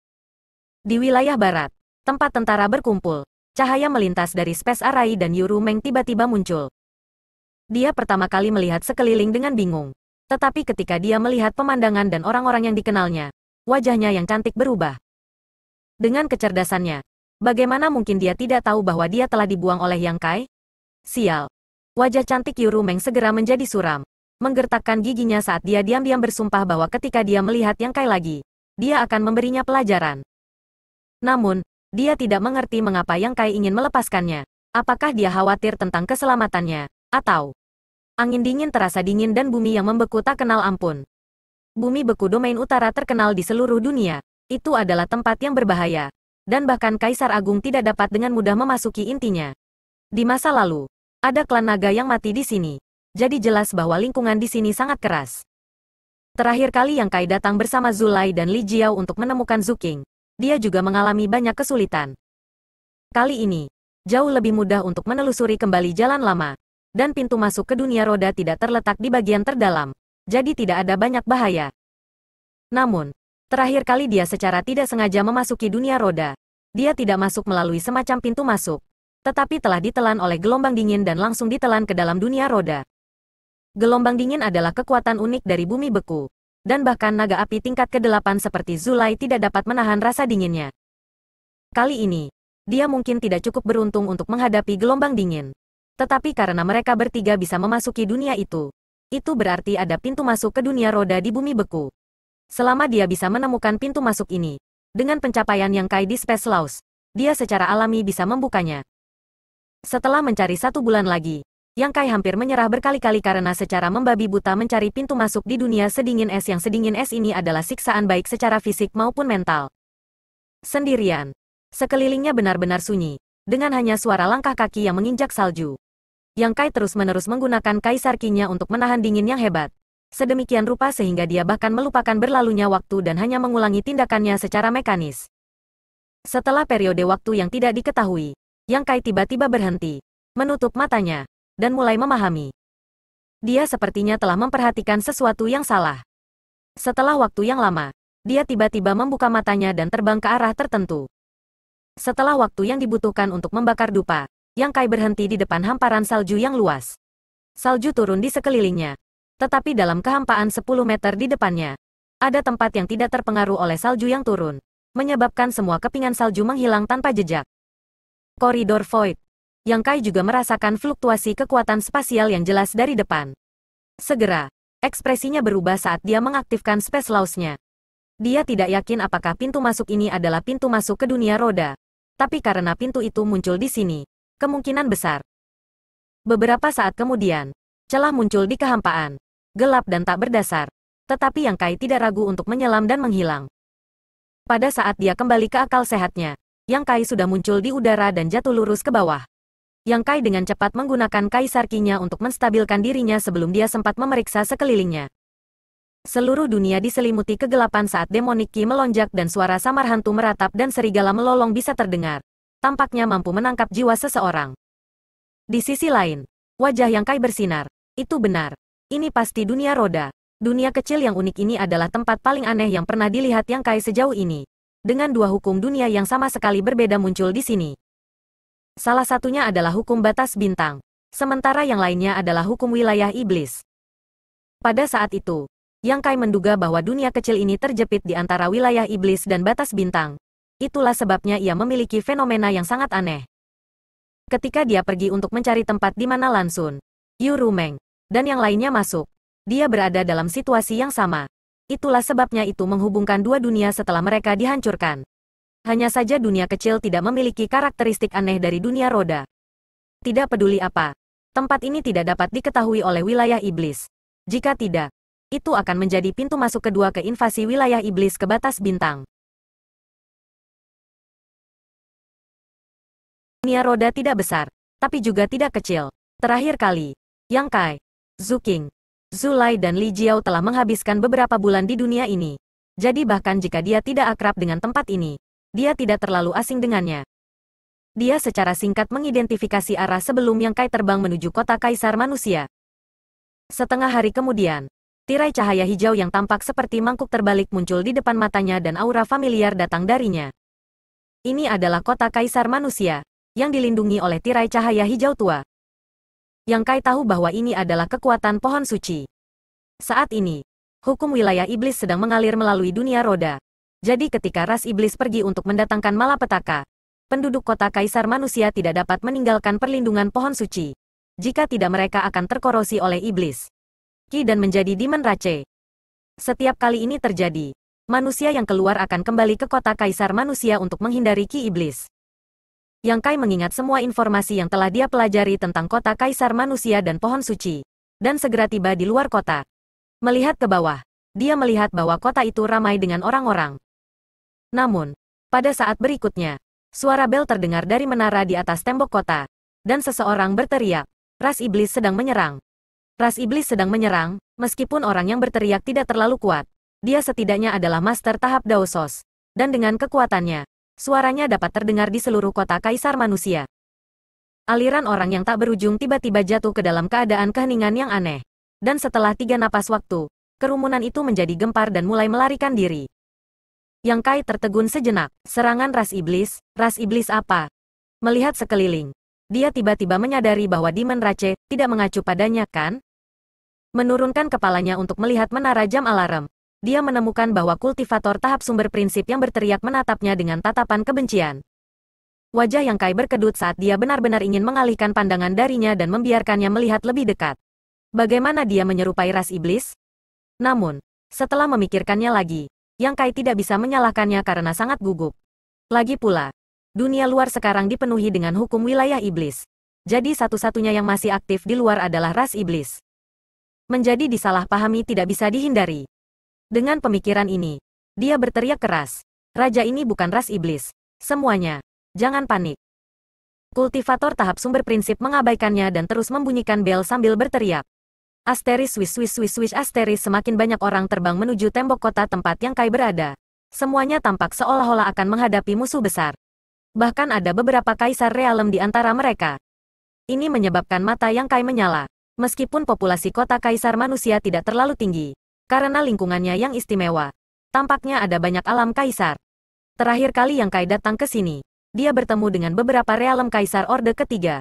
Di wilayah barat, Tempat tentara berkumpul. Cahaya melintas dari Space Arai dan Yuru Meng tiba-tiba muncul. Dia pertama kali melihat sekeliling dengan bingung. Tetapi ketika dia melihat pemandangan dan orang-orang yang dikenalnya, wajahnya yang cantik berubah. Dengan kecerdasannya, bagaimana mungkin dia tidak tahu bahwa dia telah dibuang oleh Yang Kai? Sial. Wajah cantik Yuru Meng segera menjadi suram. Menggertakkan giginya saat dia diam-diam bersumpah bahwa ketika dia melihat Yang Kai lagi, dia akan memberinya pelajaran. Namun, dia tidak mengerti mengapa Yang Kai ingin melepaskannya. Apakah dia khawatir tentang keselamatannya? Atau angin dingin terasa dingin dan bumi yang membeku tak kenal ampun. Bumi beku domain utara terkenal di seluruh dunia. Itu adalah tempat yang berbahaya. Dan bahkan Kaisar Agung tidak dapat dengan mudah memasuki intinya. Di masa lalu, ada klan naga yang mati di sini. Jadi jelas bahwa lingkungan di sini sangat keras. Terakhir kali Yang Kai datang bersama Zulai dan Li Jiao untuk menemukan Zuking, dia juga mengalami banyak kesulitan. Kali ini, jauh lebih mudah untuk menelusuri kembali jalan lama, dan pintu masuk ke dunia roda tidak terletak di bagian terdalam, jadi tidak ada banyak bahaya. Namun, terakhir kali dia secara tidak sengaja memasuki dunia roda, dia tidak masuk melalui semacam pintu masuk, tetapi telah ditelan oleh gelombang dingin dan langsung ditelan ke dalam dunia roda. Gelombang dingin adalah kekuatan unik dari bumi beku, dan bahkan naga api tingkat ke-8 seperti Zulai tidak dapat menahan rasa dinginnya. Kali ini, dia mungkin tidak cukup beruntung untuk menghadapi gelombang dingin. Tetapi karena mereka bertiga bisa memasuki dunia itu, itu berarti ada pintu masuk ke dunia roda di bumi beku. Selama dia bisa menemukan pintu masuk ini, dengan pencapaian yang kai di Space Laos, dia secara alami bisa membukanya. Setelah mencari satu bulan lagi, yang Kai hampir menyerah berkali-kali karena secara membabi buta mencari pintu masuk di dunia sedingin es yang sedingin es ini adalah siksaan baik secara fisik maupun mental. Sendirian. Sekelilingnya benar-benar sunyi, dengan hanya suara langkah kaki yang menginjak salju. Yang Kai terus-menerus menggunakan kaisar kinya untuk menahan dingin yang hebat. Sedemikian rupa sehingga dia bahkan melupakan berlalunya waktu dan hanya mengulangi tindakannya secara mekanis. Setelah periode waktu yang tidak diketahui, Yang Kai tiba-tiba berhenti, menutup matanya dan mulai memahami. Dia sepertinya telah memperhatikan sesuatu yang salah. Setelah waktu yang lama, dia tiba-tiba membuka matanya dan terbang ke arah tertentu. Setelah waktu yang dibutuhkan untuk membakar dupa, Yang Kai berhenti di depan hamparan salju yang luas. Salju turun di sekelilingnya. Tetapi dalam kehampaan 10 meter di depannya, ada tempat yang tidak terpengaruh oleh salju yang turun, menyebabkan semua kepingan salju menghilang tanpa jejak. Koridor Void yang Kai juga merasakan fluktuasi kekuatan spasial yang jelas dari depan. Segera, ekspresinya berubah saat dia mengaktifkan space lausnya. Dia tidak yakin apakah pintu masuk ini adalah pintu masuk ke dunia roda. Tapi karena pintu itu muncul di sini, kemungkinan besar. Beberapa saat kemudian, celah muncul di kehampaan, gelap dan tak berdasar. Tetapi Yang Kai tidak ragu untuk menyelam dan menghilang. Pada saat dia kembali ke akal sehatnya, yang Kai sudah muncul di udara dan jatuh lurus ke bawah. Yang Kai dengan cepat menggunakan kaisar kinya untuk menstabilkan dirinya sebelum dia sempat memeriksa sekelilingnya. Seluruh dunia diselimuti kegelapan saat demonik Ki melonjak dan suara samar hantu meratap dan serigala melolong bisa terdengar. Tampaknya mampu menangkap jiwa seseorang. Di sisi lain, wajah Yang Kai bersinar. Itu benar. Ini pasti dunia roda. Dunia kecil yang unik ini adalah tempat paling aneh yang pernah dilihat Yang Kai sejauh ini. Dengan dua hukum dunia yang sama sekali berbeda muncul di sini. Salah satunya adalah hukum batas bintang, sementara yang lainnya adalah hukum wilayah iblis. Pada saat itu, Yang Kai menduga bahwa dunia kecil ini terjepit di antara wilayah iblis dan batas bintang. Itulah sebabnya ia memiliki fenomena yang sangat aneh. Ketika dia pergi untuk mencari tempat di mana Lansun, Yu Rumeng, dan yang lainnya masuk, dia berada dalam situasi yang sama. Itulah sebabnya itu menghubungkan dua dunia setelah mereka dihancurkan. Hanya saja dunia kecil tidak memiliki karakteristik aneh dari dunia roda. Tidak peduli apa. Tempat ini tidak dapat diketahui oleh wilayah iblis. Jika tidak, itu akan menjadi pintu masuk kedua ke invasi wilayah iblis ke batas bintang. Dunia roda tidak besar, tapi juga tidak kecil. Terakhir kali, Yang Kai, Zhu Zulai dan Li Jiao telah menghabiskan beberapa bulan di dunia ini. Jadi bahkan jika dia tidak akrab dengan tempat ini, dia tidak terlalu asing dengannya. Dia secara singkat mengidentifikasi arah sebelum yang Kai terbang menuju kota Kaisar Manusia. Setengah hari kemudian, tirai cahaya hijau yang tampak seperti mangkuk terbalik muncul di depan matanya dan aura familiar datang darinya. Ini adalah kota Kaisar Manusia, yang dilindungi oleh tirai cahaya hijau tua. Yang Kai tahu bahwa ini adalah kekuatan pohon suci. Saat ini, hukum wilayah iblis sedang mengalir melalui dunia roda, jadi ketika ras iblis pergi untuk mendatangkan malapetaka, penduduk kota kaisar manusia tidak dapat meninggalkan perlindungan pohon suci. Jika tidak mereka akan terkorosi oleh iblis. Ki dan menjadi dimen race. Setiap kali ini terjadi, manusia yang keluar akan kembali ke kota kaisar manusia untuk menghindari ki iblis. Yang Kai mengingat semua informasi yang telah dia pelajari tentang kota kaisar manusia dan pohon suci. Dan segera tiba di luar kota. Melihat ke bawah, dia melihat bahwa kota itu ramai dengan orang-orang. Namun, pada saat berikutnya, suara bel terdengar dari menara di atas tembok kota, dan seseorang berteriak, Ras Iblis sedang menyerang. Ras Iblis sedang menyerang, meskipun orang yang berteriak tidak terlalu kuat, dia setidaknya adalah master tahap Daosos, dan dengan kekuatannya, suaranya dapat terdengar di seluruh kota Kaisar Manusia. Aliran orang yang tak berujung tiba-tiba jatuh ke dalam keadaan keheningan yang aneh. Dan setelah tiga napas waktu, kerumunan itu menjadi gempar dan mulai melarikan diri. Yang Kai tertegun sejenak. Serangan ras iblis, ras iblis apa? Melihat sekeliling. Dia tiba-tiba menyadari bahwa Demon Rache tidak mengacu padanya kan? Menurunkan kepalanya untuk melihat menara jam alarm. Dia menemukan bahwa kultivator tahap sumber prinsip yang berteriak menatapnya dengan tatapan kebencian. Wajah yang Kai berkedut saat dia benar-benar ingin mengalihkan pandangan darinya dan membiarkannya melihat lebih dekat. Bagaimana dia menyerupai ras iblis? Namun, setelah memikirkannya lagi, yang Kai tidak bisa menyalahkannya karena sangat gugup. Lagi pula, dunia luar sekarang dipenuhi dengan hukum wilayah iblis. Jadi satu-satunya yang masih aktif di luar adalah ras iblis. Menjadi disalahpahami tidak bisa dihindari. Dengan pemikiran ini, dia berteriak keras. Raja ini bukan ras iblis. Semuanya. Jangan panik. Kultivator tahap sumber prinsip mengabaikannya dan terus membunyikan bel sambil berteriak. Asteris wis wis wis wis asteris semakin banyak orang terbang menuju tembok kota tempat yang Kai berada. Semuanya tampak seolah-olah akan menghadapi musuh besar. Bahkan ada beberapa kaisar realem di antara mereka. Ini menyebabkan mata yang Kai menyala. Meskipun populasi kota kaisar manusia tidak terlalu tinggi, karena lingkungannya yang istimewa, tampaknya ada banyak alam kaisar. Terakhir kali yang Kai datang ke sini, dia bertemu dengan beberapa realem kaisar orde ketiga.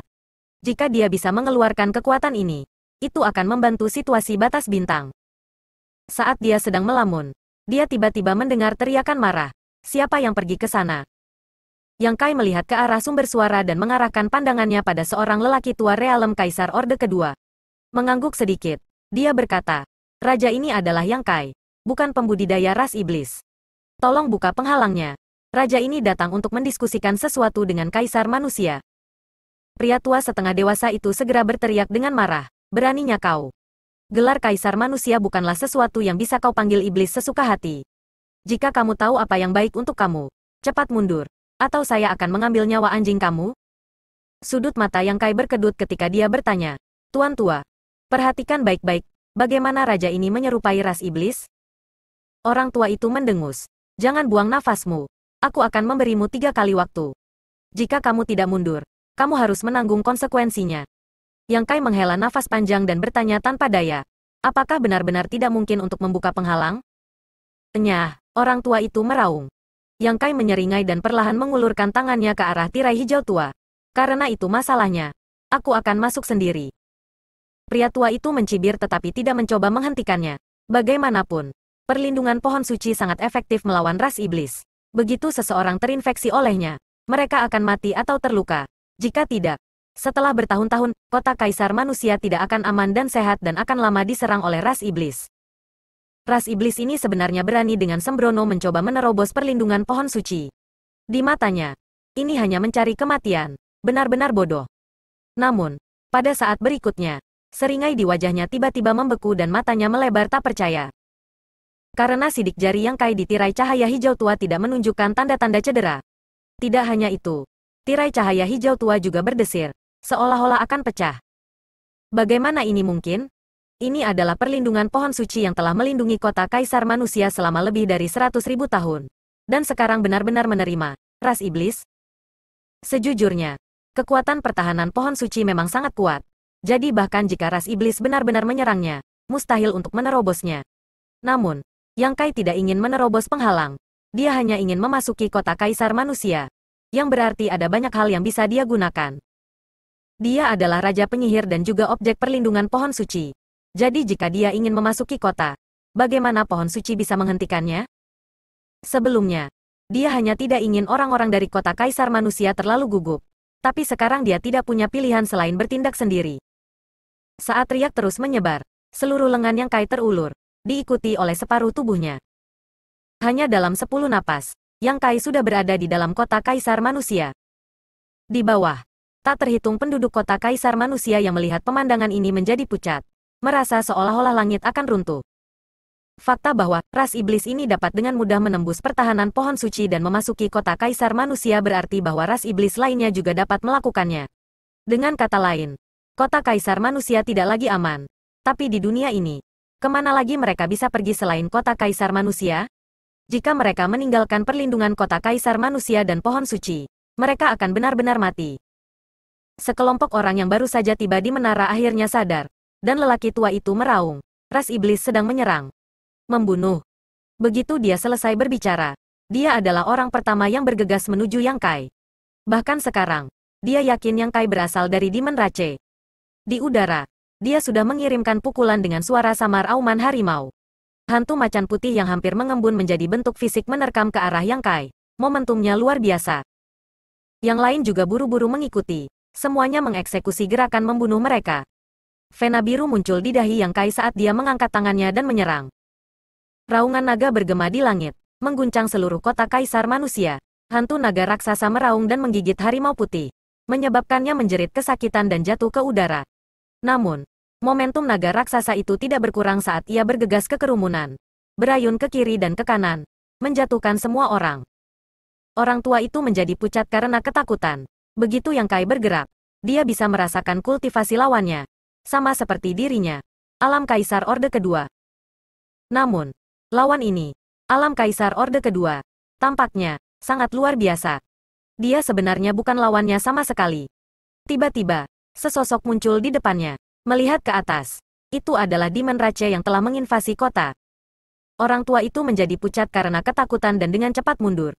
Jika dia bisa mengeluarkan kekuatan ini, itu akan membantu situasi batas bintang. Saat dia sedang melamun, dia tiba-tiba mendengar teriakan marah. Siapa yang pergi ke sana? Yang Kai melihat ke arah sumber suara dan mengarahkan pandangannya pada seorang lelaki tua realem Kaisar Orde Kedua. Mengangguk sedikit, dia berkata, Raja ini adalah Yang Kai, bukan pembudidaya ras iblis. Tolong buka penghalangnya. Raja ini datang untuk mendiskusikan sesuatu dengan Kaisar Manusia. Pria tua setengah dewasa itu segera berteriak dengan marah. Beraninya kau. Gelar kaisar manusia bukanlah sesuatu yang bisa kau panggil iblis sesuka hati. Jika kamu tahu apa yang baik untuk kamu, cepat mundur, atau saya akan mengambil nyawa anjing kamu. Sudut mata yang Kai berkedut ketika dia bertanya, Tuan tua, perhatikan baik-baik, bagaimana raja ini menyerupai ras iblis? Orang tua itu mendengus. Jangan buang nafasmu. Aku akan memberimu tiga kali waktu. Jika kamu tidak mundur, kamu harus menanggung konsekuensinya. Yang Kai menghela nafas panjang dan bertanya tanpa daya. Apakah benar-benar tidak mungkin untuk membuka penghalang? Enyah, orang tua itu meraung. Yang Kai menyeringai dan perlahan mengulurkan tangannya ke arah tirai hijau tua. Karena itu masalahnya. Aku akan masuk sendiri. Pria tua itu mencibir tetapi tidak mencoba menghentikannya. Bagaimanapun, perlindungan pohon suci sangat efektif melawan ras iblis. Begitu seseorang terinfeksi olehnya, mereka akan mati atau terluka. Jika tidak, setelah bertahun-tahun, kota kaisar manusia tidak akan aman dan sehat dan akan lama diserang oleh ras iblis. Ras iblis ini sebenarnya berani dengan sembrono mencoba menerobos perlindungan pohon suci. Di matanya, ini hanya mencari kematian. Benar-benar bodoh. Namun, pada saat berikutnya, seringai di wajahnya tiba-tiba membeku dan matanya melebar tak percaya. Karena sidik jari yang kai ditirai cahaya hijau tua tidak menunjukkan tanda-tanda cedera. Tidak hanya itu, tirai cahaya hijau tua juga berdesir, seolah-olah akan pecah. Bagaimana ini mungkin? Ini adalah perlindungan pohon suci yang telah melindungi kota kaisar manusia selama lebih dari seratus ribu tahun. Dan sekarang benar-benar menerima ras iblis. Sejujurnya, kekuatan pertahanan pohon suci memang sangat kuat. Jadi bahkan jika ras iblis benar-benar menyerangnya, mustahil untuk menerobosnya. Namun, Yang Kai tidak ingin menerobos penghalang. Dia hanya ingin memasuki kota kaisar manusia. Yang berarti ada banyak hal yang bisa dia gunakan. Dia adalah raja penyihir dan juga objek perlindungan pohon suci. Jadi jika dia ingin memasuki kota, bagaimana pohon suci bisa menghentikannya? Sebelumnya, dia hanya tidak ingin orang-orang dari kota kaisar manusia terlalu gugup. Tapi sekarang dia tidak punya pilihan selain bertindak sendiri. Saat riak terus menyebar, seluruh lengan yang Kai terulur, diikuti oleh separuh tubuhnya. Hanya dalam sepuluh napas, yang Kai sudah berada di dalam kota kaisar manusia. Di bawah, Tak terhitung penduduk kota Kaisar manusia yang melihat pemandangan ini menjadi pucat. Merasa seolah-olah langit akan runtuh. Fakta bahwa ras iblis ini dapat dengan mudah menembus pertahanan pohon suci dan memasuki kota Kaisar manusia berarti bahwa ras iblis lainnya juga dapat melakukannya. Dengan kata lain, kota Kaisar manusia tidak lagi aman. Tapi di dunia ini, kemana lagi mereka bisa pergi selain kota Kaisar manusia? Jika mereka meninggalkan perlindungan kota kaisar manusia dan pohon suci, mereka akan benar-benar mati. Sekelompok orang yang baru saja tiba di menara akhirnya sadar. Dan lelaki tua itu meraung. Ras iblis sedang menyerang. Membunuh. Begitu dia selesai berbicara, dia adalah orang pertama yang bergegas menuju Yang Kai. Bahkan sekarang, dia yakin Yang Kai berasal dari Demon Rache. Di udara, dia sudah mengirimkan pukulan dengan suara samar auman harimau. Hantu macan putih yang hampir mengembun menjadi bentuk fisik menerkam ke arah Yang Kai. Momentumnya luar biasa. Yang lain juga buru-buru mengikuti semuanya mengeksekusi gerakan membunuh mereka. Vena biru muncul di dahi Yang Kai saat dia mengangkat tangannya dan menyerang. Raungan naga bergema di langit, mengguncang seluruh kota kaisar manusia. Hantu naga raksasa meraung dan menggigit harimau putih, menyebabkannya menjerit kesakitan dan jatuh ke udara. Namun, momentum naga raksasa itu tidak berkurang saat ia bergegas ke kerumunan, berayun ke kiri dan ke kanan, menjatuhkan semua orang. Orang tua itu menjadi pucat karena ketakutan. Begitu yang Kai bergerak, dia bisa merasakan kultivasi lawannya. Sama seperti dirinya. Alam Kaisar Orde Kedua. Namun, lawan ini, Alam Kaisar Orde Kedua, tampaknya, sangat luar biasa. Dia sebenarnya bukan lawannya sama sekali. Tiba-tiba, sesosok muncul di depannya. Melihat ke atas, itu adalah Demon Rache yang telah menginvasi kota. Orang tua itu menjadi pucat karena ketakutan dan dengan cepat mundur.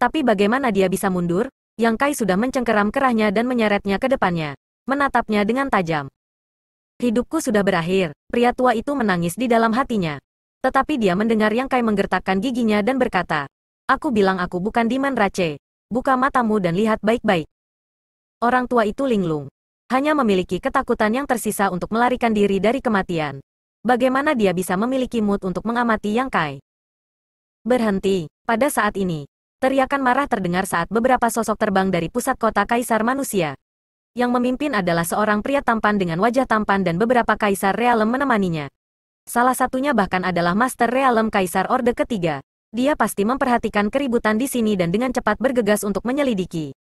Tapi bagaimana dia bisa mundur? Yang Kai sudah mencengkeram kerahnya dan menyeretnya ke depannya. Menatapnya dengan tajam. Hidupku sudah berakhir, pria tua itu menangis di dalam hatinya. Tetapi dia mendengar Yang Kai menggertakkan giginya dan berkata, Aku bilang aku bukan Diman rache. Buka matamu dan lihat baik-baik. Orang tua itu linglung. Hanya memiliki ketakutan yang tersisa untuk melarikan diri dari kematian. Bagaimana dia bisa memiliki mood untuk mengamati Yang Kai? Berhenti, pada saat ini, Teriakan marah terdengar saat beberapa sosok terbang dari pusat kota kaisar manusia. Yang memimpin adalah seorang pria tampan dengan wajah tampan dan beberapa kaisar realem menemaninya. Salah satunya bahkan adalah Master Realem Kaisar Orde ketiga. Dia pasti memperhatikan keributan di sini dan dengan cepat bergegas untuk menyelidiki.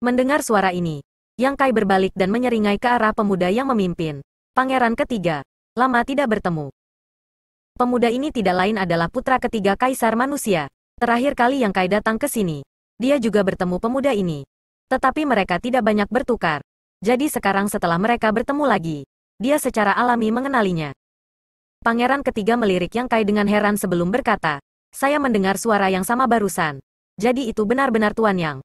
Mendengar suara ini, Yang Kai berbalik dan menyeringai ke arah pemuda yang memimpin. Pangeran ketiga, lama tidak bertemu. Pemuda ini tidak lain adalah putra ketiga Kaisar Manusia, Terakhir kali yang Kai datang ke sini, dia juga bertemu pemuda ini. Tetapi mereka tidak banyak bertukar. Jadi sekarang setelah mereka bertemu lagi, dia secara alami mengenalinya. Pangeran ketiga melirik Yang Kai dengan heran sebelum berkata, saya mendengar suara yang sama barusan. Jadi itu benar-benar Tuan Yang.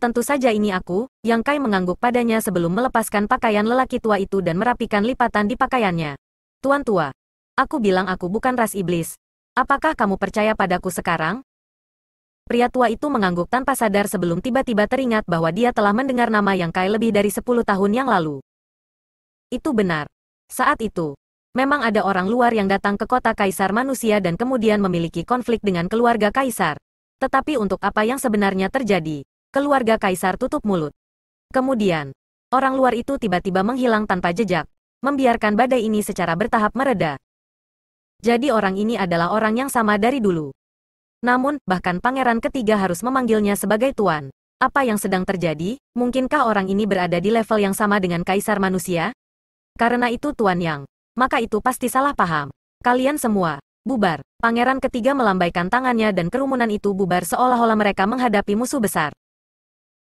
Tentu saja ini aku, Yang Kai mengangguk padanya sebelum melepaskan pakaian lelaki tua itu dan merapikan lipatan di pakaiannya. Tuan tua, aku bilang aku bukan ras iblis, Apakah kamu percaya padaku sekarang? Pria tua itu mengangguk tanpa sadar sebelum tiba-tiba teringat bahwa dia telah mendengar nama Yang Kai lebih dari 10 tahun yang lalu. Itu benar. Saat itu, memang ada orang luar yang datang ke kota Kaisar manusia dan kemudian memiliki konflik dengan keluarga Kaisar. Tetapi untuk apa yang sebenarnya terjadi, keluarga Kaisar tutup mulut. Kemudian, orang luar itu tiba-tiba menghilang tanpa jejak, membiarkan badai ini secara bertahap mereda. Jadi orang ini adalah orang yang sama dari dulu. Namun, bahkan pangeran ketiga harus memanggilnya sebagai tuan. Apa yang sedang terjadi? Mungkinkah orang ini berada di level yang sama dengan kaisar manusia? Karena itu tuan yang. Maka itu pasti salah paham. Kalian semua, bubar. Pangeran ketiga melambaikan tangannya dan kerumunan itu bubar seolah-olah mereka menghadapi musuh besar.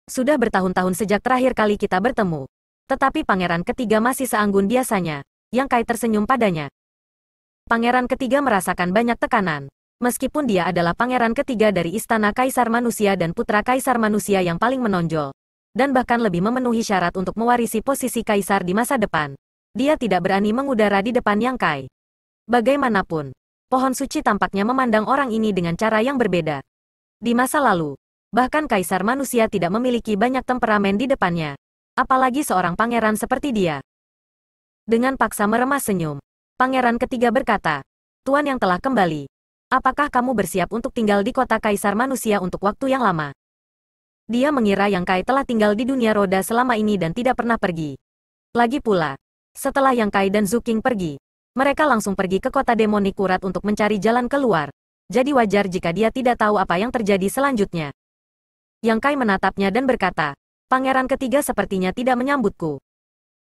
Sudah bertahun-tahun sejak terakhir kali kita bertemu. Tetapi pangeran ketiga masih seanggun biasanya. Yang Kai tersenyum padanya pangeran ketiga merasakan banyak tekanan. Meskipun dia adalah pangeran ketiga dari istana kaisar manusia dan putra kaisar manusia yang paling menonjol, dan bahkan lebih memenuhi syarat untuk mewarisi posisi kaisar di masa depan, dia tidak berani mengudara di depan Yang Kai. Bagaimanapun, pohon suci tampaknya memandang orang ini dengan cara yang berbeda. Di masa lalu, bahkan kaisar manusia tidak memiliki banyak temperamen di depannya, apalagi seorang pangeran seperti dia. Dengan paksa meremas senyum, Pangeran ketiga berkata, Tuan yang telah kembali. Apakah kamu bersiap untuk tinggal di kota kaisar manusia untuk waktu yang lama? Dia mengira Yang Kai telah tinggal di dunia roda selama ini dan tidak pernah pergi. Lagi pula, setelah Yang Kai dan Zuking pergi, mereka langsung pergi ke kota demonik kurat untuk mencari jalan keluar. Jadi wajar jika dia tidak tahu apa yang terjadi selanjutnya. Yang Kai menatapnya dan berkata, Pangeran ketiga sepertinya tidak menyambutku.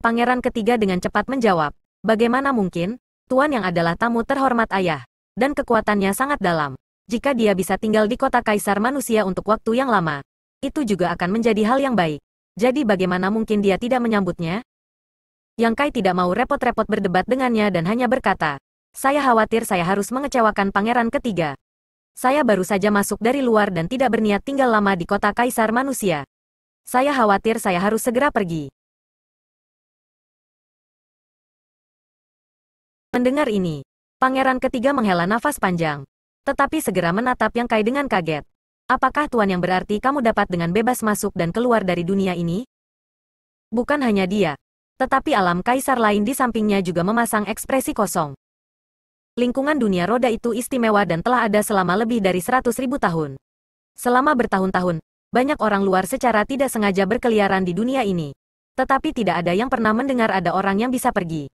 Pangeran ketiga dengan cepat menjawab, Bagaimana mungkin, Tuan yang adalah tamu terhormat ayah, dan kekuatannya sangat dalam. Jika dia bisa tinggal di kota kaisar manusia untuk waktu yang lama, itu juga akan menjadi hal yang baik. Jadi bagaimana mungkin dia tidak menyambutnya? Yang Kai tidak mau repot-repot berdebat dengannya dan hanya berkata, saya khawatir saya harus mengecewakan pangeran ketiga. Saya baru saja masuk dari luar dan tidak berniat tinggal lama di kota kaisar manusia. Saya khawatir saya harus segera pergi. Mendengar ini, pangeran ketiga menghela nafas panjang. Tetapi segera menatap Yang Kai dengan kaget. Apakah Tuan yang berarti kamu dapat dengan bebas masuk dan keluar dari dunia ini? Bukan hanya dia, tetapi alam kaisar lain di sampingnya juga memasang ekspresi kosong. Lingkungan dunia roda itu istimewa dan telah ada selama lebih dari seratus ribu tahun. Selama bertahun-tahun, banyak orang luar secara tidak sengaja berkeliaran di dunia ini. Tetapi tidak ada yang pernah mendengar ada orang yang bisa pergi.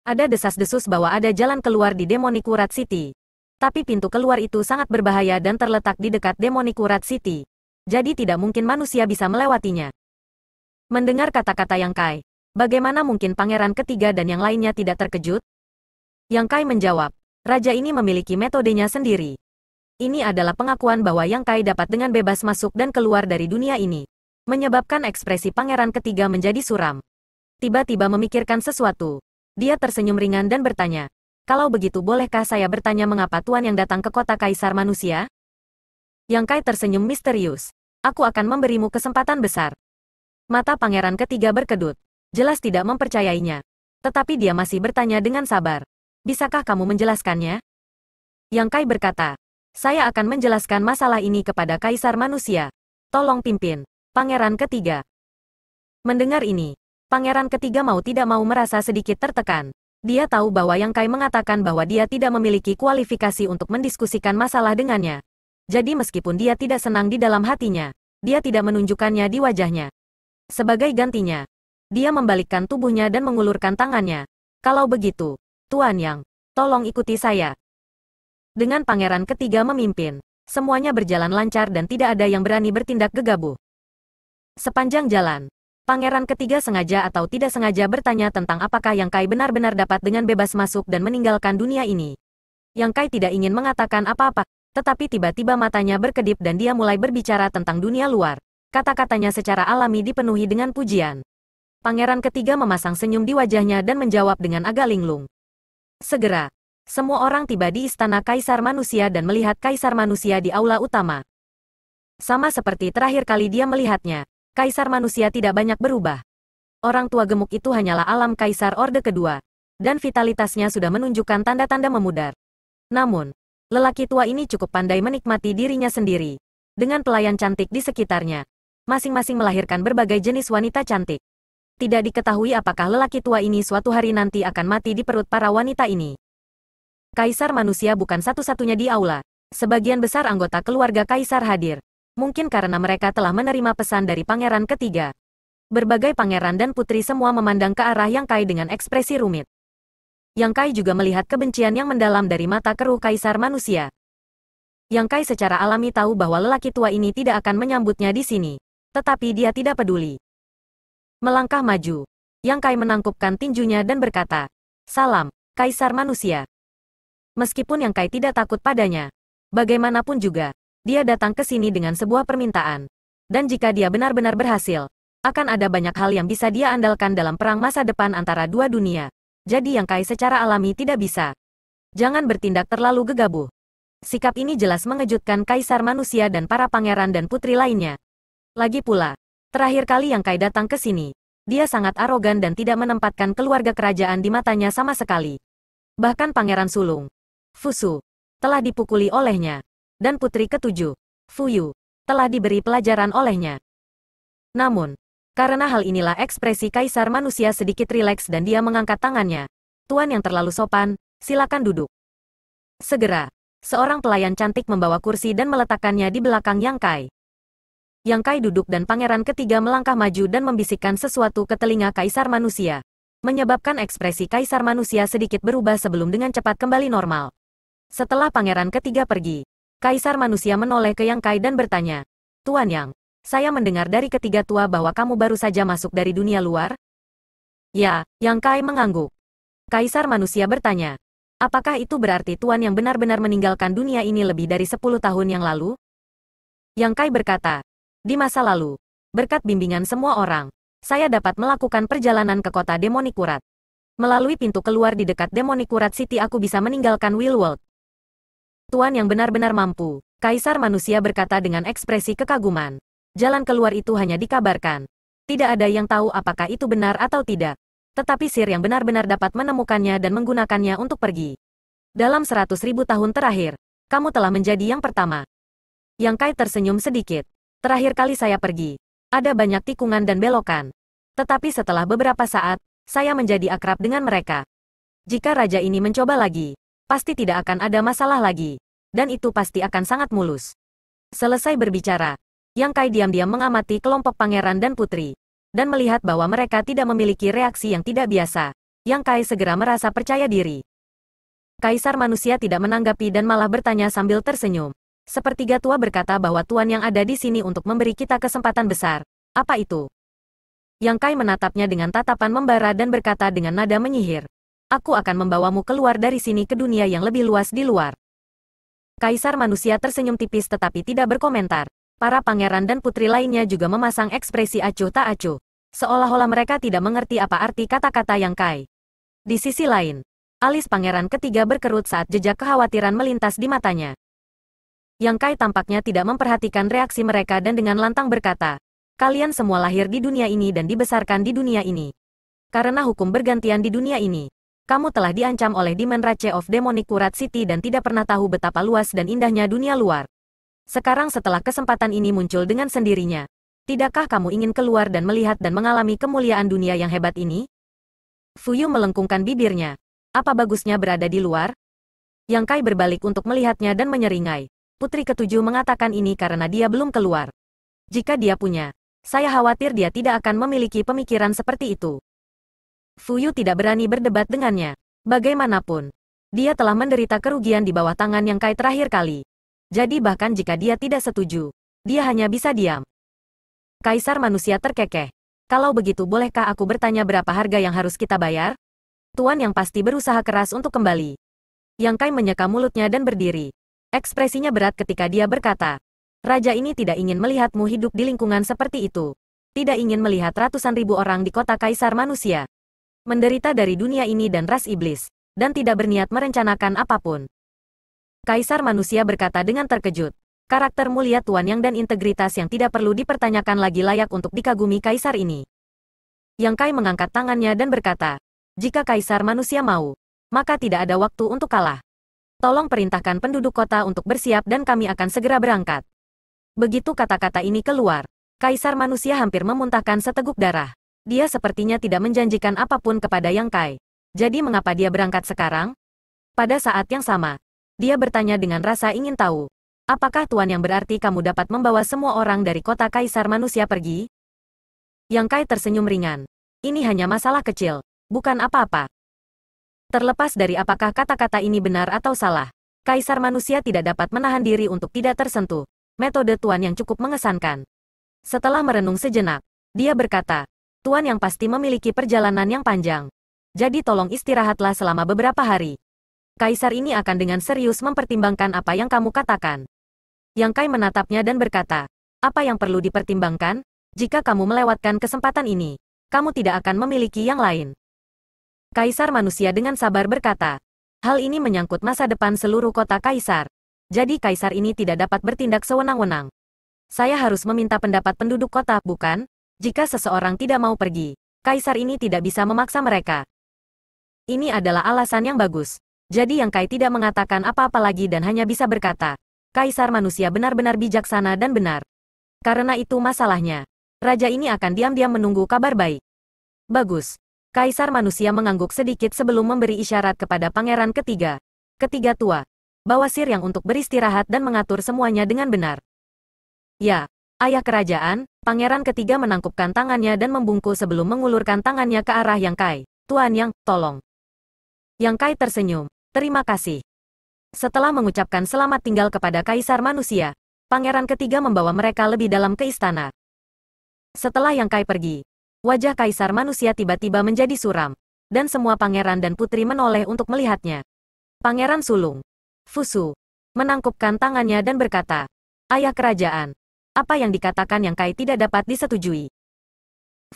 Ada desas-desus bahwa ada jalan keluar di Demonikurat City. Tapi pintu keluar itu sangat berbahaya dan terletak di dekat Demonikurat City. Jadi tidak mungkin manusia bisa melewatinya. Mendengar kata-kata Yang Kai, bagaimana mungkin pangeran ketiga dan yang lainnya tidak terkejut? Yang Kai menjawab, raja ini memiliki metodenya sendiri. Ini adalah pengakuan bahwa Yang Kai dapat dengan bebas masuk dan keluar dari dunia ini. Menyebabkan ekspresi pangeran ketiga menjadi suram. Tiba-tiba memikirkan sesuatu. Dia tersenyum ringan dan bertanya, kalau begitu bolehkah saya bertanya mengapa Tuan yang datang ke kota Kaisar manusia? Yang Kai tersenyum misterius. Aku akan memberimu kesempatan besar. Mata pangeran ketiga berkedut. Jelas tidak mempercayainya. Tetapi dia masih bertanya dengan sabar. Bisakah kamu menjelaskannya? Yang Kai berkata, saya akan menjelaskan masalah ini kepada Kaisar manusia. Tolong pimpin. Pangeran ketiga. Mendengar ini, pangeran ketiga mau tidak mau merasa sedikit tertekan. Dia tahu bahwa Yang Kai mengatakan bahwa dia tidak memiliki kualifikasi untuk mendiskusikan masalah dengannya. Jadi meskipun dia tidak senang di dalam hatinya, dia tidak menunjukkannya di wajahnya. Sebagai gantinya, dia membalikkan tubuhnya dan mengulurkan tangannya. Kalau begitu, Tuan Yang, tolong ikuti saya. Dengan pangeran ketiga memimpin, semuanya berjalan lancar dan tidak ada yang berani bertindak gegabah. Sepanjang jalan, Pangeran ketiga sengaja atau tidak sengaja bertanya tentang apakah Yang Kai benar-benar dapat dengan bebas masuk dan meninggalkan dunia ini. Yang Kai tidak ingin mengatakan apa-apa, tetapi tiba-tiba matanya berkedip dan dia mulai berbicara tentang dunia luar. Kata-katanya secara alami dipenuhi dengan pujian. Pangeran ketiga memasang senyum di wajahnya dan menjawab dengan agak linglung. Segera, semua orang tiba di istana Kaisar Manusia dan melihat Kaisar Manusia di aula utama. Sama seperti terakhir kali dia melihatnya, Kaisar manusia tidak banyak berubah. Orang tua gemuk itu hanyalah alam kaisar orde kedua, dan vitalitasnya sudah menunjukkan tanda-tanda memudar. Namun, lelaki tua ini cukup pandai menikmati dirinya sendiri, dengan pelayan cantik di sekitarnya. Masing-masing melahirkan berbagai jenis wanita cantik. Tidak diketahui apakah lelaki tua ini suatu hari nanti akan mati di perut para wanita ini. Kaisar manusia bukan satu-satunya di aula. Sebagian besar anggota keluarga kaisar hadir mungkin karena mereka telah menerima pesan dari pangeran ketiga. Berbagai pangeran dan putri semua memandang ke arah Yang Kai dengan ekspresi rumit. Yang Kai juga melihat kebencian yang mendalam dari mata keruh kaisar manusia. Yang Kai secara alami tahu bahwa lelaki tua ini tidak akan menyambutnya di sini. Tetapi dia tidak peduli. Melangkah maju. Yang Kai menangkupkan tinjunya dan berkata, Salam, Kaisar Manusia. Meskipun Yang Kai tidak takut padanya, bagaimanapun juga, dia datang ke sini dengan sebuah permintaan. Dan jika dia benar-benar berhasil, akan ada banyak hal yang bisa dia andalkan dalam perang masa depan antara dua dunia. Jadi yang Kai secara alami tidak bisa. Jangan bertindak terlalu gegabah. Sikap ini jelas mengejutkan kaisar manusia dan para pangeran dan putri lainnya. Lagi pula, terakhir kali yang Kai datang ke sini, dia sangat arogan dan tidak menempatkan keluarga kerajaan di matanya sama sekali. Bahkan pangeran sulung, Fusu, telah dipukuli olehnya dan putri ketujuh, Fuyu, telah diberi pelajaran olehnya. Namun, karena hal inilah ekspresi kaisar manusia sedikit rileks dan dia mengangkat tangannya. Tuan yang terlalu sopan, silakan duduk. Segera, seorang pelayan cantik membawa kursi dan meletakkannya di belakang Yang Kai. Yang Kai duduk dan pangeran ketiga melangkah maju dan membisikkan sesuatu ke telinga kaisar manusia. Menyebabkan ekspresi kaisar manusia sedikit berubah sebelum dengan cepat kembali normal. Setelah pangeran ketiga pergi, Kaisar manusia menoleh ke Yang Kai dan bertanya, Tuan Yang, saya mendengar dari ketiga tua bahwa kamu baru saja masuk dari dunia luar? Ya, Yang Kai mengangguk. Kaisar manusia bertanya, apakah itu berarti Tuan Yang benar-benar meninggalkan dunia ini lebih dari 10 tahun yang lalu? Yang Kai berkata, di masa lalu, berkat bimbingan semua orang, saya dapat melakukan perjalanan ke kota Demonikurat. Melalui pintu keluar di dekat Demonikurat City aku bisa meninggalkan Willworld. Tuan yang benar-benar mampu. Kaisar manusia berkata dengan ekspresi kekaguman. Jalan keluar itu hanya dikabarkan. Tidak ada yang tahu apakah itu benar atau tidak. Tetapi sir yang benar-benar dapat menemukannya dan menggunakannya untuk pergi. Dalam seratus ribu tahun terakhir, kamu telah menjadi yang pertama. Yang Kai tersenyum sedikit. Terakhir kali saya pergi, ada banyak tikungan dan belokan. Tetapi setelah beberapa saat, saya menjadi akrab dengan mereka. Jika raja ini mencoba lagi, pasti tidak akan ada masalah lagi. Dan itu pasti akan sangat mulus. Selesai berbicara, Yang Kai diam-diam mengamati kelompok pangeran dan putri. Dan melihat bahwa mereka tidak memiliki reaksi yang tidak biasa. Yang Kai segera merasa percaya diri. Kaisar manusia tidak menanggapi dan malah bertanya sambil tersenyum. Sepertiga tua berkata bahwa Tuan yang ada di sini untuk memberi kita kesempatan besar. Apa itu? Yang Kai menatapnya dengan tatapan membara dan berkata dengan nada menyihir aku akan membawamu keluar dari sini ke dunia yang lebih luas di luar. Kaisar manusia tersenyum tipis tetapi tidak berkomentar. Para pangeran dan putri lainnya juga memasang ekspresi acuh tak acuh. Seolah-olah mereka tidak mengerti apa arti kata-kata yang kai. Di sisi lain, alis pangeran ketiga berkerut saat jejak kekhawatiran melintas di matanya. Yang Kai tampaknya tidak memperhatikan reaksi mereka dan dengan lantang berkata, kalian semua lahir di dunia ini dan dibesarkan di dunia ini. Karena hukum bergantian di dunia ini, kamu telah diancam oleh Demon Rache of Demonic Kurat City dan tidak pernah tahu betapa luas dan indahnya dunia luar. Sekarang setelah kesempatan ini muncul dengan sendirinya, tidakkah kamu ingin keluar dan melihat dan mengalami kemuliaan dunia yang hebat ini? Fuyu melengkungkan bibirnya. Apa bagusnya berada di luar? Yang Kai berbalik untuk melihatnya dan menyeringai. Putri ketujuh mengatakan ini karena dia belum keluar. Jika dia punya, saya khawatir dia tidak akan memiliki pemikiran seperti itu. Fuyu tidak berani berdebat dengannya. Bagaimanapun, dia telah menderita kerugian di bawah tangan yang Kai terakhir kali. Jadi bahkan jika dia tidak setuju, dia hanya bisa diam. Kaisar manusia terkekeh. Kalau begitu bolehkah aku bertanya berapa harga yang harus kita bayar? Tuan yang pasti berusaha keras untuk kembali. Yang Kai menyeka mulutnya dan berdiri. Ekspresinya berat ketika dia berkata, Raja ini tidak ingin melihatmu hidup di lingkungan seperti itu. Tidak ingin melihat ratusan ribu orang di kota kaisar manusia menderita dari dunia ini dan ras iblis, dan tidak berniat merencanakan apapun. Kaisar manusia berkata dengan terkejut, karakter mulia Tuan Yang dan integritas yang tidak perlu dipertanyakan lagi layak untuk dikagumi kaisar ini. Yang Kai mengangkat tangannya dan berkata, jika kaisar manusia mau, maka tidak ada waktu untuk kalah. Tolong perintahkan penduduk kota untuk bersiap dan kami akan segera berangkat. Begitu kata-kata ini keluar, kaisar manusia hampir memuntahkan seteguk darah. Dia sepertinya tidak menjanjikan apapun kepada Yang Kai. Jadi mengapa dia berangkat sekarang? Pada saat yang sama, dia bertanya dengan rasa ingin tahu. Apakah Tuan yang berarti kamu dapat membawa semua orang dari kota Kaisar manusia pergi? Yang Kai tersenyum ringan. Ini hanya masalah kecil, bukan apa-apa. Terlepas dari apakah kata-kata ini benar atau salah, Kaisar manusia tidak dapat menahan diri untuk tidak tersentuh. Metode Tuan yang cukup mengesankan. Setelah merenung sejenak, dia berkata, Tuan yang pasti memiliki perjalanan yang panjang. Jadi tolong istirahatlah selama beberapa hari. Kaisar ini akan dengan serius mempertimbangkan apa yang kamu katakan. Yang Kai menatapnya dan berkata, apa yang perlu dipertimbangkan? Jika kamu melewatkan kesempatan ini, kamu tidak akan memiliki yang lain. Kaisar manusia dengan sabar berkata, hal ini menyangkut masa depan seluruh kota Kaisar. Jadi Kaisar ini tidak dapat bertindak sewenang-wenang. Saya harus meminta pendapat penduduk kota, bukan? Jika seseorang tidak mau pergi, kaisar ini tidak bisa memaksa mereka. Ini adalah alasan yang bagus. Jadi yang Kai tidak mengatakan apa-apa lagi dan hanya bisa berkata, kaisar manusia benar-benar bijaksana dan benar. Karena itu masalahnya. Raja ini akan diam-diam menunggu kabar baik. Bagus. Kaisar manusia mengangguk sedikit sebelum memberi isyarat kepada pangeran ketiga. Ketiga tua. Bawasir yang untuk beristirahat dan mengatur semuanya dengan benar. Ya, ayah kerajaan, Pangeran ketiga menangkupkan tangannya dan membungkuk sebelum mengulurkan tangannya ke arah Yang Kai. Tuan Yang, tolong. Yang Kai tersenyum. Terima kasih. Setelah mengucapkan selamat tinggal kepada Kaisar Manusia, Pangeran ketiga membawa mereka lebih dalam ke istana. Setelah Yang Kai pergi, wajah Kaisar Manusia tiba-tiba menjadi suram, dan semua pangeran dan putri menoleh untuk melihatnya. Pangeran Sulung, Fusu, menangkupkan tangannya dan berkata, Ayah kerajaan, apa yang dikatakan Yang Kai tidak dapat disetujui.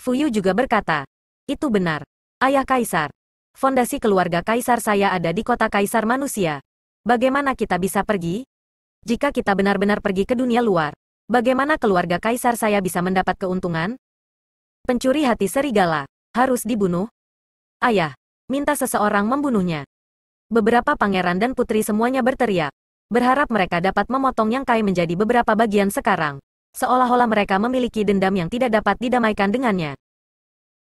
Fuyu juga berkata, itu benar. Ayah Kaisar. Fondasi keluarga Kaisar saya ada di kota Kaisar manusia. Bagaimana kita bisa pergi? Jika kita benar-benar pergi ke dunia luar, bagaimana keluarga Kaisar saya bisa mendapat keuntungan? Pencuri hati serigala, harus dibunuh? Ayah, minta seseorang membunuhnya. Beberapa pangeran dan putri semuanya berteriak, berharap mereka dapat memotong Yang Kai menjadi beberapa bagian sekarang. Seolah-olah mereka memiliki dendam yang tidak dapat didamaikan dengannya.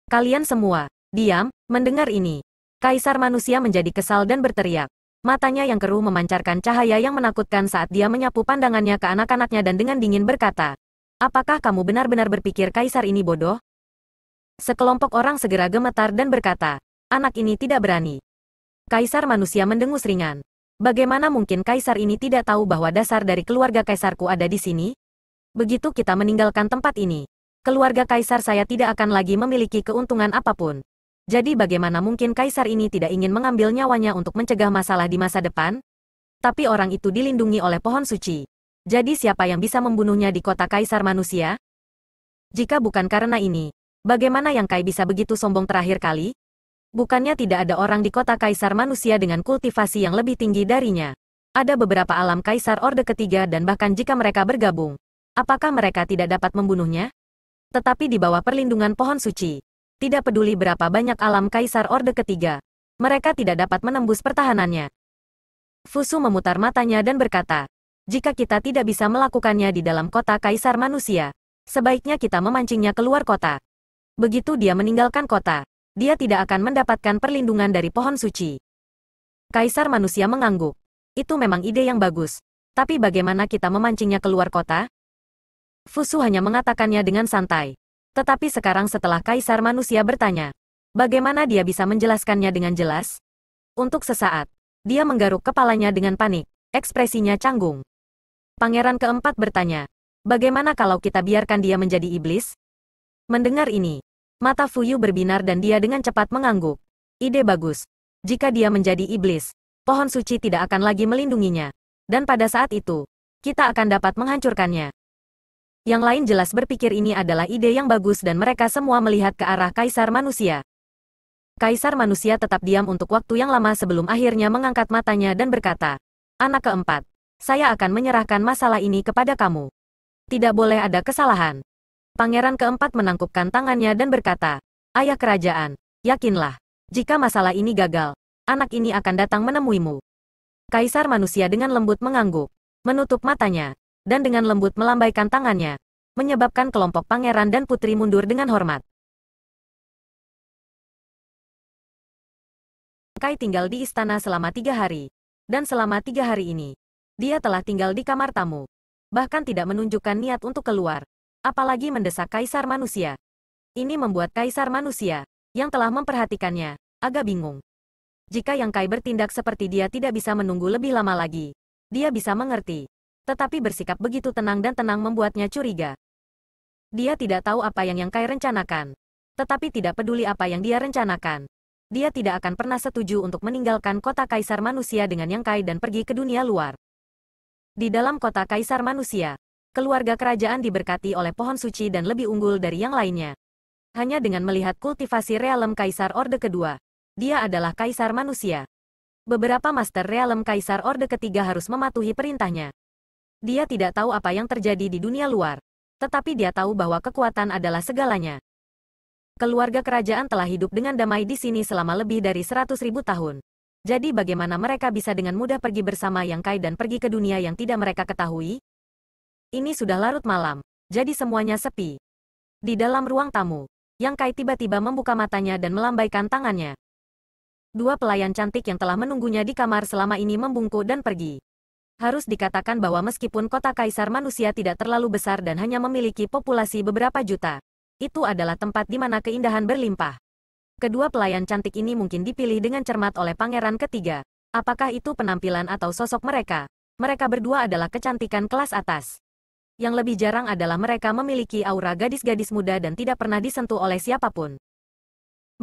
Kalian semua, diam, mendengar ini. Kaisar manusia menjadi kesal dan berteriak. Matanya yang keruh memancarkan cahaya yang menakutkan saat dia menyapu pandangannya ke anak-anaknya dan dengan dingin berkata, Apakah kamu benar-benar berpikir kaisar ini bodoh? Sekelompok orang segera gemetar dan berkata, anak ini tidak berani. Kaisar manusia mendengus ringan. Bagaimana mungkin kaisar ini tidak tahu bahwa dasar dari keluarga kaisarku ada di sini? begitu kita meninggalkan tempat ini. Keluarga kaisar saya tidak akan lagi memiliki keuntungan apapun. Jadi bagaimana mungkin kaisar ini tidak ingin mengambil nyawanya untuk mencegah masalah di masa depan? Tapi orang itu dilindungi oleh pohon suci. Jadi siapa yang bisa membunuhnya di kota kaisar manusia? Jika bukan karena ini, bagaimana yang Kai bisa begitu sombong terakhir kali? Bukannya tidak ada orang di kota kaisar manusia dengan kultivasi yang lebih tinggi darinya. Ada beberapa alam kaisar orde ketiga dan bahkan jika mereka bergabung, Apakah mereka tidak dapat membunuhnya? Tetapi di bawah perlindungan pohon suci. Tidak peduli berapa banyak alam kaisar orde ketiga. Mereka tidak dapat menembus pertahanannya. Fusu memutar matanya dan berkata, jika kita tidak bisa melakukannya di dalam kota kaisar manusia, sebaiknya kita memancingnya keluar kota. Begitu dia meninggalkan kota, dia tidak akan mendapatkan perlindungan dari pohon suci. Kaisar manusia mengangguk. Itu memang ide yang bagus. Tapi bagaimana kita memancingnya keluar kota? Fusu hanya mengatakannya dengan santai. Tetapi sekarang setelah kaisar manusia bertanya, bagaimana dia bisa menjelaskannya dengan jelas? Untuk sesaat, dia menggaruk kepalanya dengan panik, ekspresinya canggung. Pangeran keempat bertanya, bagaimana kalau kita biarkan dia menjadi iblis? Mendengar ini, mata Fuyu berbinar dan dia dengan cepat mengangguk. Ide bagus. Jika dia menjadi iblis, pohon suci tidak akan lagi melindunginya. Dan pada saat itu, kita akan dapat menghancurkannya. Yang lain jelas berpikir ini adalah ide yang bagus dan mereka semua melihat ke arah kaisar manusia. Kaisar manusia tetap diam untuk waktu yang lama sebelum akhirnya mengangkat matanya dan berkata, Anak keempat, saya akan menyerahkan masalah ini kepada kamu. Tidak boleh ada kesalahan. Pangeran keempat menangkupkan tangannya dan berkata, Ayah kerajaan, yakinlah, jika masalah ini gagal, anak ini akan datang menemuimu. Kaisar manusia dengan lembut mengangguk, menutup matanya dan dengan lembut melambaikan tangannya, menyebabkan kelompok pangeran dan putri mundur dengan hormat. Kai tinggal di istana selama tiga hari. Dan selama tiga hari ini, dia telah tinggal di kamar tamu. Bahkan tidak menunjukkan niat untuk keluar. Apalagi mendesak kaisar manusia. Ini membuat kaisar manusia, yang telah memperhatikannya, agak bingung. Jika Yang Kai bertindak seperti dia tidak bisa menunggu lebih lama lagi, dia bisa mengerti tetapi bersikap begitu tenang dan tenang membuatnya curiga. Dia tidak tahu apa yang Yang Kai rencanakan. Tetapi tidak peduli apa yang dia rencanakan. Dia tidak akan pernah setuju untuk meninggalkan kota kaisar manusia dengan Yang Kai dan pergi ke dunia luar. Di dalam kota kaisar manusia, keluarga kerajaan diberkati oleh pohon suci dan lebih unggul dari yang lainnya. Hanya dengan melihat kultivasi realem kaisar orde kedua, dia adalah kaisar manusia. Beberapa master realem kaisar orde ketiga harus mematuhi perintahnya. Dia tidak tahu apa yang terjadi di dunia luar. Tetapi dia tahu bahwa kekuatan adalah segalanya. Keluarga kerajaan telah hidup dengan damai di sini selama lebih dari 100.000 tahun. Jadi bagaimana mereka bisa dengan mudah pergi bersama Yang Kai dan pergi ke dunia yang tidak mereka ketahui? Ini sudah larut malam, jadi semuanya sepi. Di dalam ruang tamu, Yang Kai tiba-tiba membuka matanya dan melambaikan tangannya. Dua pelayan cantik yang telah menunggunya di kamar selama ini membungkuk dan pergi harus dikatakan bahwa meskipun kota kaisar manusia tidak terlalu besar dan hanya memiliki populasi beberapa juta, itu adalah tempat di mana keindahan berlimpah. Kedua pelayan cantik ini mungkin dipilih dengan cermat oleh pangeran ketiga. Apakah itu penampilan atau sosok mereka? Mereka berdua adalah kecantikan kelas atas. Yang lebih jarang adalah mereka memiliki aura gadis-gadis muda dan tidak pernah disentuh oleh siapapun.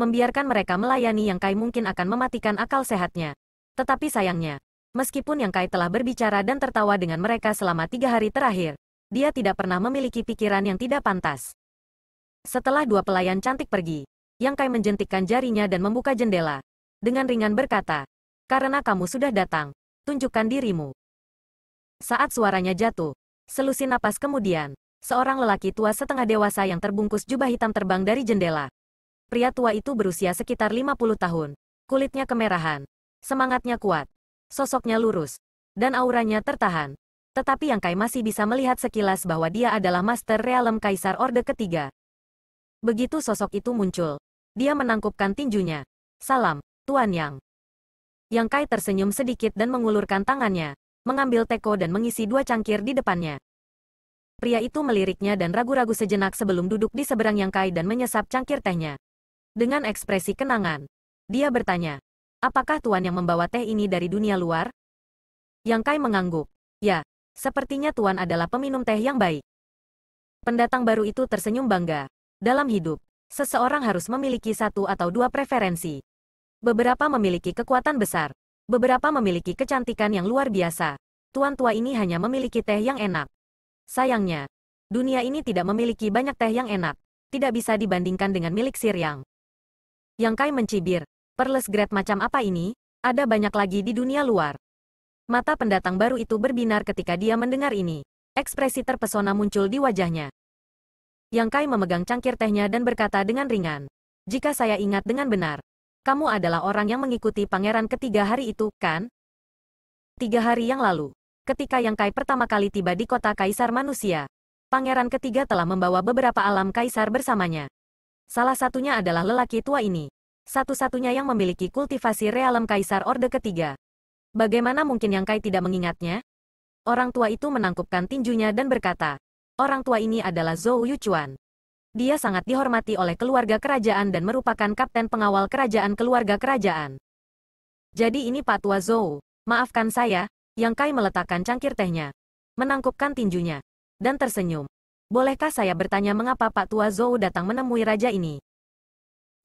Membiarkan mereka melayani yang kai mungkin akan mematikan akal sehatnya. Tetapi sayangnya, Meskipun Yang Kai telah berbicara dan tertawa dengan mereka selama tiga hari terakhir, dia tidak pernah memiliki pikiran yang tidak pantas. Setelah dua pelayan cantik pergi, Yang Kai menjentikkan jarinya dan membuka jendela. Dengan ringan berkata, karena kamu sudah datang, tunjukkan dirimu. Saat suaranya jatuh, selusin napas kemudian, seorang lelaki tua setengah dewasa yang terbungkus jubah hitam terbang dari jendela. Pria tua itu berusia sekitar 50 tahun, kulitnya kemerahan, semangatnya kuat, sosoknya lurus, dan auranya tertahan. Tetapi Yang Kai masih bisa melihat sekilas bahwa dia adalah Master Realem Kaisar Orde Ketiga. Begitu sosok itu muncul, dia menangkupkan tinjunya. Salam, Tuan Yang. Yang Kai tersenyum sedikit dan mengulurkan tangannya, mengambil teko dan mengisi dua cangkir di depannya. Pria itu meliriknya dan ragu-ragu sejenak sebelum duduk di seberang Yang Kai dan menyesap cangkir tehnya. Dengan ekspresi kenangan, dia bertanya, Apakah Tuan yang membawa teh ini dari dunia luar? Yang Kai mengangguk. Ya, sepertinya Tuan adalah peminum teh yang baik. Pendatang baru itu tersenyum bangga. Dalam hidup, seseorang harus memiliki satu atau dua preferensi. Beberapa memiliki kekuatan besar. Beberapa memiliki kecantikan yang luar biasa. Tuan tua ini hanya memiliki teh yang enak. Sayangnya, dunia ini tidak memiliki banyak teh yang enak. Tidak bisa dibandingkan dengan milik Sir Yang Kai mencibir, Perles Great macam apa ini? Ada banyak lagi di dunia luar. Mata pendatang baru itu berbinar ketika dia mendengar ini. Ekspresi terpesona muncul di wajahnya. Yang Kai memegang cangkir tehnya dan berkata dengan ringan. Jika saya ingat dengan benar, kamu adalah orang yang mengikuti pangeran ketiga hari itu, kan? Tiga hari yang lalu, ketika Yang Kai pertama kali tiba di kota Kaisar Manusia, pangeran ketiga telah membawa beberapa alam kaisar bersamanya. Salah satunya adalah lelaki tua ini satu-satunya yang memiliki kultivasi realem kaisar Orde Ketiga. Bagaimana mungkin Yang Kai tidak mengingatnya? Orang tua itu menangkupkan tinjunya dan berkata, orang tua ini adalah Zhou Yuchuan. Dia sangat dihormati oleh keluarga kerajaan dan merupakan kapten pengawal kerajaan keluarga kerajaan. Jadi ini Pak Tua Zhou, maafkan saya, Yang Kai meletakkan cangkir tehnya, menangkupkan tinjunya, dan tersenyum. Bolehkah saya bertanya mengapa Pak Tua Zhou datang menemui raja ini?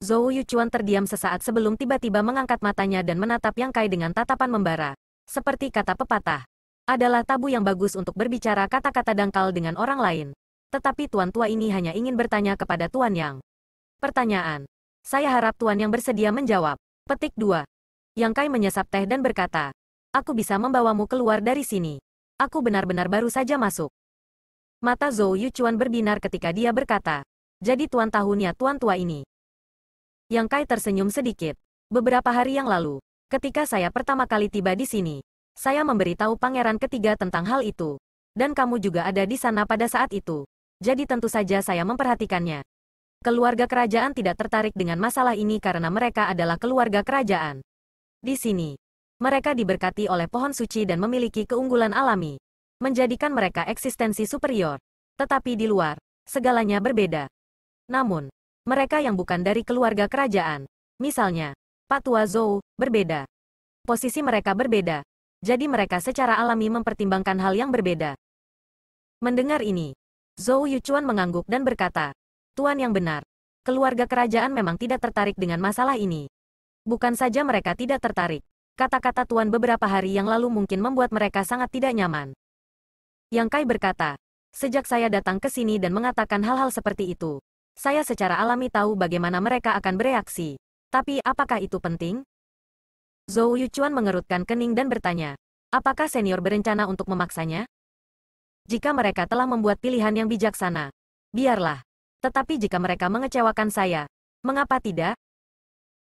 Zhou Yuchuan terdiam sesaat sebelum tiba-tiba mengangkat matanya dan menatap Yang Kai dengan tatapan membara. Seperti kata pepatah, adalah tabu yang bagus untuk berbicara kata-kata dangkal dengan orang lain. Tetapi tuan tua ini hanya ingin bertanya kepada tuan Yang. Pertanyaan. Saya harap tuan yang bersedia menjawab. Petik 2. Yang Kai menyesap teh dan berkata, Aku bisa membawamu keluar dari sini. Aku benar-benar baru saja masuk. Mata Zhou Yuchuan berbinar ketika dia berkata, Jadi tuan tahunnya tuan tua ini. Yang Kai tersenyum sedikit. Beberapa hari yang lalu, ketika saya pertama kali tiba di sini, saya memberitahu pangeran ketiga tentang hal itu. Dan kamu juga ada di sana pada saat itu. Jadi tentu saja saya memperhatikannya. Keluarga kerajaan tidak tertarik dengan masalah ini karena mereka adalah keluarga kerajaan. Di sini, mereka diberkati oleh pohon suci dan memiliki keunggulan alami menjadikan mereka eksistensi superior. Tetapi di luar, segalanya berbeda. Namun, mereka yang bukan dari keluarga kerajaan. Misalnya, Patua Zhou, berbeda. Posisi mereka berbeda. Jadi mereka secara alami mempertimbangkan hal yang berbeda. Mendengar ini, Zhou Yuchuan mengangguk dan berkata, Tuan yang benar, keluarga kerajaan memang tidak tertarik dengan masalah ini. Bukan saja mereka tidak tertarik, kata-kata Tuan beberapa hari yang lalu mungkin membuat mereka sangat tidak nyaman. Yang Kai berkata, sejak saya datang ke sini dan mengatakan hal-hal seperti itu, saya secara alami tahu bagaimana mereka akan bereaksi. Tapi, apakah itu penting? Zhou Yuchuan mengerutkan kening dan bertanya, apakah senior berencana untuk memaksanya? Jika mereka telah membuat pilihan yang bijaksana, biarlah. Tetapi jika mereka mengecewakan saya, mengapa tidak?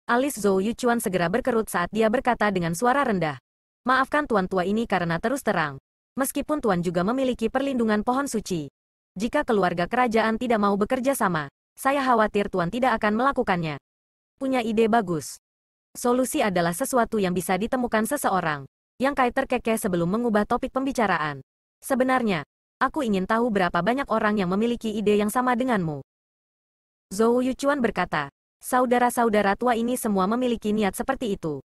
Alis Zhou Yuchuan segera berkerut saat dia berkata dengan suara rendah. Maafkan tuan tua ini karena terus terang. Meskipun tuan juga memiliki perlindungan pohon suci, jika keluarga kerajaan tidak mau bekerja sama, saya khawatir Tuan tidak akan melakukannya. Punya ide bagus. Solusi adalah sesuatu yang bisa ditemukan seseorang. Yang kai terkekeh sebelum mengubah topik pembicaraan. Sebenarnya, aku ingin tahu berapa banyak orang yang memiliki ide yang sama denganmu. Zhou Yuchuan berkata, saudara-saudara tua ini semua memiliki niat seperti itu.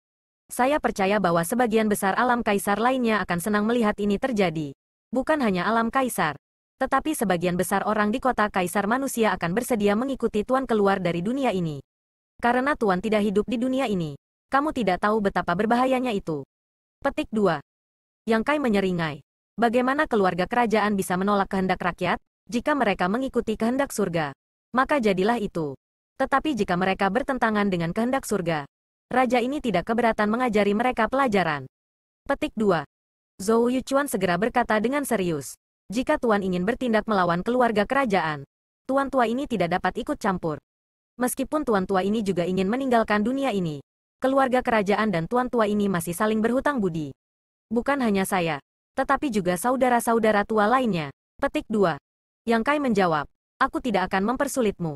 Saya percaya bahwa sebagian besar alam kaisar lainnya akan senang melihat ini terjadi. Bukan hanya alam kaisar, tetapi sebagian besar orang di kota kaisar manusia akan bersedia mengikuti Tuan keluar dari dunia ini. Karena Tuan tidak hidup di dunia ini, kamu tidak tahu betapa berbahayanya itu. Petik 2. Yang Kai menyeringai. Bagaimana keluarga kerajaan bisa menolak kehendak rakyat, jika mereka mengikuti kehendak surga? Maka jadilah itu. Tetapi jika mereka bertentangan dengan kehendak surga, raja ini tidak keberatan mengajari mereka pelajaran. Petik 2. Zhou Yuchuan segera berkata dengan serius. Jika Tuan ingin bertindak melawan keluarga kerajaan, Tuan Tua ini tidak dapat ikut campur. Meskipun Tuan Tua ini juga ingin meninggalkan dunia ini, keluarga kerajaan dan Tuan Tua ini masih saling berhutang budi. Bukan hanya saya, tetapi juga saudara-saudara tua lainnya. Petik 2. Yang Kai menjawab, aku tidak akan mempersulitmu.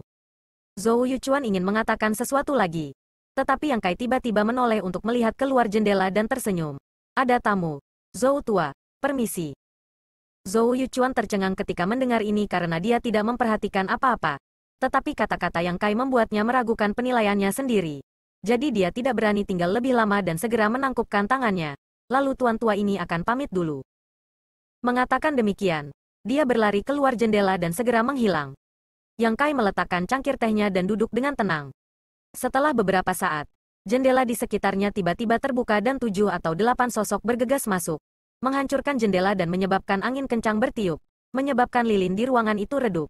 Zhou Yuchuan ingin mengatakan sesuatu lagi. Tetapi Yang Kai tiba-tiba menoleh untuk melihat keluar jendela dan tersenyum. Ada tamu. Zhou tua, permisi. Zhou Yuchuan tercengang ketika mendengar ini karena dia tidak memperhatikan apa-apa. Tetapi kata-kata yang Kai membuatnya meragukan penilaiannya sendiri. Jadi dia tidak berani tinggal lebih lama dan segera menangkupkan tangannya. Lalu tuan tua ini akan pamit dulu. Mengatakan demikian, dia berlari keluar jendela dan segera menghilang. Yang Kai meletakkan cangkir tehnya dan duduk dengan tenang. Setelah beberapa saat, jendela di sekitarnya tiba-tiba terbuka dan tujuh atau delapan sosok bergegas masuk menghancurkan jendela dan menyebabkan angin kencang bertiup, menyebabkan lilin di ruangan itu redup.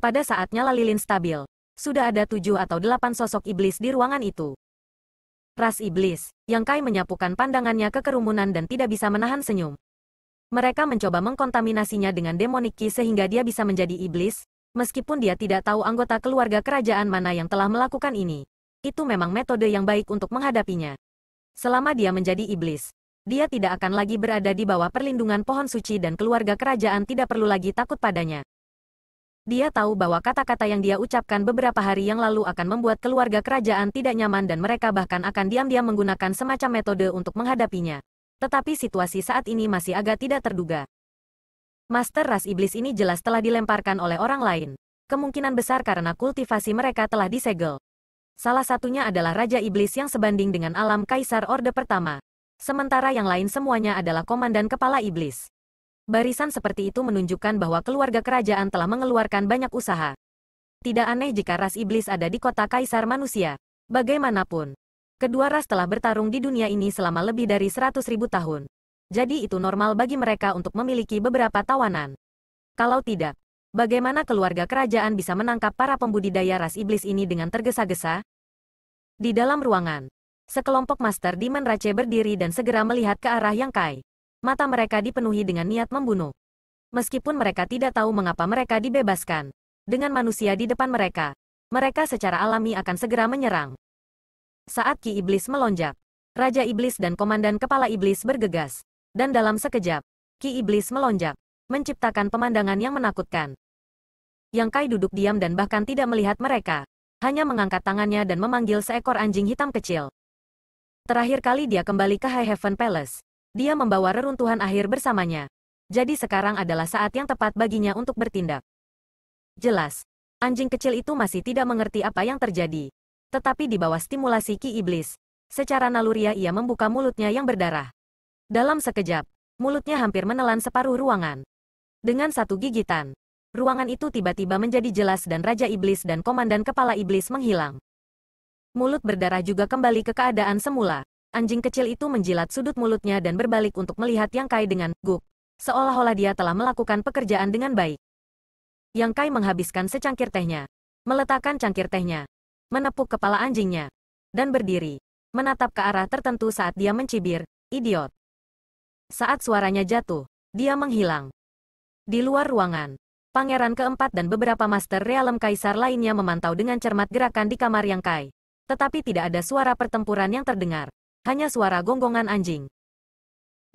Pada saatnya lilin stabil. Sudah ada tujuh atau delapan sosok iblis di ruangan itu. Ras iblis, yang Kai menyapukan pandangannya ke kerumunan dan tidak bisa menahan senyum. Mereka mencoba mengkontaminasinya dengan demoniki sehingga dia bisa menjadi iblis, meskipun dia tidak tahu anggota keluarga kerajaan mana yang telah melakukan ini. Itu memang metode yang baik untuk menghadapinya. Selama dia menjadi iblis, dia tidak akan lagi berada di bawah perlindungan pohon suci dan keluarga kerajaan tidak perlu lagi takut padanya. Dia tahu bahwa kata-kata yang dia ucapkan beberapa hari yang lalu akan membuat keluarga kerajaan tidak nyaman dan mereka bahkan akan diam-diam menggunakan semacam metode untuk menghadapinya. Tetapi situasi saat ini masih agak tidak terduga. Master ras iblis ini jelas telah dilemparkan oleh orang lain. Kemungkinan besar karena kultivasi mereka telah disegel. Salah satunya adalah Raja Iblis yang sebanding dengan alam Kaisar Orde Pertama sementara yang lain semuanya adalah komandan kepala iblis. Barisan seperti itu menunjukkan bahwa keluarga kerajaan telah mengeluarkan banyak usaha. Tidak aneh jika ras iblis ada di kota kaisar manusia. Bagaimanapun, kedua ras telah bertarung di dunia ini selama lebih dari 100.000 tahun. Jadi itu normal bagi mereka untuk memiliki beberapa tawanan. Kalau tidak, bagaimana keluarga kerajaan bisa menangkap para pembudidaya ras iblis ini dengan tergesa-gesa? Di dalam ruangan, Sekelompok Master Demon Rache berdiri dan segera melihat ke arah Yang Kai. Mata mereka dipenuhi dengan niat membunuh. Meskipun mereka tidak tahu mengapa mereka dibebaskan. Dengan manusia di depan mereka, mereka secara alami akan segera menyerang. Saat Ki Iblis melonjak, Raja Iblis dan Komandan Kepala Iblis bergegas. Dan dalam sekejap, Ki Iblis melonjak, menciptakan pemandangan yang menakutkan. Yang Kai duduk diam dan bahkan tidak melihat mereka. Hanya mengangkat tangannya dan memanggil seekor anjing hitam kecil. Terakhir kali dia kembali ke High Heaven Palace. Dia membawa reruntuhan akhir bersamanya. Jadi sekarang adalah saat yang tepat baginya untuk bertindak. Jelas, anjing kecil itu masih tidak mengerti apa yang terjadi. Tetapi di bawah stimulasi ki iblis, secara naluriah ia membuka mulutnya yang berdarah. Dalam sekejap, mulutnya hampir menelan separuh ruangan. Dengan satu gigitan, ruangan itu tiba-tiba menjadi jelas dan Raja Iblis dan Komandan Kepala Iblis menghilang mulut berdarah juga kembali ke keadaan semula. Anjing kecil itu menjilat sudut mulutnya dan berbalik untuk melihat Yang Kai dengan guk. Seolah-olah dia telah melakukan pekerjaan dengan baik. Yang Kai menghabiskan secangkir tehnya. Meletakkan cangkir tehnya. Menepuk kepala anjingnya. Dan berdiri. Menatap ke arah tertentu saat dia mencibir, idiot. Saat suaranya jatuh, dia menghilang. Di luar ruangan, pangeran keempat dan beberapa master realem kaisar lainnya memantau dengan cermat gerakan di kamar Yang Kai tetapi tidak ada suara pertempuran yang terdengar, hanya suara gonggongan anjing.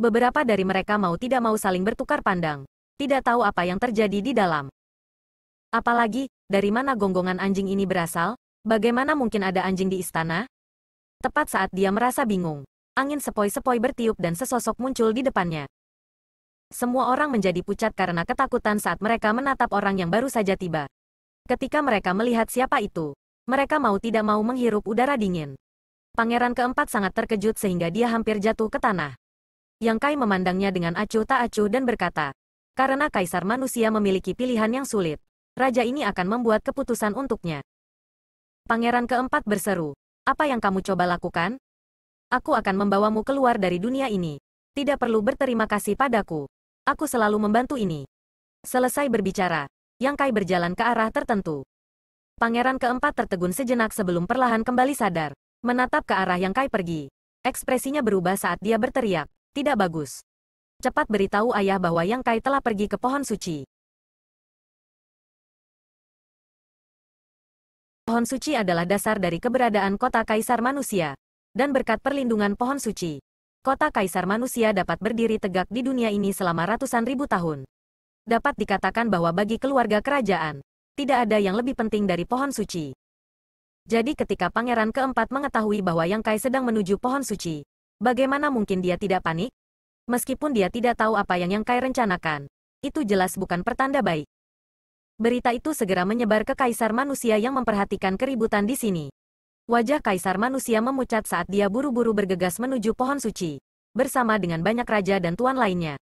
Beberapa dari mereka mau tidak mau saling bertukar pandang, tidak tahu apa yang terjadi di dalam. Apalagi, dari mana gonggongan anjing ini berasal, bagaimana mungkin ada anjing di istana? Tepat saat dia merasa bingung, angin sepoi-sepoi bertiup dan sesosok muncul di depannya. Semua orang menjadi pucat karena ketakutan saat mereka menatap orang yang baru saja tiba. Ketika mereka melihat siapa itu, mereka mau tidak mau menghirup udara dingin. Pangeran keempat sangat terkejut sehingga dia hampir jatuh ke tanah. Yang Kai memandangnya dengan acuh tak acuh dan berkata, karena kaisar manusia memiliki pilihan yang sulit, raja ini akan membuat keputusan untuknya. Pangeran keempat berseru, apa yang kamu coba lakukan? Aku akan membawamu keluar dari dunia ini. Tidak perlu berterima kasih padaku. Aku selalu membantu ini. Selesai berbicara, Yang Kai berjalan ke arah tertentu. Pangeran keempat tertegun sejenak sebelum perlahan kembali sadar. Menatap ke arah yang Kai pergi. Ekspresinya berubah saat dia berteriak. Tidak bagus. Cepat beritahu ayah bahwa Yang Kai telah pergi ke pohon suci. Pohon suci adalah dasar dari keberadaan kota kaisar manusia. Dan berkat perlindungan pohon suci, kota kaisar manusia dapat berdiri tegak di dunia ini selama ratusan ribu tahun. Dapat dikatakan bahwa bagi keluarga kerajaan, tidak ada yang lebih penting dari pohon suci. Jadi ketika pangeran keempat mengetahui bahwa Yang Kai sedang menuju pohon suci, bagaimana mungkin dia tidak panik? Meskipun dia tidak tahu apa yang Yang Kai rencanakan, itu jelas bukan pertanda baik. Berita itu segera menyebar ke kaisar manusia yang memperhatikan keributan di sini. Wajah kaisar manusia memucat saat dia buru-buru bergegas menuju pohon suci, bersama dengan banyak raja dan tuan lainnya.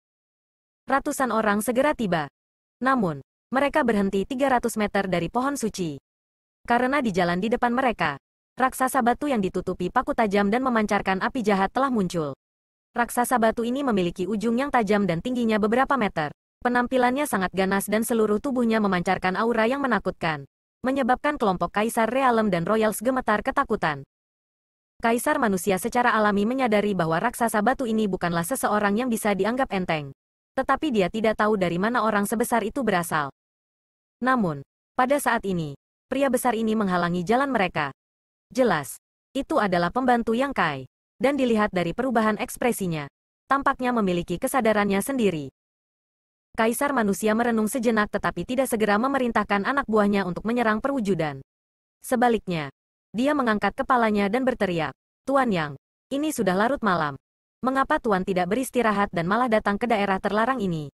Ratusan orang segera tiba. Namun, mereka berhenti 300 meter dari pohon suci. Karena di jalan di depan mereka, raksasa batu yang ditutupi paku tajam dan memancarkan api jahat telah muncul. Raksasa batu ini memiliki ujung yang tajam dan tingginya beberapa meter. Penampilannya sangat ganas dan seluruh tubuhnya memancarkan aura yang menakutkan, menyebabkan kelompok kaisar Realem dan Royals gemetar ketakutan. Kaisar manusia secara alami menyadari bahwa raksasa batu ini bukanlah seseorang yang bisa dianggap enteng. Tetapi dia tidak tahu dari mana orang sebesar itu berasal. Namun, pada saat ini, pria besar ini menghalangi jalan mereka. Jelas, itu adalah pembantu yang Kai. Dan dilihat dari perubahan ekspresinya, tampaknya memiliki kesadarannya sendiri. Kaisar manusia merenung sejenak tetapi tidak segera memerintahkan anak buahnya untuk menyerang perwujudan. Sebaliknya, dia mengangkat kepalanya dan berteriak, Tuan Yang, ini sudah larut malam. Mengapa Tuan tidak beristirahat dan malah datang ke daerah terlarang ini?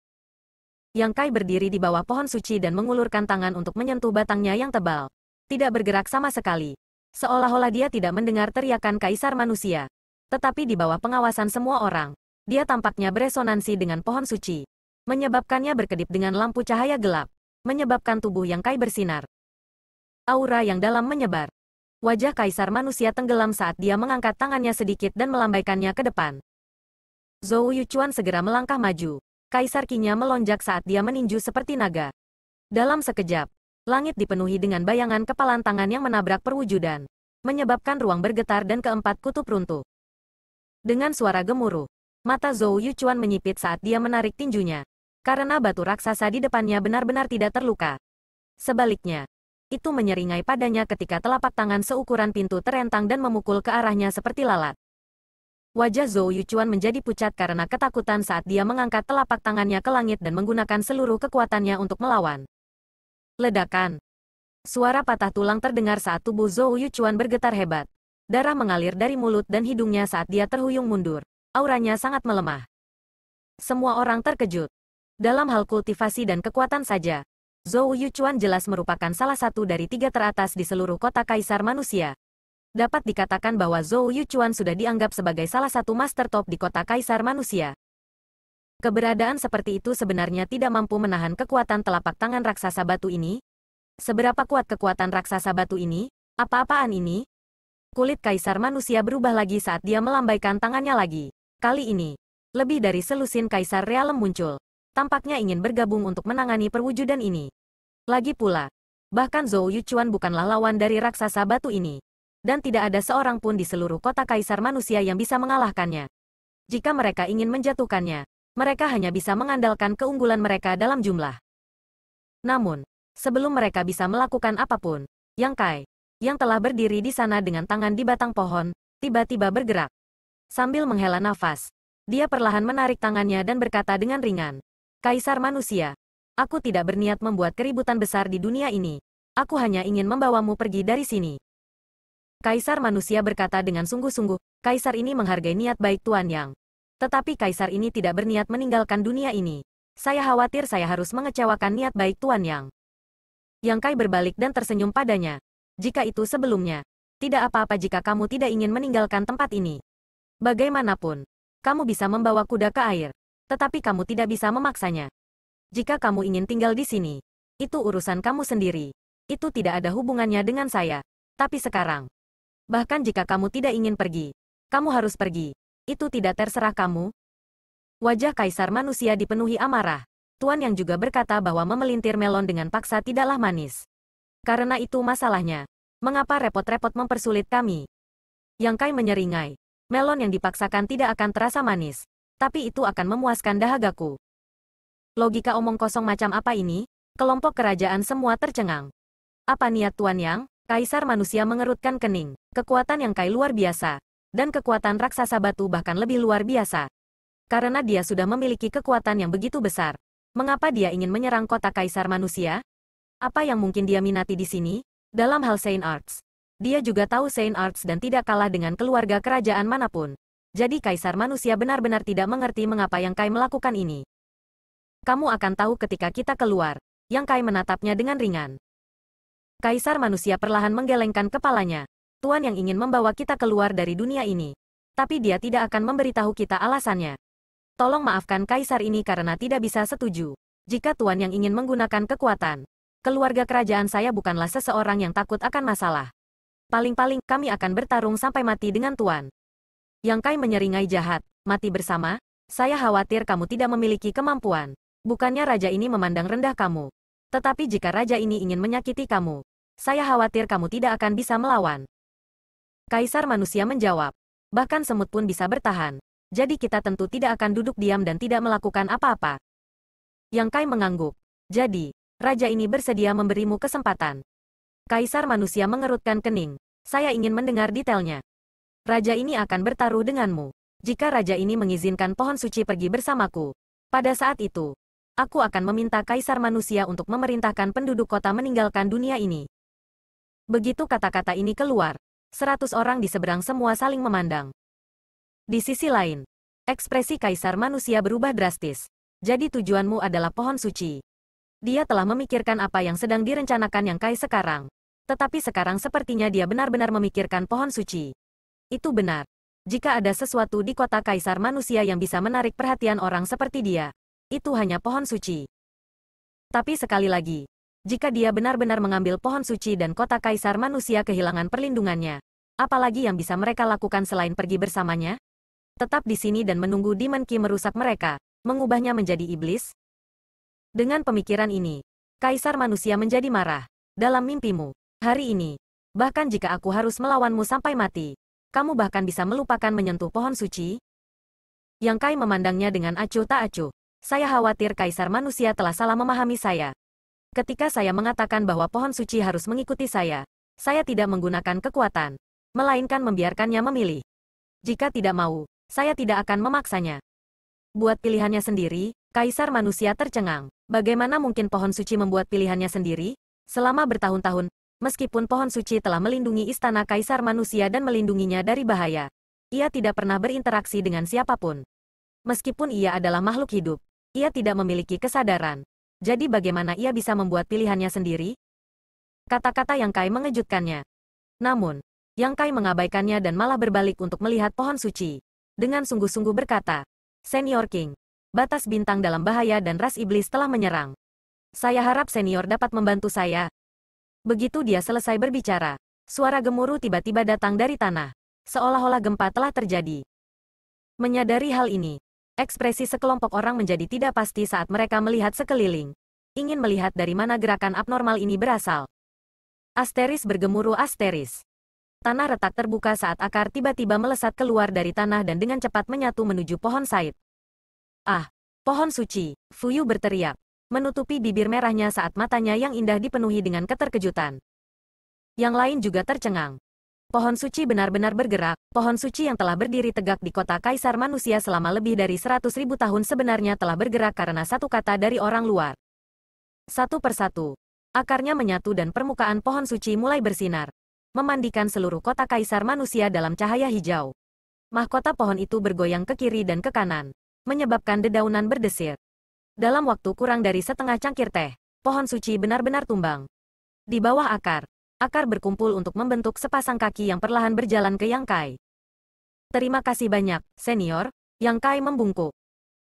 Yang Kai berdiri di bawah pohon suci dan mengulurkan tangan untuk menyentuh batangnya yang tebal. Tidak bergerak sama sekali. Seolah-olah dia tidak mendengar teriakan kaisar manusia. Tetapi di bawah pengawasan semua orang, dia tampaknya beresonansi dengan pohon suci. Menyebabkannya berkedip dengan lampu cahaya gelap. Menyebabkan tubuh yang Kai bersinar. Aura yang dalam menyebar. Wajah kaisar manusia tenggelam saat dia mengangkat tangannya sedikit dan melambaikannya ke depan. Zhou Yuchuan segera melangkah maju kaisar kinya melonjak saat dia meninju seperti naga. Dalam sekejap, langit dipenuhi dengan bayangan kepalan tangan yang menabrak perwujudan, menyebabkan ruang bergetar dan keempat kutub runtuh. Dengan suara gemuruh, mata Zhou Yuchuan menyipit saat dia menarik tinjunya, karena batu raksasa di depannya benar-benar tidak terluka. Sebaliknya, itu menyeringai padanya ketika telapak tangan seukuran pintu terentang dan memukul ke arahnya seperti lalat. Wajah Zhou Yuchuan menjadi pucat karena ketakutan saat dia mengangkat telapak tangannya ke langit dan menggunakan seluruh kekuatannya untuk melawan. Ledakan. Suara patah tulang terdengar saat tubuh Zhou Yuchuan bergetar hebat. Darah mengalir dari mulut dan hidungnya saat dia terhuyung mundur. Auranya sangat melemah. Semua orang terkejut. Dalam hal kultivasi dan kekuatan saja, Zhou Yuchuan jelas merupakan salah satu dari tiga teratas di seluruh kota kaisar manusia dapat dikatakan bahwa Zhou Yuchuan sudah dianggap sebagai salah satu master top di kota kaisar manusia. Keberadaan seperti itu sebenarnya tidak mampu menahan kekuatan telapak tangan raksasa batu ini. Seberapa kuat kekuatan raksasa batu ini? Apa-apaan ini? Kulit kaisar manusia berubah lagi saat dia melambaikan tangannya lagi. Kali ini, lebih dari selusin kaisar realem muncul. Tampaknya ingin bergabung untuk menangani perwujudan ini. Lagi pula, bahkan Zhou Yuchuan bukanlah lawan dari raksasa batu ini dan tidak ada seorang pun di seluruh kota kaisar manusia yang bisa mengalahkannya. Jika mereka ingin menjatuhkannya, mereka hanya bisa mengandalkan keunggulan mereka dalam jumlah. Namun, sebelum mereka bisa melakukan apapun, Yang Kai, yang telah berdiri di sana dengan tangan di batang pohon, tiba-tiba bergerak. Sambil menghela nafas, dia perlahan menarik tangannya dan berkata dengan ringan, Kaisar manusia, aku tidak berniat membuat keributan besar di dunia ini. Aku hanya ingin membawamu pergi dari sini. Kaisar manusia berkata dengan sungguh-sungguh, Kaisar ini menghargai niat baik Tuan Yang. Tetapi Kaisar ini tidak berniat meninggalkan dunia ini. Saya khawatir saya harus mengecewakan niat baik Tuan Yang. Yang Kai berbalik dan tersenyum padanya. Jika itu sebelumnya, tidak apa-apa jika kamu tidak ingin meninggalkan tempat ini. Bagaimanapun, kamu bisa membawa kuda ke air, tetapi kamu tidak bisa memaksanya. Jika kamu ingin tinggal di sini, itu urusan kamu sendiri. Itu tidak ada hubungannya dengan saya. Tapi sekarang, Bahkan jika kamu tidak ingin pergi, kamu harus pergi. Itu tidak terserah kamu. Wajah kaisar manusia dipenuhi amarah. Tuan yang juga berkata bahwa memelintir melon dengan paksa tidaklah manis. Karena itu masalahnya. Mengapa repot-repot mempersulit kami? Yang Kai menyeringai. Melon yang dipaksakan tidak akan terasa manis. Tapi itu akan memuaskan dahagaku. Logika omong kosong macam apa ini? Kelompok kerajaan semua tercengang. Apa niat Tuan Yang? Kaisar manusia mengerutkan kening. Kekuatan yang Kai luar biasa. Dan kekuatan raksasa batu bahkan lebih luar biasa. Karena dia sudah memiliki kekuatan yang begitu besar. Mengapa dia ingin menyerang kota Kaisar manusia? Apa yang mungkin dia minati di sini? Dalam hal Saint Arts. Dia juga tahu Saint Arts dan tidak kalah dengan keluarga kerajaan manapun. Jadi Kaisar manusia benar-benar tidak mengerti mengapa yang Kai melakukan ini. Kamu akan tahu ketika kita keluar. Yang Kai menatapnya dengan ringan. Kaisar manusia perlahan menggelengkan kepalanya. Tuan yang ingin membawa kita keluar dari dunia ini. Tapi dia tidak akan memberitahu kita alasannya. Tolong maafkan kaisar ini karena tidak bisa setuju. Jika tuan yang ingin menggunakan kekuatan, keluarga kerajaan saya bukanlah seseorang yang takut akan masalah. Paling-paling kami akan bertarung sampai mati dengan tuan. Yang Kai menyeringai jahat, mati bersama? Saya khawatir kamu tidak memiliki kemampuan. Bukannya raja ini memandang rendah kamu. Tetapi jika raja ini ingin menyakiti kamu, saya khawatir kamu tidak akan bisa melawan. Kaisar manusia menjawab, bahkan semut pun bisa bertahan. Jadi kita tentu tidak akan duduk diam dan tidak melakukan apa-apa. Yang Kai mengangguk. Jadi, raja ini bersedia memberimu kesempatan. Kaisar manusia mengerutkan kening. Saya ingin mendengar detailnya. Raja ini akan bertaruh denganmu. Jika raja ini mengizinkan pohon suci pergi bersamaku, pada saat itu, aku akan meminta kaisar manusia untuk memerintahkan penduduk kota meninggalkan dunia ini. Begitu kata-kata ini keluar, seratus orang di seberang semua saling memandang. Di sisi lain, ekspresi kaisar manusia berubah drastis. Jadi tujuanmu adalah pohon suci. Dia telah memikirkan apa yang sedang direncanakan yang kai sekarang. Tetapi sekarang sepertinya dia benar-benar memikirkan pohon suci. Itu benar. Jika ada sesuatu di kota kaisar manusia yang bisa menarik perhatian orang seperti dia, itu hanya pohon suci. Tapi sekali lagi, jika dia benar-benar mengambil pohon suci dan kota kaisar manusia kehilangan perlindungannya, apalagi yang bisa mereka lakukan selain pergi bersamanya? Tetap di sini dan menunggu Demon Ki merusak mereka, mengubahnya menjadi iblis? Dengan pemikiran ini, kaisar manusia menjadi marah. Dalam mimpimu, hari ini, bahkan jika aku harus melawanmu sampai mati, kamu bahkan bisa melupakan menyentuh pohon suci? Yang Kai memandangnya dengan acuh tak acuh. Saya khawatir kaisar manusia telah salah memahami saya. Ketika saya mengatakan bahwa pohon suci harus mengikuti saya, saya tidak menggunakan kekuatan, melainkan membiarkannya memilih. Jika tidak mau, saya tidak akan memaksanya. Buat pilihannya sendiri, kaisar manusia tercengang. Bagaimana mungkin pohon suci membuat pilihannya sendiri? Selama bertahun-tahun, meskipun pohon suci telah melindungi istana kaisar manusia dan melindunginya dari bahaya, ia tidak pernah berinteraksi dengan siapapun. Meskipun ia adalah makhluk hidup, ia tidak memiliki kesadaran. Jadi bagaimana ia bisa membuat pilihannya sendiri? Kata-kata Yang Kai mengejutkannya. Namun, Yang Kai mengabaikannya dan malah berbalik untuk melihat pohon suci. Dengan sungguh-sungguh berkata, Senior King, batas bintang dalam bahaya dan ras iblis telah menyerang. Saya harap senior dapat membantu saya. Begitu dia selesai berbicara, suara gemuruh tiba-tiba datang dari tanah. Seolah-olah gempa telah terjadi. Menyadari hal ini, Ekspresi sekelompok orang menjadi tidak pasti saat mereka melihat sekeliling. Ingin melihat dari mana gerakan abnormal ini berasal. Asteris bergemuruh asteris. Tanah retak terbuka saat akar tiba-tiba melesat keluar dari tanah dan dengan cepat menyatu menuju pohon Said. Ah, pohon suci, Fuyu berteriak, menutupi bibir merahnya saat matanya yang indah dipenuhi dengan keterkejutan. Yang lain juga tercengang pohon suci benar-benar bergerak, pohon suci yang telah berdiri tegak di kota Kaisar manusia selama lebih dari ribu tahun sebenarnya telah bergerak karena satu kata dari orang luar. Satu persatu, akarnya menyatu dan permukaan pohon suci mulai bersinar, memandikan seluruh kota Kaisar manusia dalam cahaya hijau. Mahkota pohon itu bergoyang ke kiri dan ke kanan, menyebabkan dedaunan berdesir. Dalam waktu kurang dari setengah cangkir teh, pohon suci benar-benar tumbang. Di bawah akar, akar berkumpul untuk membentuk sepasang kaki yang perlahan berjalan ke Yang Kai. Terima kasih banyak, senior, Yang Kai membungkuk.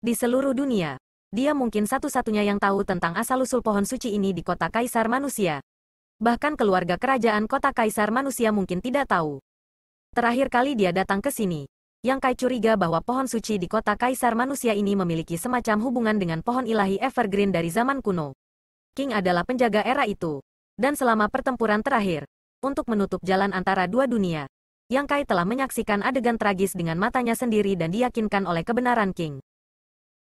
Di seluruh dunia, dia mungkin satu-satunya yang tahu tentang asal-usul pohon suci ini di kota Kaisar Manusia. Bahkan keluarga kerajaan kota Kaisar Manusia mungkin tidak tahu. Terakhir kali dia datang ke sini, Yang Kai curiga bahwa pohon suci di kota Kaisar Manusia ini memiliki semacam hubungan dengan pohon ilahi Evergreen dari zaman kuno. King adalah penjaga era itu dan selama pertempuran terakhir, untuk menutup jalan antara dua dunia. Yang Kai telah menyaksikan adegan tragis dengan matanya sendiri dan diyakinkan oleh kebenaran King.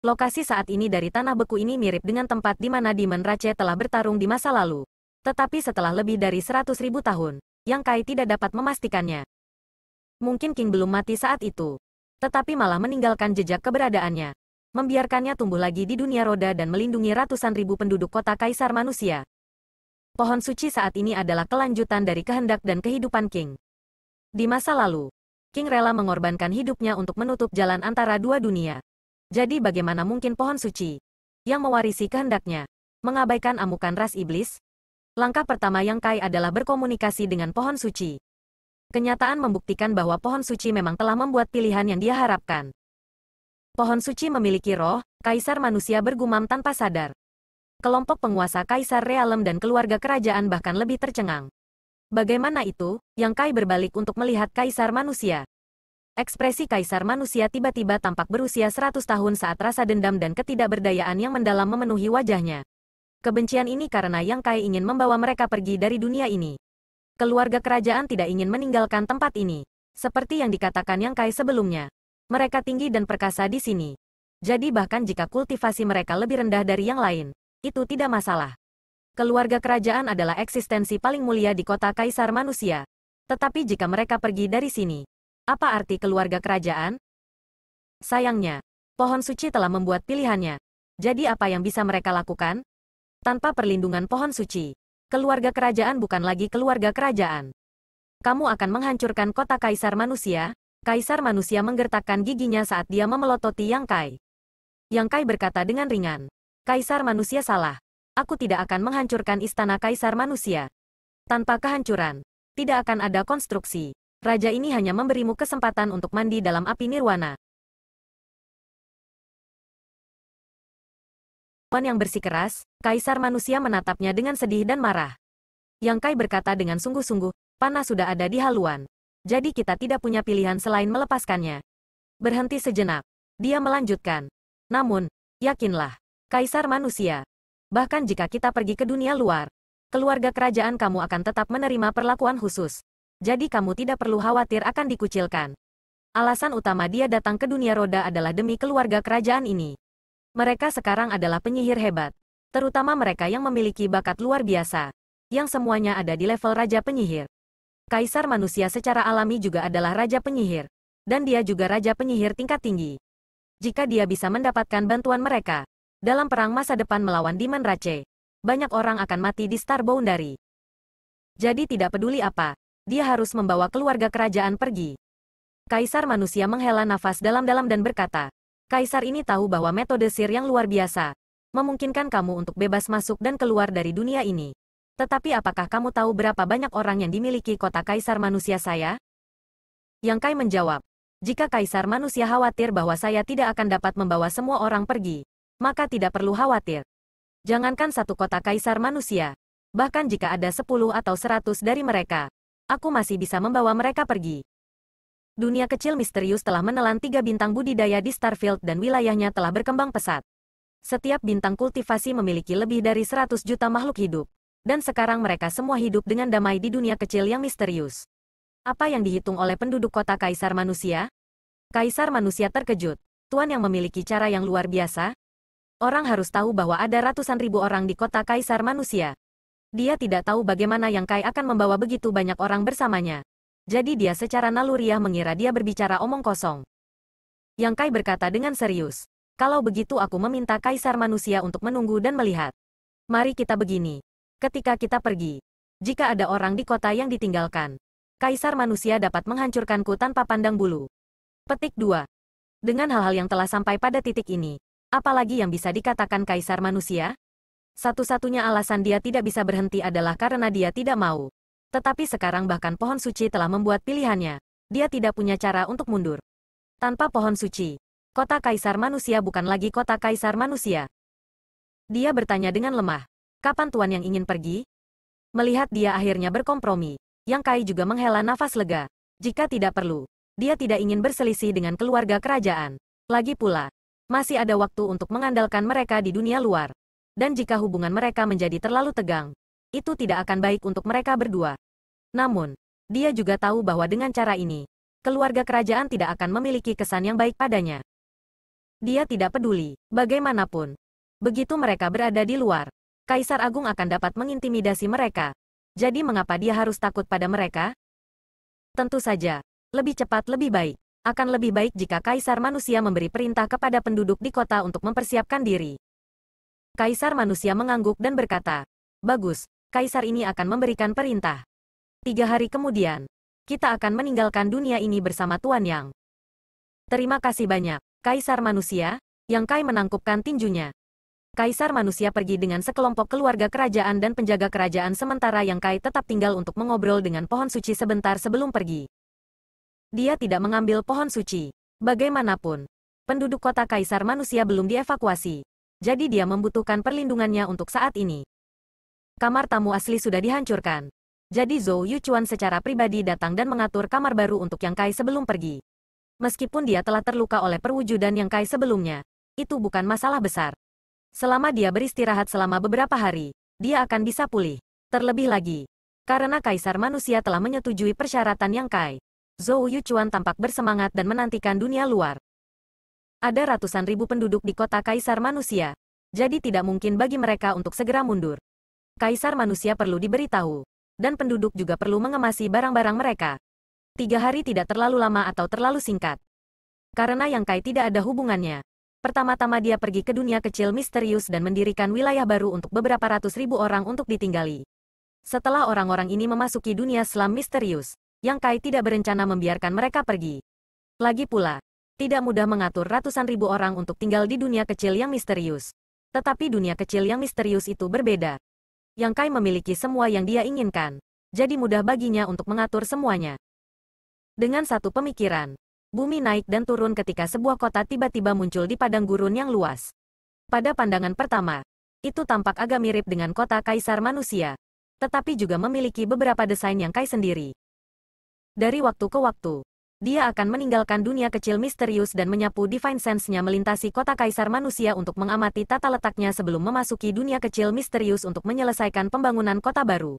Lokasi saat ini dari tanah beku ini mirip dengan tempat di mana Demon Rache telah bertarung di masa lalu. Tetapi setelah lebih dari ribu tahun, Yang Kai tidak dapat memastikannya. Mungkin King belum mati saat itu, tetapi malah meninggalkan jejak keberadaannya membiarkannya tumbuh lagi di dunia roda dan melindungi ratusan ribu penduduk kota kaisar manusia pohon suci saat ini adalah kelanjutan dari kehendak dan kehidupan King. Di masa lalu, King rela mengorbankan hidupnya untuk menutup jalan antara dua dunia. Jadi bagaimana mungkin pohon suci yang mewarisi kehendaknya mengabaikan amukan ras iblis? Langkah pertama yang Kai adalah berkomunikasi dengan pohon suci. Kenyataan membuktikan bahwa pohon suci memang telah membuat pilihan yang dia harapkan. Pohon suci memiliki roh, kaisar manusia bergumam tanpa sadar kelompok penguasa Kaisar Realem dan keluarga kerajaan bahkan lebih tercengang. Bagaimana itu? Yang Kai berbalik untuk melihat Kaisar manusia. Ekspresi Kaisar manusia tiba-tiba tampak berusia 100 tahun saat rasa dendam dan ketidakberdayaan yang mendalam memenuhi wajahnya. Kebencian ini karena Yang Kai ingin membawa mereka pergi dari dunia ini. Keluarga kerajaan tidak ingin meninggalkan tempat ini. Seperti yang dikatakan Yang Kai sebelumnya. Mereka tinggi dan perkasa di sini. Jadi bahkan jika kultivasi mereka lebih rendah dari yang lain, itu tidak masalah. Keluarga kerajaan adalah eksistensi paling mulia di kota kaisar manusia. Tetapi jika mereka pergi dari sini, apa arti keluarga kerajaan? Sayangnya, pohon suci telah membuat pilihannya. Jadi apa yang bisa mereka lakukan? Tanpa perlindungan pohon suci, keluarga kerajaan bukan lagi keluarga kerajaan. Kamu akan menghancurkan kota kaisar manusia, Kaisar manusia menggertakkan giginya saat dia memelototi Yang Kai. Yang Kai berkata dengan ringan, Kaisar manusia salah. Aku tidak akan menghancurkan istana kaisar manusia. Tanpa kehancuran, tidak akan ada konstruksi. Raja ini hanya memberimu kesempatan untuk mandi dalam api nirwana. Wan yang bersikeras, kaisar manusia menatapnya dengan sedih dan marah. Yang Kai berkata dengan sungguh-sungguh, panah sudah ada di haluan. Jadi kita tidak punya pilihan selain melepaskannya. Berhenti sejenak. Dia melanjutkan. Namun, yakinlah, kaisar manusia. Bahkan jika kita pergi ke dunia luar, keluarga kerajaan kamu akan tetap menerima perlakuan khusus. Jadi kamu tidak perlu khawatir akan dikucilkan. Alasan utama dia datang ke dunia roda adalah demi keluarga kerajaan ini. Mereka sekarang adalah penyihir hebat, terutama mereka yang memiliki bakat luar biasa, yang semuanya ada di level raja penyihir. Kaisar manusia secara alami juga adalah raja penyihir, dan dia juga raja penyihir tingkat tinggi. Jika dia bisa mendapatkan bantuan mereka, dalam perang masa depan melawan Diman Race. Banyak orang akan mati di Star Boundary. Jadi tidak peduli apa, dia harus membawa keluarga kerajaan pergi. Kaisar manusia menghela nafas dalam-dalam dan berkata, Kaisar ini tahu bahwa metode sir yang luar biasa, memungkinkan kamu untuk bebas masuk dan keluar dari dunia ini. Tetapi apakah kamu tahu berapa banyak orang yang dimiliki kota kaisar manusia saya? Yang Kai menjawab, jika kaisar manusia khawatir bahwa saya tidak akan dapat membawa semua orang pergi, maka tidak perlu khawatir. Jangankan satu kota kaisar manusia, bahkan jika ada sepuluh atau seratus dari mereka, aku masih bisa membawa mereka pergi. Dunia kecil misterius telah menelan tiga bintang budidaya di Starfield dan wilayahnya telah berkembang pesat. Setiap bintang kultivasi memiliki lebih dari 100 juta makhluk hidup, dan sekarang mereka semua hidup dengan damai di dunia kecil yang misterius. Apa yang dihitung oleh penduduk kota Kaisar Manusia? Kaisar Manusia terkejut. Tuan yang memiliki cara yang luar biasa, Orang harus tahu bahwa ada ratusan ribu orang di kota kaisar manusia. Dia tidak tahu bagaimana Yang Kai akan membawa begitu banyak orang bersamanya. Jadi dia secara naluriah mengira dia berbicara omong kosong. Yang Kai berkata dengan serius, kalau begitu aku meminta kaisar manusia untuk menunggu dan melihat. Mari kita begini. Ketika kita pergi, jika ada orang di kota yang ditinggalkan, kaisar manusia dapat menghancurkanku tanpa pandang bulu. Petik 2. Dengan hal-hal yang telah sampai pada titik ini, Apalagi yang bisa dikatakan kaisar manusia? Satu-satunya alasan dia tidak bisa berhenti adalah karena dia tidak mau. Tetapi sekarang bahkan pohon suci telah membuat pilihannya. Dia tidak punya cara untuk mundur. Tanpa pohon suci, kota kaisar manusia bukan lagi kota kaisar manusia. Dia bertanya dengan lemah, kapan tuan yang ingin pergi? Melihat dia akhirnya berkompromi, Yang Kai juga menghela nafas lega. Jika tidak perlu, dia tidak ingin berselisih dengan keluarga kerajaan. Lagi pula, masih ada waktu untuk mengandalkan mereka di dunia luar. Dan jika hubungan mereka menjadi terlalu tegang, itu tidak akan baik untuk mereka berdua. Namun, dia juga tahu bahwa dengan cara ini, keluarga kerajaan tidak akan memiliki kesan yang baik padanya. Dia tidak peduli, bagaimanapun. Begitu mereka berada di luar, Kaisar Agung akan dapat mengintimidasi mereka. Jadi mengapa dia harus takut pada mereka? Tentu saja, lebih cepat lebih baik akan lebih baik jika kaisar manusia memberi perintah kepada penduduk di kota untuk mempersiapkan diri. Kaisar manusia mengangguk dan berkata, Bagus, kaisar ini akan memberikan perintah. Tiga hari kemudian, kita akan meninggalkan dunia ini bersama Tuan Yang. Terima kasih banyak, kaisar manusia, yang Kai menangkupkan tinjunya. Kaisar manusia pergi dengan sekelompok keluarga kerajaan dan penjaga kerajaan sementara yang Kai tetap tinggal untuk mengobrol dengan pohon suci sebentar sebelum pergi. Dia tidak mengambil pohon suci. Bagaimanapun, penduduk kota kaisar manusia belum dievakuasi. Jadi dia membutuhkan perlindungannya untuk saat ini. Kamar tamu asli sudah dihancurkan. Jadi Zhou Yuchuan secara pribadi datang dan mengatur kamar baru untuk Yang Kai sebelum pergi. Meskipun dia telah terluka oleh perwujudan Yang Kai sebelumnya, itu bukan masalah besar. Selama dia beristirahat selama beberapa hari, dia akan bisa pulih. Terlebih lagi, karena kaisar manusia telah menyetujui persyaratan Yang Kai. Zhou Yuchuan tampak bersemangat dan menantikan dunia luar. Ada ratusan ribu penduduk di kota Kaisar Manusia. Jadi tidak mungkin bagi mereka untuk segera mundur. Kaisar Manusia perlu diberitahu. Dan penduduk juga perlu mengemasi barang-barang mereka. Tiga hari tidak terlalu lama atau terlalu singkat. Karena Yang Kai tidak ada hubungannya. Pertama-tama dia pergi ke dunia kecil misterius dan mendirikan wilayah baru untuk beberapa ratus ribu orang untuk ditinggali. Setelah orang-orang ini memasuki dunia selam misterius, yang Kai tidak berencana membiarkan mereka pergi. Lagi pula, tidak mudah mengatur ratusan ribu orang untuk tinggal di dunia kecil yang misterius. Tetapi dunia kecil yang misterius itu berbeda. Yang Kai memiliki semua yang dia inginkan. Jadi mudah baginya untuk mengatur semuanya. Dengan satu pemikiran, bumi naik dan turun ketika sebuah kota tiba-tiba muncul di padang gurun yang luas. Pada pandangan pertama, itu tampak agak mirip dengan kota kaisar manusia, tetapi juga memiliki beberapa desain yang Kai sendiri. Dari waktu ke waktu, dia akan meninggalkan dunia kecil misterius dan menyapu divine sense-nya melintasi kota kaisar manusia untuk mengamati tata letaknya sebelum memasuki dunia kecil misterius untuk menyelesaikan pembangunan kota baru.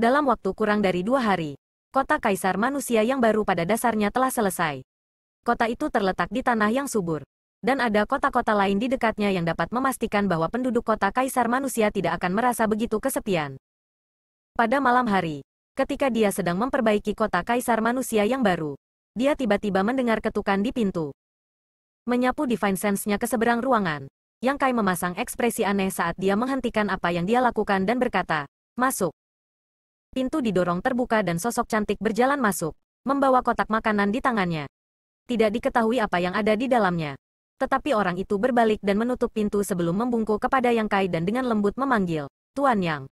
Dalam waktu kurang dari dua hari, kota kaisar manusia yang baru pada dasarnya telah selesai. Kota itu terletak di tanah yang subur, dan ada kota-kota lain di dekatnya yang dapat memastikan bahwa penduduk kota kaisar manusia tidak akan merasa begitu kesepian. Pada malam hari, Ketika dia sedang memperbaiki kota kaisar manusia yang baru, dia tiba-tiba mendengar ketukan di pintu. Menyapu divine sense-nya ke seberang ruangan, Yang Kai memasang ekspresi aneh saat dia menghentikan apa yang dia lakukan dan berkata, masuk. Pintu didorong terbuka dan sosok cantik berjalan masuk, membawa kotak makanan di tangannya. Tidak diketahui apa yang ada di dalamnya. Tetapi orang itu berbalik dan menutup pintu sebelum membungkuk kepada Yang Kai dan dengan lembut memanggil, Tuan Yang.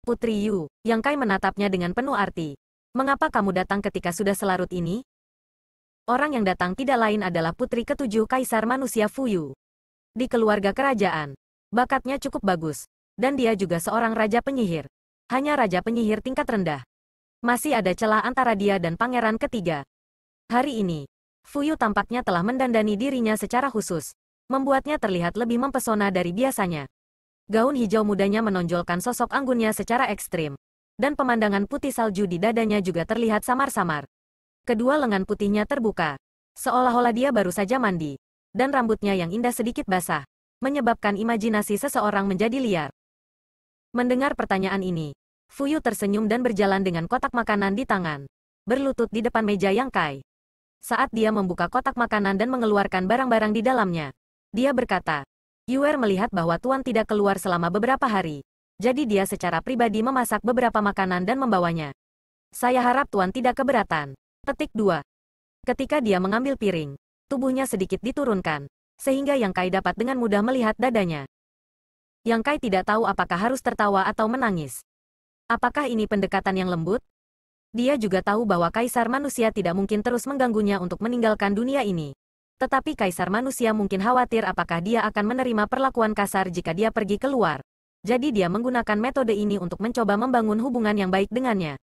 Putri Yu, Yang Kai menatapnya dengan penuh arti. Mengapa kamu datang ketika sudah selarut ini? Orang yang datang tidak lain adalah putri ketujuh kaisar manusia Fuyu. Di keluarga kerajaan, bakatnya cukup bagus, dan dia juga seorang raja penyihir. Hanya raja penyihir tingkat rendah. Masih ada celah antara dia dan pangeran ketiga. Hari ini, Fuyu tampaknya telah mendandani dirinya secara khusus, membuatnya terlihat lebih mempesona dari biasanya gaun hijau mudanya menonjolkan sosok anggunnya secara ekstrim. Dan pemandangan putih salju di dadanya juga terlihat samar-samar. Kedua lengan putihnya terbuka. Seolah-olah dia baru saja mandi. Dan rambutnya yang indah sedikit basah. Menyebabkan imajinasi seseorang menjadi liar. Mendengar pertanyaan ini, Fuyu tersenyum dan berjalan dengan kotak makanan di tangan. Berlutut di depan meja yang kai. Saat dia membuka kotak makanan dan mengeluarkan barang-barang di dalamnya, dia berkata, Yuer melihat bahwa Tuan tidak keluar selama beberapa hari. Jadi dia secara pribadi memasak beberapa makanan dan membawanya. Saya harap Tuan tidak keberatan. Petik 2. Ketika dia mengambil piring, tubuhnya sedikit diturunkan, sehingga Yang Kai dapat dengan mudah melihat dadanya. Yang Kai tidak tahu apakah harus tertawa atau menangis. Apakah ini pendekatan yang lembut? Dia juga tahu bahwa kaisar manusia tidak mungkin terus mengganggunya untuk meninggalkan dunia ini tetapi kaisar manusia mungkin khawatir apakah dia akan menerima perlakuan kasar jika dia pergi keluar. Jadi dia menggunakan metode ini untuk mencoba membangun hubungan yang baik dengannya.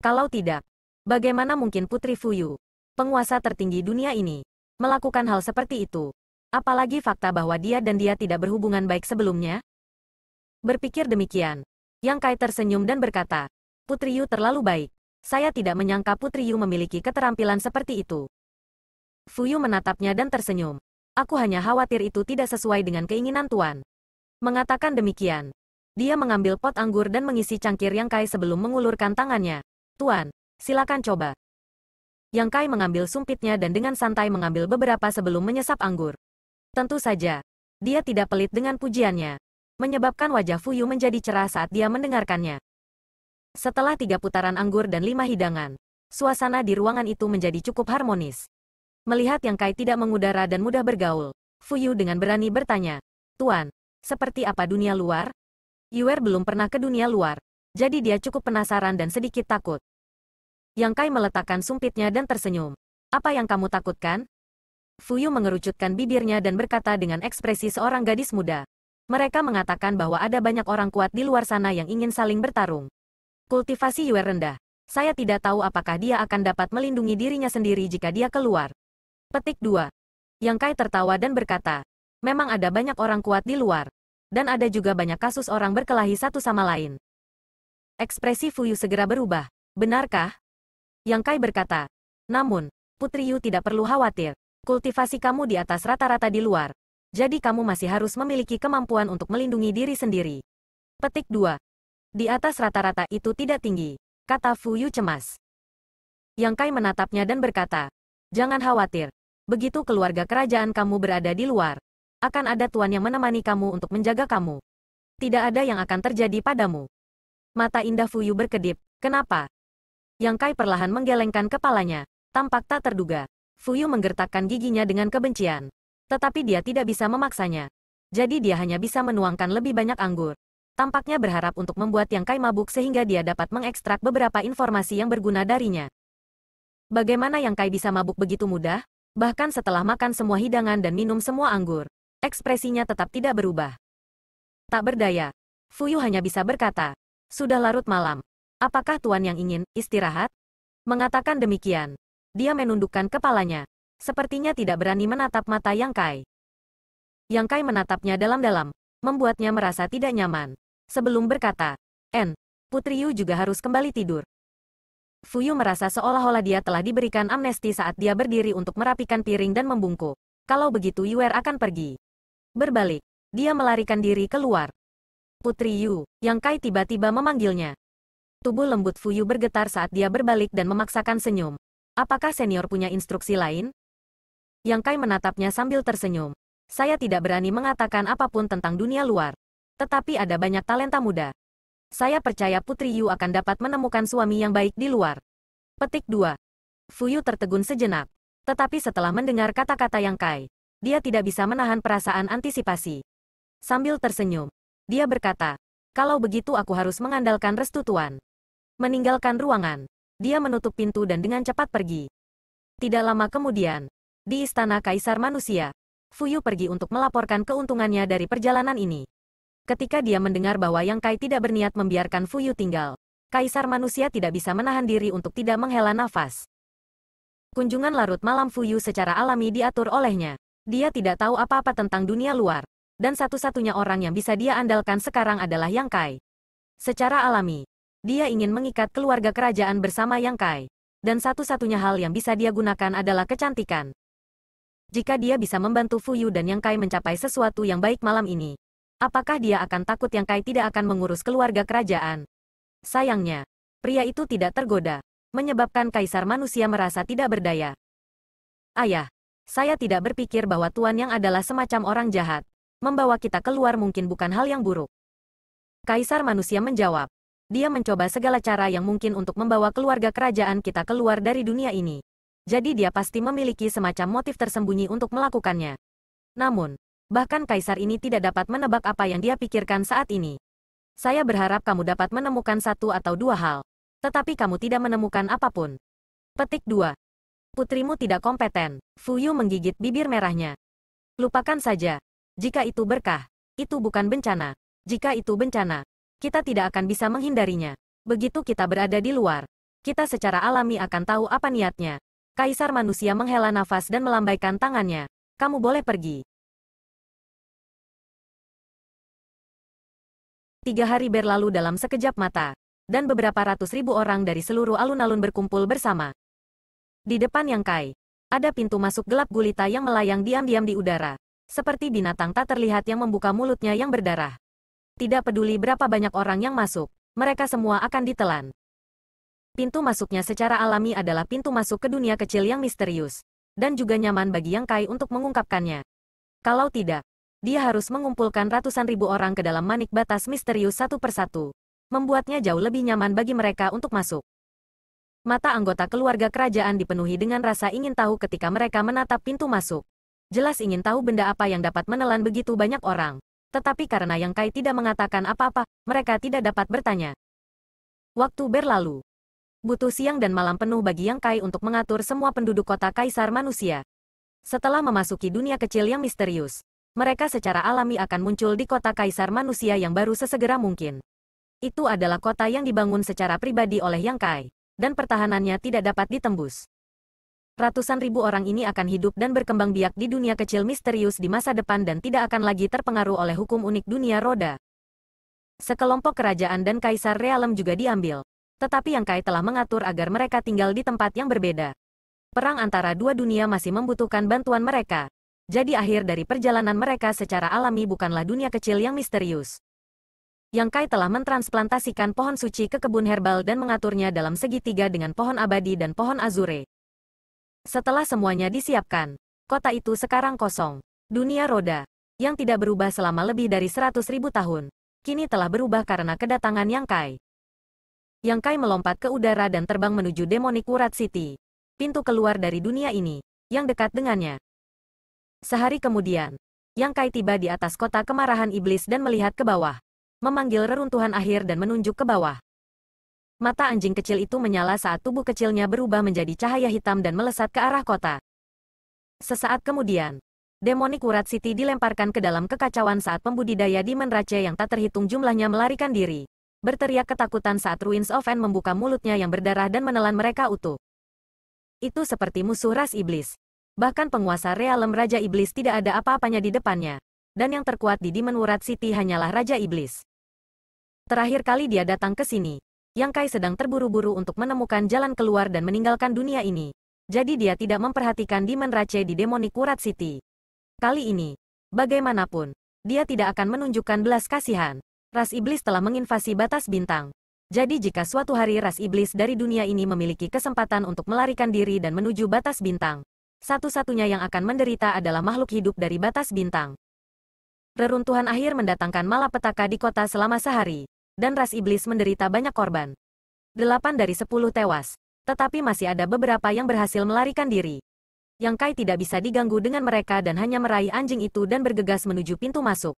Kalau tidak, bagaimana mungkin Putri Fuyu, penguasa tertinggi dunia ini, melakukan hal seperti itu? Apalagi fakta bahwa dia dan dia tidak berhubungan baik sebelumnya? Berpikir demikian, Yang Kai tersenyum dan berkata, Putri Yu terlalu baik. Saya tidak menyangka Putri Yu memiliki keterampilan seperti itu. Fuyu menatapnya dan tersenyum. Aku hanya khawatir itu tidak sesuai dengan keinginan Tuan. Mengatakan demikian, dia mengambil pot anggur dan mengisi cangkir Yang Kai sebelum mengulurkan tangannya. Tuan, silakan coba. Yang Kai mengambil sumpitnya dan dengan santai mengambil beberapa sebelum menyesap anggur. Tentu saja, dia tidak pelit dengan pujiannya, menyebabkan wajah Fuyu menjadi cerah saat dia mendengarkannya. Setelah tiga putaran anggur dan lima hidangan, suasana di ruangan itu menjadi cukup harmonis. Melihat Yang Kai tidak mengudara dan mudah bergaul, Fu Yu dengan berani bertanya, Tuan, seperti apa dunia luar? Yuer belum pernah ke dunia luar, jadi dia cukup penasaran dan sedikit takut. Yang Kai meletakkan sumpitnya dan tersenyum. Apa yang kamu takutkan? Fu Yu mengerucutkan bibirnya dan berkata dengan ekspresi seorang gadis muda. Mereka mengatakan bahwa ada banyak orang kuat di luar sana yang ingin saling bertarung. Kultivasi Yuer rendah. Saya tidak tahu apakah dia akan dapat melindungi dirinya sendiri jika dia keluar. Petik 2. Yang Kai tertawa dan berkata, memang ada banyak orang kuat di luar. Dan ada juga banyak kasus orang berkelahi satu sama lain. Ekspresi Fu Yu segera berubah. Benarkah? Yang Kai berkata, namun, Putri Yu tidak perlu khawatir. Kultivasi kamu di atas rata-rata di luar. Jadi kamu masih harus memiliki kemampuan untuk melindungi diri sendiri. Petik 2. Di atas rata-rata itu tidak tinggi, kata Fu Yu cemas. Yang Kai menatapnya dan berkata, Jangan khawatir, Begitu keluarga kerajaan kamu berada di luar, akan ada tuan yang menemani kamu untuk menjaga kamu. Tidak ada yang akan terjadi padamu. Mata indah Fuyu berkedip, kenapa? Yang Kai perlahan menggelengkan kepalanya, tampak tak terduga. Fuyu menggertakkan giginya dengan kebencian. Tetapi dia tidak bisa memaksanya. Jadi dia hanya bisa menuangkan lebih banyak anggur. Tampaknya berharap untuk membuat Yang Kai mabuk sehingga dia dapat mengekstrak beberapa informasi yang berguna darinya. Bagaimana Yang Kai bisa mabuk begitu mudah? Bahkan setelah makan semua hidangan dan minum semua anggur, ekspresinya tetap tidak berubah. Tak berdaya, Fuyu hanya bisa berkata, sudah larut malam. Apakah tuan yang ingin istirahat? Mengatakan demikian, dia menundukkan kepalanya. Sepertinya tidak berani menatap mata Yang Kai. Yang Kai menatapnya dalam-dalam, membuatnya merasa tidak nyaman. Sebelum berkata, En, Putri Yu juga harus kembali tidur. Fuyu merasa seolah-olah dia telah diberikan amnesti saat dia berdiri untuk merapikan piring dan membungkuk. Kalau begitu Yuer akan pergi. Berbalik, dia melarikan diri keluar. Putri Yu, yang Kai tiba-tiba memanggilnya. Tubuh lembut Fuyu bergetar saat dia berbalik dan memaksakan senyum. Apakah senior punya instruksi lain? Yang Kai menatapnya sambil tersenyum. Saya tidak berani mengatakan apapun tentang dunia luar. Tetapi ada banyak talenta muda. Saya percaya Putri Yu akan dapat menemukan suami yang baik di luar. Petik 2. Fuyu tertegun sejenak. Tetapi setelah mendengar kata-kata yang Kai, dia tidak bisa menahan perasaan antisipasi. Sambil tersenyum, dia berkata, kalau begitu aku harus mengandalkan restu Tuan. Meninggalkan ruangan, dia menutup pintu dan dengan cepat pergi. Tidak lama kemudian, di Istana Kaisar Manusia, Fuyu pergi untuk melaporkan keuntungannya dari perjalanan ini. Ketika dia mendengar bahwa Yang Kai tidak berniat membiarkan Fuyu tinggal, Kaisar manusia tidak bisa menahan diri untuk tidak menghela nafas. Kunjungan larut malam Fuyu secara alami diatur olehnya. Dia tidak tahu apa-apa tentang dunia luar. Dan satu-satunya orang yang bisa dia andalkan sekarang adalah Yang Kai. Secara alami, dia ingin mengikat keluarga kerajaan bersama Yang Kai. Dan satu-satunya hal yang bisa dia gunakan adalah kecantikan. Jika dia bisa membantu Fuyu dan Yang Kai mencapai sesuatu yang baik malam ini, Apakah dia akan takut yang Kai tidak akan mengurus keluarga kerajaan? Sayangnya, pria itu tidak tergoda, menyebabkan kaisar manusia merasa tidak berdaya. Ayah, saya tidak berpikir bahwa Tuan yang adalah semacam orang jahat. Membawa kita keluar mungkin bukan hal yang buruk. Kaisar manusia menjawab. Dia mencoba segala cara yang mungkin untuk membawa keluarga kerajaan kita keluar dari dunia ini. Jadi dia pasti memiliki semacam motif tersembunyi untuk melakukannya. Namun, bahkan kaisar ini tidak dapat menebak apa yang dia pikirkan saat ini. Saya berharap kamu dapat menemukan satu atau dua hal. Tetapi kamu tidak menemukan apapun. Petik 2. Putrimu tidak kompeten. Fuyu menggigit bibir merahnya. Lupakan saja. Jika itu berkah, itu bukan bencana. Jika itu bencana, kita tidak akan bisa menghindarinya. Begitu kita berada di luar, kita secara alami akan tahu apa niatnya. Kaisar manusia menghela nafas dan melambaikan tangannya. Kamu boleh pergi. tiga hari berlalu dalam sekejap mata, dan beberapa ratus ribu orang dari seluruh alun-alun berkumpul bersama. Di depan yang kai, ada pintu masuk gelap gulita yang melayang diam-diam di udara, seperti binatang tak terlihat yang membuka mulutnya yang berdarah. Tidak peduli berapa banyak orang yang masuk, mereka semua akan ditelan. Pintu masuknya secara alami adalah pintu masuk ke dunia kecil yang misterius, dan juga nyaman bagi yang kai untuk mengungkapkannya. Kalau tidak, dia harus mengumpulkan ratusan ribu orang ke dalam manik batas misterius satu persatu. Membuatnya jauh lebih nyaman bagi mereka untuk masuk. Mata anggota keluarga kerajaan dipenuhi dengan rasa ingin tahu ketika mereka menatap pintu masuk. Jelas ingin tahu benda apa yang dapat menelan begitu banyak orang. Tetapi karena Yang Kai tidak mengatakan apa-apa, mereka tidak dapat bertanya. Waktu berlalu. Butuh siang dan malam penuh bagi Yang Kai untuk mengatur semua penduduk kota Kaisar manusia. Setelah memasuki dunia kecil yang misterius, mereka secara alami akan muncul di kota kaisar manusia yang baru sesegera mungkin. Itu adalah kota yang dibangun secara pribadi oleh Yang Kai, dan pertahanannya tidak dapat ditembus. Ratusan ribu orang ini akan hidup dan berkembang biak di dunia kecil misterius di masa depan dan tidak akan lagi terpengaruh oleh hukum unik dunia roda. Sekelompok kerajaan dan kaisar realem juga diambil. Tetapi Yang Kai telah mengatur agar mereka tinggal di tempat yang berbeda. Perang antara dua dunia masih membutuhkan bantuan mereka, jadi akhir dari perjalanan mereka secara alami bukanlah dunia kecil yang misterius. Yang Kai telah mentransplantasikan pohon suci ke kebun herbal dan mengaturnya dalam segitiga dengan pohon abadi dan pohon azure. Setelah semuanya disiapkan, kota itu sekarang kosong. Dunia roda, yang tidak berubah selama lebih dari ribu tahun, kini telah berubah karena kedatangan Yang Kai. Yang Kai melompat ke udara dan terbang menuju Demonic Wurat City. Pintu keluar dari dunia ini, yang dekat dengannya. Sehari kemudian, Yang Kai tiba di atas kota kemarahan iblis dan melihat ke bawah. Memanggil reruntuhan akhir dan menunjuk ke bawah. Mata anjing kecil itu menyala saat tubuh kecilnya berubah menjadi cahaya hitam dan melesat ke arah kota. Sesaat kemudian, Demonic Urat City dilemparkan ke dalam kekacauan saat pembudidaya di Menrace yang tak terhitung jumlahnya melarikan diri. Berteriak ketakutan saat Ruins of N membuka mulutnya yang berdarah dan menelan mereka utuh. Itu seperti musuh ras iblis. Bahkan penguasa realem Raja Iblis tidak ada apa-apanya di depannya. Dan yang terkuat di Demon Wurat City hanyalah Raja Iblis. Terakhir kali dia datang ke sini, Yang Kai sedang terburu-buru untuk menemukan jalan keluar dan meninggalkan dunia ini. Jadi dia tidak memperhatikan Demon Rache di Demonic Wurat City. Kali ini, bagaimanapun, dia tidak akan menunjukkan belas kasihan. Ras Iblis telah menginvasi batas bintang. Jadi jika suatu hari ras iblis dari dunia ini memiliki kesempatan untuk melarikan diri dan menuju batas bintang, satu-satunya yang akan menderita adalah makhluk hidup dari batas bintang. Reruntuhan akhir mendatangkan malapetaka di kota selama sehari, dan ras iblis menderita banyak korban. Delapan dari sepuluh tewas, tetapi masih ada beberapa yang berhasil melarikan diri. Yang Kai tidak bisa diganggu dengan mereka dan hanya meraih anjing itu dan bergegas menuju pintu masuk.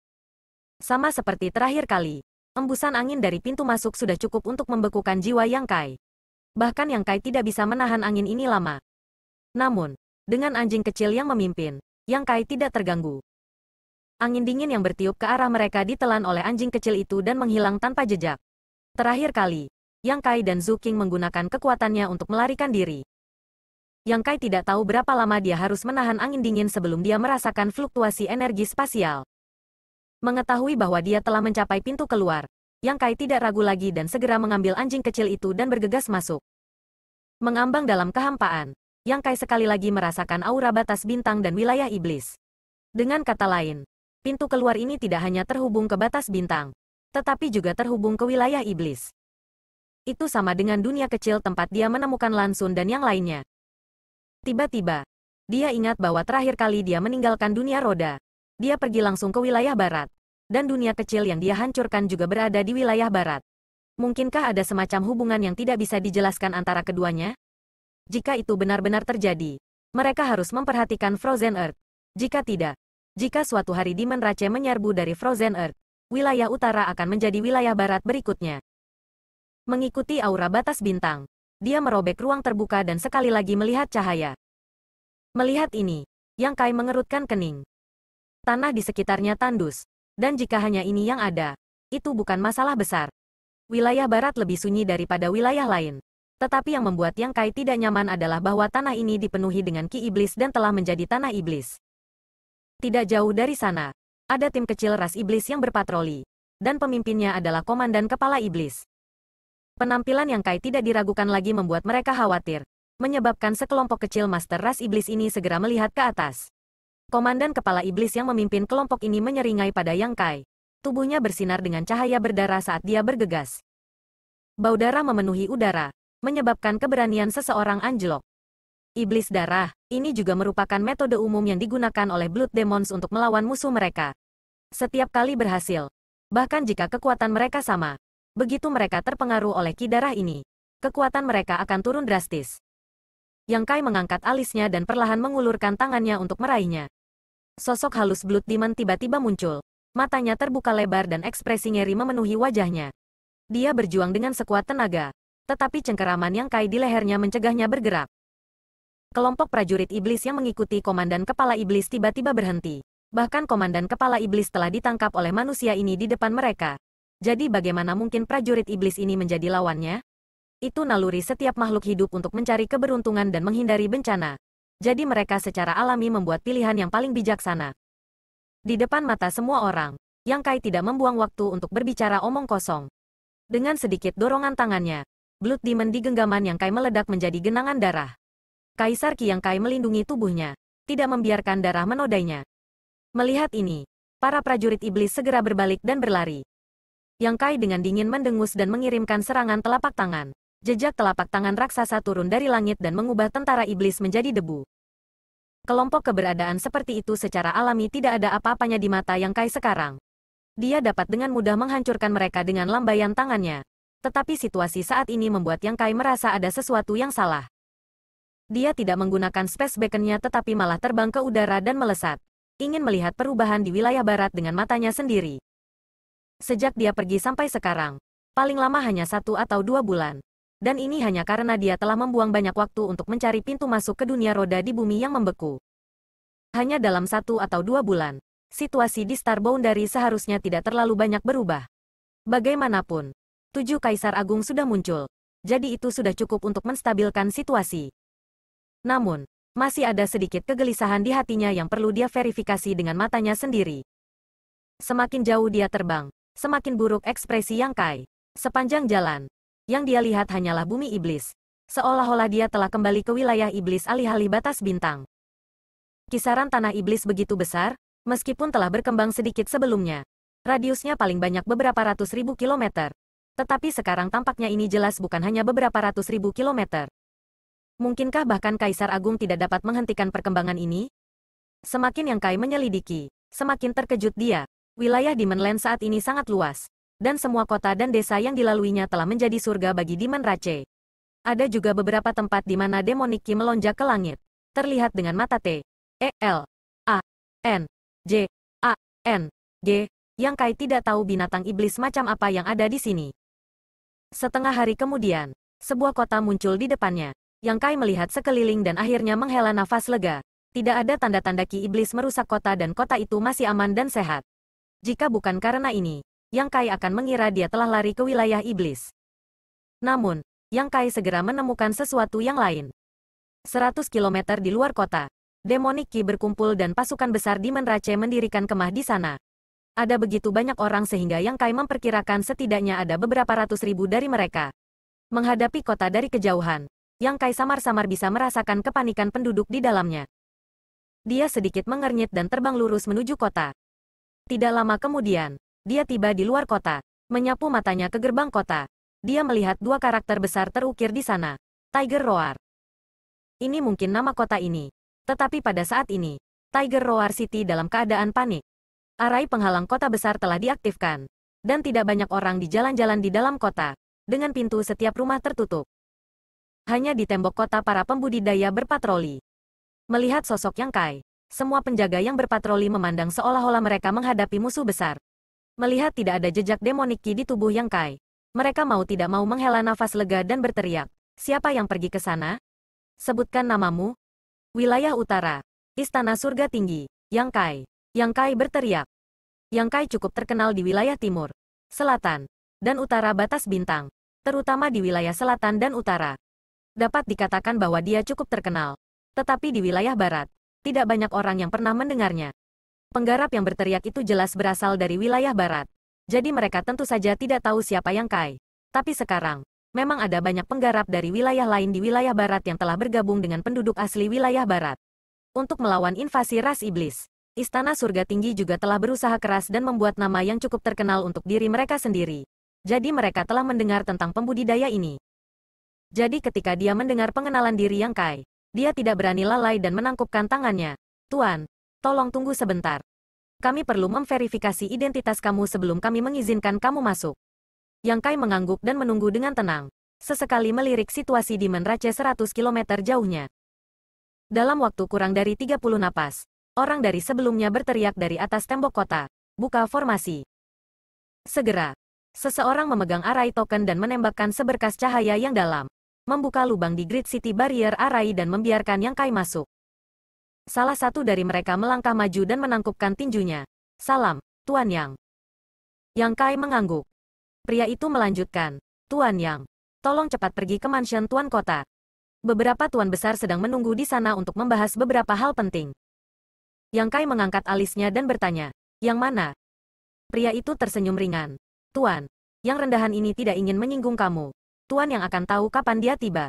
Sama seperti terakhir kali, embusan angin dari pintu masuk sudah cukup untuk membekukan jiwa Yang Kai. Bahkan Yang Kai tidak bisa menahan angin ini lama. Namun, dengan anjing kecil yang memimpin, Yang Kai tidak terganggu. Angin dingin yang bertiup ke arah mereka ditelan oleh anjing kecil itu dan menghilang tanpa jejak. Terakhir kali, Yang Kai dan Zhu Qing menggunakan kekuatannya untuk melarikan diri. Yang Kai tidak tahu berapa lama dia harus menahan angin dingin sebelum dia merasakan fluktuasi energi spasial. Mengetahui bahwa dia telah mencapai pintu keluar, Yang Kai tidak ragu lagi dan segera mengambil anjing kecil itu dan bergegas masuk. Mengambang dalam kehampaan, yang Kai sekali lagi merasakan aura batas bintang dan wilayah iblis. Dengan kata lain, pintu keluar ini tidak hanya terhubung ke batas bintang, tetapi juga terhubung ke wilayah iblis. Itu sama dengan dunia kecil tempat dia menemukan Lansun dan yang lainnya. Tiba-tiba, dia ingat bahwa terakhir kali dia meninggalkan dunia roda. Dia pergi langsung ke wilayah barat. Dan dunia kecil yang dia hancurkan juga berada di wilayah barat. Mungkinkah ada semacam hubungan yang tidak bisa dijelaskan antara keduanya? Jika itu benar-benar terjadi, mereka harus memperhatikan Frozen Earth. Jika tidak, jika suatu hari Demon Rache menyerbu dari Frozen Earth, wilayah utara akan menjadi wilayah barat berikutnya. Mengikuti aura batas bintang, dia merobek ruang terbuka dan sekali lagi melihat cahaya. Melihat ini, Yang Kai mengerutkan kening. Tanah di sekitarnya tandus, dan jika hanya ini yang ada, itu bukan masalah besar. Wilayah barat lebih sunyi daripada wilayah lain tetapi yang membuat Yang Kai tidak nyaman adalah bahwa tanah ini dipenuhi dengan ki iblis dan telah menjadi tanah iblis. Tidak jauh dari sana, ada tim kecil ras iblis yang berpatroli, dan pemimpinnya adalah komandan kepala iblis. Penampilan Yang Kai tidak diragukan lagi membuat mereka khawatir, menyebabkan sekelompok kecil master ras iblis ini segera melihat ke atas. Komandan kepala iblis yang memimpin kelompok ini menyeringai pada Yang Kai. Tubuhnya bersinar dengan cahaya berdarah saat dia bergegas. Bau darah memenuhi udara, menyebabkan keberanian seseorang anjlok. Iblis darah, ini juga merupakan metode umum yang digunakan oleh Blood Demons untuk melawan musuh mereka. Setiap kali berhasil. Bahkan jika kekuatan mereka sama. Begitu mereka terpengaruh oleh ki darah ini, kekuatan mereka akan turun drastis. Yang Kai mengangkat alisnya dan perlahan mengulurkan tangannya untuk meraihnya. Sosok halus Blood Demon tiba-tiba muncul. Matanya terbuka lebar dan ekspresi ngeri memenuhi wajahnya. Dia berjuang dengan sekuat tenaga tetapi cengkeraman yang kai di lehernya mencegahnya bergerak. Kelompok prajurit iblis yang mengikuti komandan kepala iblis tiba-tiba berhenti. Bahkan komandan kepala iblis telah ditangkap oleh manusia ini di depan mereka. Jadi bagaimana mungkin prajurit iblis ini menjadi lawannya? Itu naluri setiap makhluk hidup untuk mencari keberuntungan dan menghindari bencana. Jadi mereka secara alami membuat pilihan yang paling bijaksana. Di depan mata semua orang, Yang Kai tidak membuang waktu untuk berbicara omong kosong. Dengan sedikit dorongan tangannya, Blood Demon di genggaman Yang Kai meledak menjadi genangan darah. Kaisar Qi Yang Kai melindungi tubuhnya, tidak membiarkan darah menodainya. Melihat ini, para prajurit iblis segera berbalik dan berlari. Yang Kai dengan dingin mendengus dan mengirimkan serangan telapak tangan. Jejak telapak tangan raksasa turun dari langit dan mengubah tentara iblis menjadi debu. Kelompok keberadaan seperti itu secara alami tidak ada apa-apanya di mata Yang Kai sekarang. Dia dapat dengan mudah menghancurkan mereka dengan lambaian tangannya tetapi situasi saat ini membuat Yang Kai merasa ada sesuatu yang salah. Dia tidak menggunakan space beacon tetapi malah terbang ke udara dan melesat. Ingin melihat perubahan di wilayah barat dengan matanya sendiri. Sejak dia pergi sampai sekarang, paling lama hanya satu atau dua bulan. Dan ini hanya karena dia telah membuang banyak waktu untuk mencari pintu masuk ke dunia roda di bumi yang membeku. Hanya dalam satu atau dua bulan, situasi di Starboundary seharusnya tidak terlalu banyak berubah. Bagaimanapun, tujuh kaisar agung sudah muncul. Jadi itu sudah cukup untuk menstabilkan situasi. Namun, masih ada sedikit kegelisahan di hatinya yang perlu dia verifikasi dengan matanya sendiri. Semakin jauh dia terbang, semakin buruk ekspresi Yang Kai. Sepanjang jalan, yang dia lihat hanyalah bumi iblis. Seolah-olah dia telah kembali ke wilayah iblis alih-alih batas bintang. Kisaran tanah iblis begitu besar, meskipun telah berkembang sedikit sebelumnya. Radiusnya paling banyak beberapa ratus ribu kilometer. Tetapi sekarang tampaknya ini jelas bukan hanya beberapa ratus ribu kilometer. Mungkinkah bahkan Kaisar Agung tidak dapat menghentikan perkembangan ini? Semakin yang Kai menyelidiki, semakin terkejut dia. Wilayah Demonland saat ini sangat luas, dan semua kota dan desa yang dilaluinya telah menjadi surga bagi Demon Rache. Ada juga beberapa tempat di mana demoniki melonjak ke langit. Terlihat dengan mata T, E, L, A, N, J, A, N, G, yang Kai tidak tahu binatang iblis macam apa yang ada di sini. Setengah hari kemudian, sebuah kota muncul di depannya. Yang Kai melihat sekeliling dan akhirnya menghela nafas lega. Tidak ada tanda-tanda Ki Iblis merusak kota dan kota itu masih aman dan sehat. Jika bukan karena ini, Yang Kai akan mengira dia telah lari ke wilayah Iblis. Namun, Yang Kai segera menemukan sesuatu yang lain. 100 km di luar kota, Demonik Ki berkumpul dan pasukan besar di Menrace mendirikan kemah di sana. Ada begitu banyak orang sehingga Yang Kai memperkirakan setidaknya ada beberapa ratus ribu dari mereka. Menghadapi kota dari kejauhan, Yang Kai samar-samar bisa merasakan kepanikan penduduk di dalamnya. Dia sedikit mengernyit dan terbang lurus menuju kota. Tidak lama kemudian, dia tiba di luar kota, menyapu matanya ke gerbang kota. Dia melihat dua karakter besar terukir di sana, Tiger Roar. Ini mungkin nama kota ini. Tetapi pada saat ini, Tiger Roar City dalam keadaan panik. Arai penghalang kota besar telah diaktifkan. Dan tidak banyak orang di jalan-jalan di dalam kota. Dengan pintu setiap rumah tertutup. Hanya di tembok kota para pembudidaya berpatroli. Melihat sosok Yang Kai, semua penjaga yang berpatroli memandang seolah-olah mereka menghadapi musuh besar. Melihat tidak ada jejak demoniki di tubuh Yang Kai, mereka mau tidak mau menghela nafas lega dan berteriak, siapa yang pergi ke sana? Sebutkan namamu. Wilayah Utara, Istana Surga Tinggi, Yang Kai. Yang Kai berteriak. Yang Kai cukup terkenal di wilayah timur, selatan, dan utara batas bintang, terutama di wilayah selatan dan utara. Dapat dikatakan bahwa dia cukup terkenal. Tetapi di wilayah barat, tidak banyak orang yang pernah mendengarnya. Penggarap yang berteriak itu jelas berasal dari wilayah barat. Jadi mereka tentu saja tidak tahu siapa Yang Kai. Tapi sekarang, memang ada banyak penggarap dari wilayah lain di wilayah barat yang telah bergabung dengan penduduk asli wilayah barat. Untuk melawan invasi ras iblis. Istana Surga Tinggi juga telah berusaha keras dan membuat nama yang cukup terkenal untuk diri mereka sendiri. Jadi mereka telah mendengar tentang pembudidaya ini. Jadi ketika dia mendengar pengenalan diri yang Kai, dia tidak berani lalai dan menangkupkan tangannya. Tuan, tolong tunggu sebentar. Kami perlu memverifikasi identitas kamu sebelum kami mengizinkan kamu masuk. Yang Kai mengangguk dan menunggu dengan tenang. Sesekali melirik situasi di Menrace 100 km jauhnya. Dalam waktu kurang dari 30 napas, Orang dari sebelumnya berteriak dari atas tembok kota. Buka formasi. Segera. Seseorang memegang arai token dan menembakkan seberkas cahaya yang dalam. Membuka lubang di Grid City Barrier arai dan membiarkan yang kai masuk. Salah satu dari mereka melangkah maju dan menangkupkan tinjunya. Salam, Tuan Yang. Yang Kai mengangguk. Pria itu melanjutkan. Tuan Yang, tolong cepat pergi ke mansion Tuan Kota. Beberapa tuan besar sedang menunggu di sana untuk membahas beberapa hal penting. Yang Kai mengangkat alisnya dan bertanya, yang mana? Pria itu tersenyum ringan. Tuan, yang rendahan ini tidak ingin menyinggung kamu. Tuan yang akan tahu kapan dia tiba.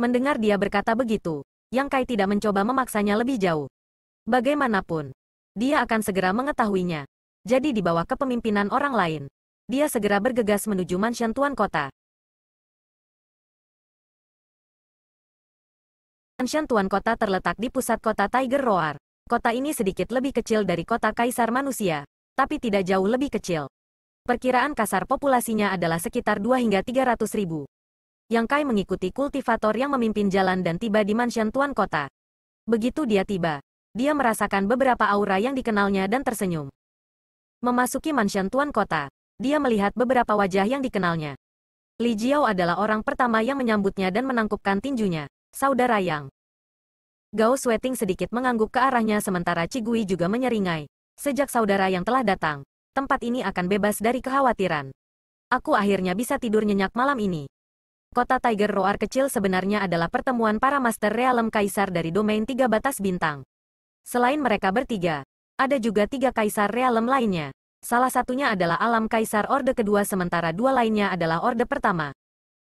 Mendengar dia berkata begitu, Yang Kai tidak mencoba memaksanya lebih jauh. Bagaimanapun, dia akan segera mengetahuinya. Jadi di bawah kepemimpinan orang lain, dia segera bergegas menuju mansion Tuan Kota. Mansion Tuan Kota terletak di pusat kota Tiger Roar. Kota ini sedikit lebih kecil dari kota kaisar manusia, tapi tidak jauh lebih kecil. Perkiraan kasar populasinya adalah sekitar 2 hingga 300 ribu. Yang Kai mengikuti kultivator yang memimpin jalan dan tiba di mansion tuan kota. Begitu dia tiba, dia merasakan beberapa aura yang dikenalnya dan tersenyum. Memasuki mansion tuan kota, dia melihat beberapa wajah yang dikenalnya. Li Jiao adalah orang pertama yang menyambutnya dan menangkupkan tinjunya, saudara Yang. Gao sweating sedikit mengangguk ke arahnya sementara Cigui juga menyeringai. Sejak saudara yang telah datang, tempat ini akan bebas dari kekhawatiran. Aku akhirnya bisa tidur nyenyak malam ini. Kota Tiger Roar kecil sebenarnya adalah pertemuan para Master Realem Kaisar dari domain tiga batas bintang. Selain mereka bertiga, ada juga tiga Kaisar Realem lainnya. Salah satunya adalah Alam Kaisar Orde Kedua sementara dua lainnya adalah Orde Pertama.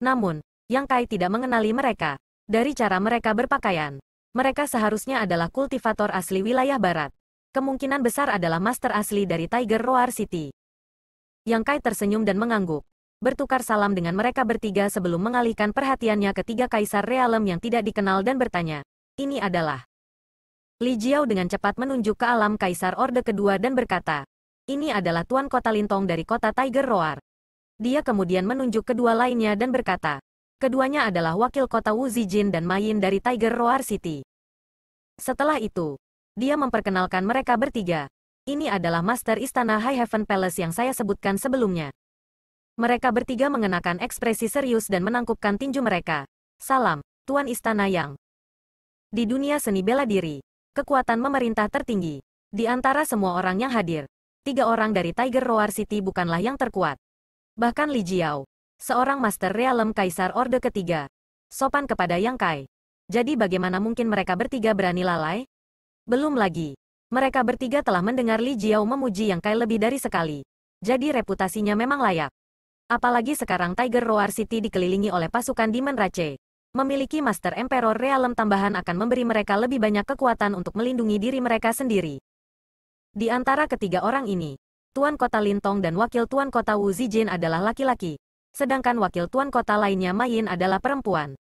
Namun, Yang Kai tidak mengenali mereka, dari cara mereka berpakaian, mereka seharusnya adalah kultivator asli wilayah barat. Kemungkinan besar adalah master asli dari Tiger Roar City. Yang Kai tersenyum dan mengangguk. Bertukar salam dengan mereka bertiga sebelum mengalihkan perhatiannya ke tiga kaisar realem yang tidak dikenal dan bertanya. Ini adalah. Li Jiao dengan cepat menunjuk ke alam kaisar orde kedua dan berkata. Ini adalah tuan kota Lintong dari kota Tiger Roar. Dia kemudian menunjuk kedua lainnya dan berkata, Keduanya adalah wakil kota Wu Zijin dan Mayin dari Tiger Roar City. Setelah itu, dia memperkenalkan mereka bertiga. Ini adalah Master Istana High Heaven Palace yang saya sebutkan sebelumnya. Mereka bertiga mengenakan ekspresi serius dan menangkupkan tinju mereka. Salam, Tuan Istana Yang. Di dunia seni bela diri, kekuatan memerintah tertinggi. Di antara semua orang yang hadir, tiga orang dari Tiger Roar City bukanlah yang terkuat. Bahkan Li Jiao, seorang Master Realem Kaisar Orde ketiga, sopan kepada Yang Kai. Jadi bagaimana mungkin mereka bertiga berani lalai? Belum lagi. Mereka bertiga telah mendengar Li Jiao memuji Yang Kai lebih dari sekali. Jadi reputasinya memang layak. Apalagi sekarang Tiger Roar City dikelilingi oleh pasukan Demon Rache. Memiliki Master Emperor Realem tambahan akan memberi mereka lebih banyak kekuatan untuk melindungi diri mereka sendiri. Di antara ketiga orang ini, Tuan Kota Lintong dan Wakil Tuan Kota Wu Zijin adalah laki-laki sedangkan wakil tuan kota lainnya Mayin adalah perempuan.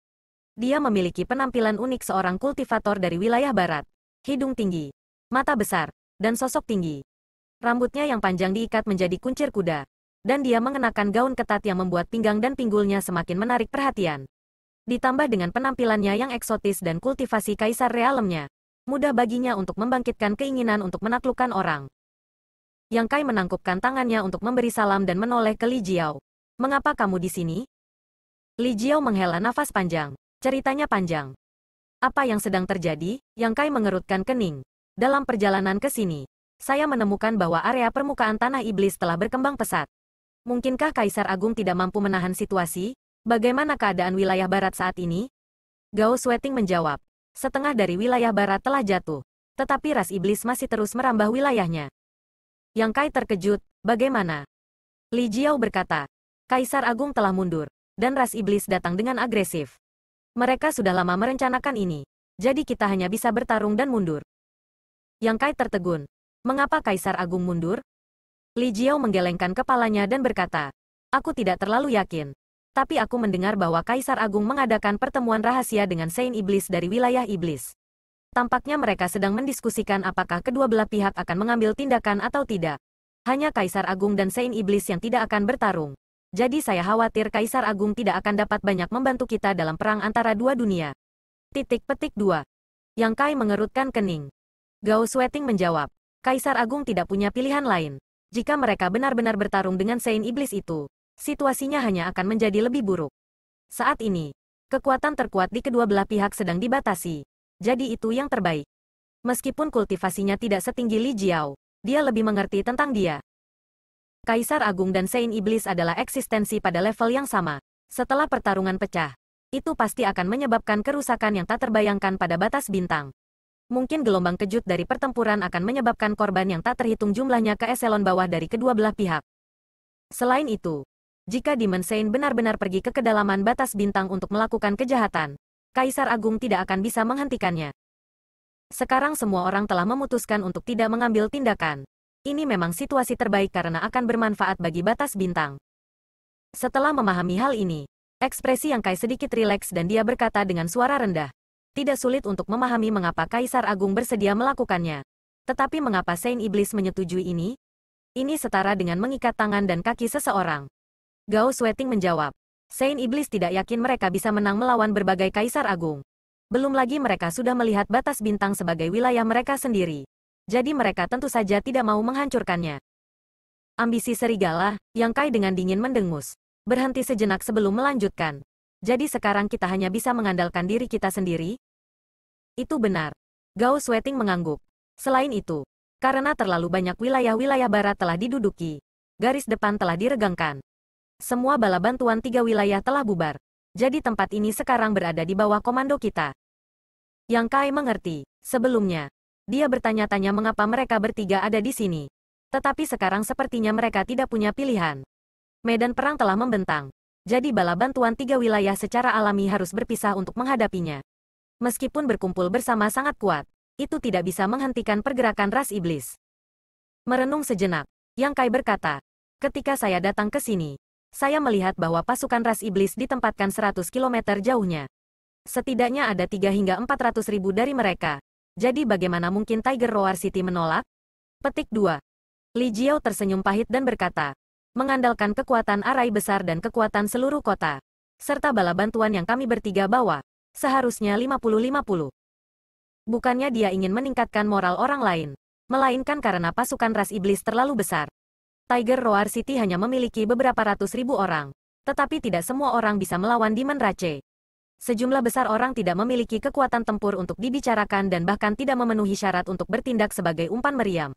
Dia memiliki penampilan unik seorang kultivator dari wilayah barat, hidung tinggi, mata besar, dan sosok tinggi. Rambutnya yang panjang diikat menjadi kuncir kuda, dan dia mengenakan gaun ketat yang membuat pinggang dan pinggulnya semakin menarik perhatian. Ditambah dengan penampilannya yang eksotis dan kultivasi kaisar realemnya, mudah baginya untuk membangkitkan keinginan untuk menaklukkan orang. Yang Kai menangkupkan tangannya untuk memberi salam dan menoleh ke Li Jiao. Mengapa kamu di sini? Li Jiao menghela nafas panjang. Ceritanya panjang. Apa yang sedang terjadi? Yang Kai mengerutkan kening. Dalam perjalanan ke sini, saya menemukan bahwa area permukaan tanah iblis telah berkembang pesat. Mungkinkah Kaisar Agung tidak mampu menahan situasi? Bagaimana keadaan wilayah barat saat ini? Gao Sweating menjawab. Setengah dari wilayah barat telah jatuh. Tetapi ras iblis masih terus merambah wilayahnya. Yang Kai terkejut, bagaimana? Li Jiao berkata, Kaisar Agung telah mundur, dan ras iblis datang dengan agresif. Mereka sudah lama merencanakan ini, jadi kita hanya bisa bertarung dan mundur. Yang Kai tertegun. Mengapa Kaisar Agung mundur? Li Jiao menggelengkan kepalanya dan berkata, Aku tidak terlalu yakin. Tapi aku mendengar bahwa Kaisar Agung mengadakan pertemuan rahasia dengan Saint Iblis dari wilayah Iblis. Tampaknya mereka sedang mendiskusikan apakah kedua belah pihak akan mengambil tindakan atau tidak. Hanya Kaisar Agung dan Saint Iblis yang tidak akan bertarung. Jadi saya khawatir Kaisar Agung tidak akan dapat banyak membantu kita dalam perang antara dua dunia. Titik petik 2. Yang Kai mengerutkan kening. Gao Sweating menjawab, Kaisar Agung tidak punya pilihan lain. Jika mereka benar-benar bertarung dengan Sein Iblis itu, situasinya hanya akan menjadi lebih buruk. Saat ini, kekuatan terkuat di kedua belah pihak sedang dibatasi. Jadi itu yang terbaik. Meskipun kultivasinya tidak setinggi Li Jiao, dia lebih mengerti tentang dia. Kaisar Agung dan Sein Iblis adalah eksistensi pada level yang sama. Setelah pertarungan pecah, itu pasti akan menyebabkan kerusakan yang tak terbayangkan pada batas bintang. Mungkin gelombang kejut dari pertempuran akan menyebabkan korban yang tak terhitung jumlahnya ke eselon bawah dari kedua belah pihak. Selain itu, jika Demon Sein benar-benar pergi ke kedalaman batas bintang untuk melakukan kejahatan, Kaisar Agung tidak akan bisa menghentikannya. Sekarang semua orang telah memutuskan untuk tidak mengambil tindakan. Ini memang situasi terbaik karena akan bermanfaat bagi batas bintang. Setelah memahami hal ini, ekspresi yang Kai sedikit rileks dan dia berkata dengan suara rendah. Tidak sulit untuk memahami mengapa Kaisar Agung bersedia melakukannya. Tetapi mengapa Saint Iblis menyetujui ini? Ini setara dengan mengikat tangan dan kaki seseorang. Gao Sweating menjawab, Saint Iblis tidak yakin mereka bisa menang melawan berbagai kaisar agung. Belum lagi mereka sudah melihat batas bintang sebagai wilayah mereka sendiri jadi mereka tentu saja tidak mau menghancurkannya. Ambisi serigala, yang Kai dengan dingin mendengus. Berhenti sejenak sebelum melanjutkan. Jadi sekarang kita hanya bisa mengandalkan diri kita sendiri? Itu benar. Gao Sweating mengangguk. Selain itu, karena terlalu banyak wilayah-wilayah barat telah diduduki, garis depan telah diregangkan. Semua bala bantuan tiga wilayah telah bubar. Jadi tempat ini sekarang berada di bawah komando kita. Yang Kai mengerti, sebelumnya, dia bertanya-tanya mengapa mereka bertiga ada di sini. Tetapi sekarang sepertinya mereka tidak punya pilihan. Medan perang telah membentang. Jadi bala bantuan tiga wilayah secara alami harus berpisah untuk menghadapinya. Meskipun berkumpul bersama sangat kuat, itu tidak bisa menghentikan pergerakan ras iblis. Merenung sejenak, Yang Kai berkata, ketika saya datang ke sini, saya melihat bahwa pasukan ras iblis ditempatkan 100 km jauhnya. Setidaknya ada tiga hingga empat ratus ribu dari mereka, jadi bagaimana mungkin Tiger Roar City menolak? Petik 2. Li Jiao tersenyum pahit dan berkata, mengandalkan kekuatan arai besar dan kekuatan seluruh kota, serta bala bantuan yang kami bertiga bawa, seharusnya 50-50. Bukannya dia ingin meningkatkan moral orang lain, melainkan karena pasukan ras iblis terlalu besar. Tiger Roar City hanya memiliki beberapa ratus ribu orang, tetapi tidak semua orang bisa melawan Demon Rache sejumlah besar orang tidak memiliki kekuatan tempur untuk dibicarakan dan bahkan tidak memenuhi syarat untuk bertindak sebagai umpan meriam.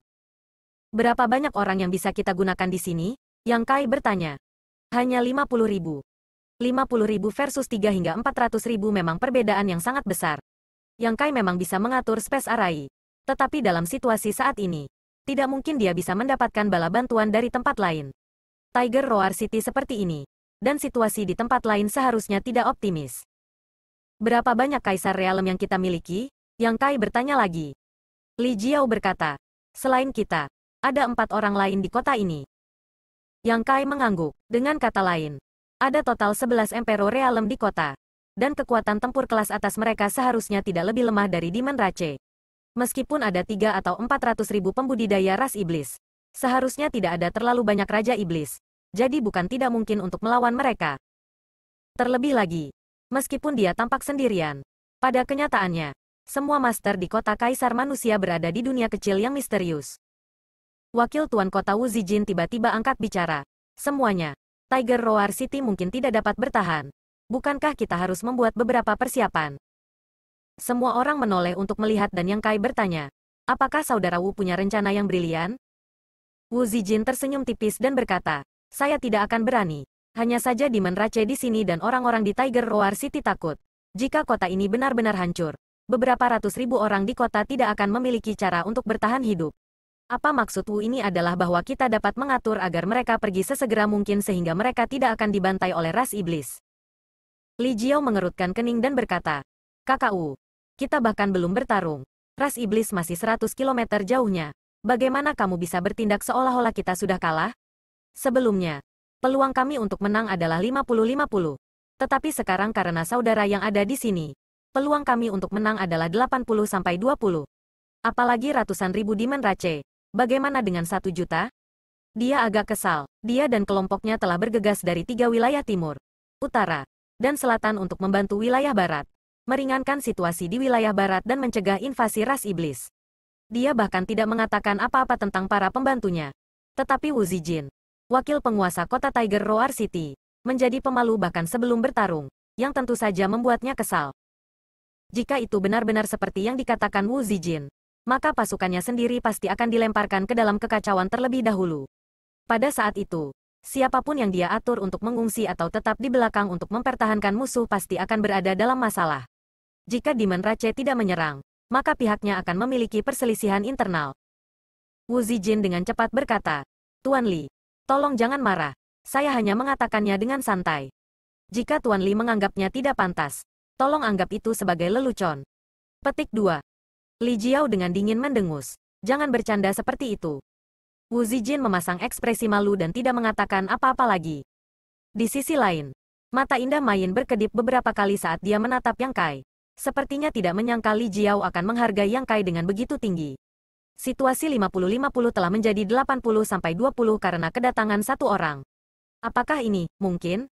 Berapa banyak orang yang bisa kita gunakan di sini? Yang Kai bertanya. Hanya 50 ribu. 50 ribu versus 3 hingga 400 ribu memang perbedaan yang sangat besar. Yang Kai memang bisa mengatur space arai. Tetapi dalam situasi saat ini, tidak mungkin dia bisa mendapatkan bala bantuan dari tempat lain. Tiger Roar City seperti ini, dan situasi di tempat lain seharusnya tidak optimis. Berapa banyak kaisar realem yang kita miliki? Yang Kai bertanya lagi. Li Jiao berkata, selain kita, ada empat orang lain di kota ini. Yang Kai mengangguk, dengan kata lain. Ada total 11 emperor realem di kota. Dan kekuatan tempur kelas atas mereka seharusnya tidak lebih lemah dari Demon Race. Meskipun ada tiga atau empat ratus ribu pembudidaya ras iblis. Seharusnya tidak ada terlalu banyak raja iblis. Jadi bukan tidak mungkin untuk melawan mereka. Terlebih lagi, meskipun dia tampak sendirian. Pada kenyataannya, semua master di kota kaisar manusia berada di dunia kecil yang misterius. Wakil Tuan Kota Wu Zijin tiba-tiba angkat bicara. Semuanya, Tiger Roar City mungkin tidak dapat bertahan. Bukankah kita harus membuat beberapa persiapan? Semua orang menoleh untuk melihat dan Yang Kai bertanya, apakah saudara Wu punya rencana yang brilian? Wu Zijin tersenyum tipis dan berkata, saya tidak akan berani. Hanya saja di Menrace di sini dan orang-orang di Tiger Roar City takut. Jika kota ini benar-benar hancur, beberapa ratus ribu orang di kota tidak akan memiliki cara untuk bertahan hidup. Apa maksud Wu ini adalah bahwa kita dapat mengatur agar mereka pergi sesegera mungkin sehingga mereka tidak akan dibantai oleh ras iblis. Li Jiao mengerutkan kening dan berkata, Kakak Wu, kita bahkan belum bertarung. Ras iblis masih 100 km jauhnya. Bagaimana kamu bisa bertindak seolah-olah kita sudah kalah? Sebelumnya, peluang kami untuk menang adalah 50-50. Tetapi sekarang karena saudara yang ada di sini, peluang kami untuk menang adalah 80-20. Apalagi ratusan ribu dimen race. Bagaimana dengan satu juta? Dia agak kesal. Dia dan kelompoknya telah bergegas dari tiga wilayah timur, utara, dan selatan untuk membantu wilayah barat. Meringankan situasi di wilayah barat dan mencegah invasi ras iblis. Dia bahkan tidak mengatakan apa-apa tentang para pembantunya. Tetapi Wu Zijin, wakil penguasa kota Tiger Roar City, menjadi pemalu bahkan sebelum bertarung, yang tentu saja membuatnya kesal. Jika itu benar-benar seperti yang dikatakan Wu Zijin, maka pasukannya sendiri pasti akan dilemparkan ke dalam kekacauan terlebih dahulu. Pada saat itu, siapapun yang dia atur untuk mengungsi atau tetap di belakang untuk mempertahankan musuh pasti akan berada dalam masalah. Jika Demon Rache tidak menyerang, maka pihaknya akan memiliki perselisihan internal. Wu Zijin dengan cepat berkata, Tuan Li, Tolong jangan marah. Saya hanya mengatakannya dengan santai. Jika Tuan Li menganggapnya tidak pantas, tolong anggap itu sebagai lelucon. Petik 2. Li Jiao dengan dingin mendengus. Jangan bercanda seperti itu. Wu Zijin memasang ekspresi malu dan tidak mengatakan apa-apa lagi. Di sisi lain, mata indah main berkedip beberapa kali saat dia menatap Yang Kai. Sepertinya tidak menyangka Li Jiao akan menghargai Yang Kai dengan begitu tinggi situasi 50-50 telah menjadi 80-20 karena kedatangan satu orang. Apakah ini mungkin?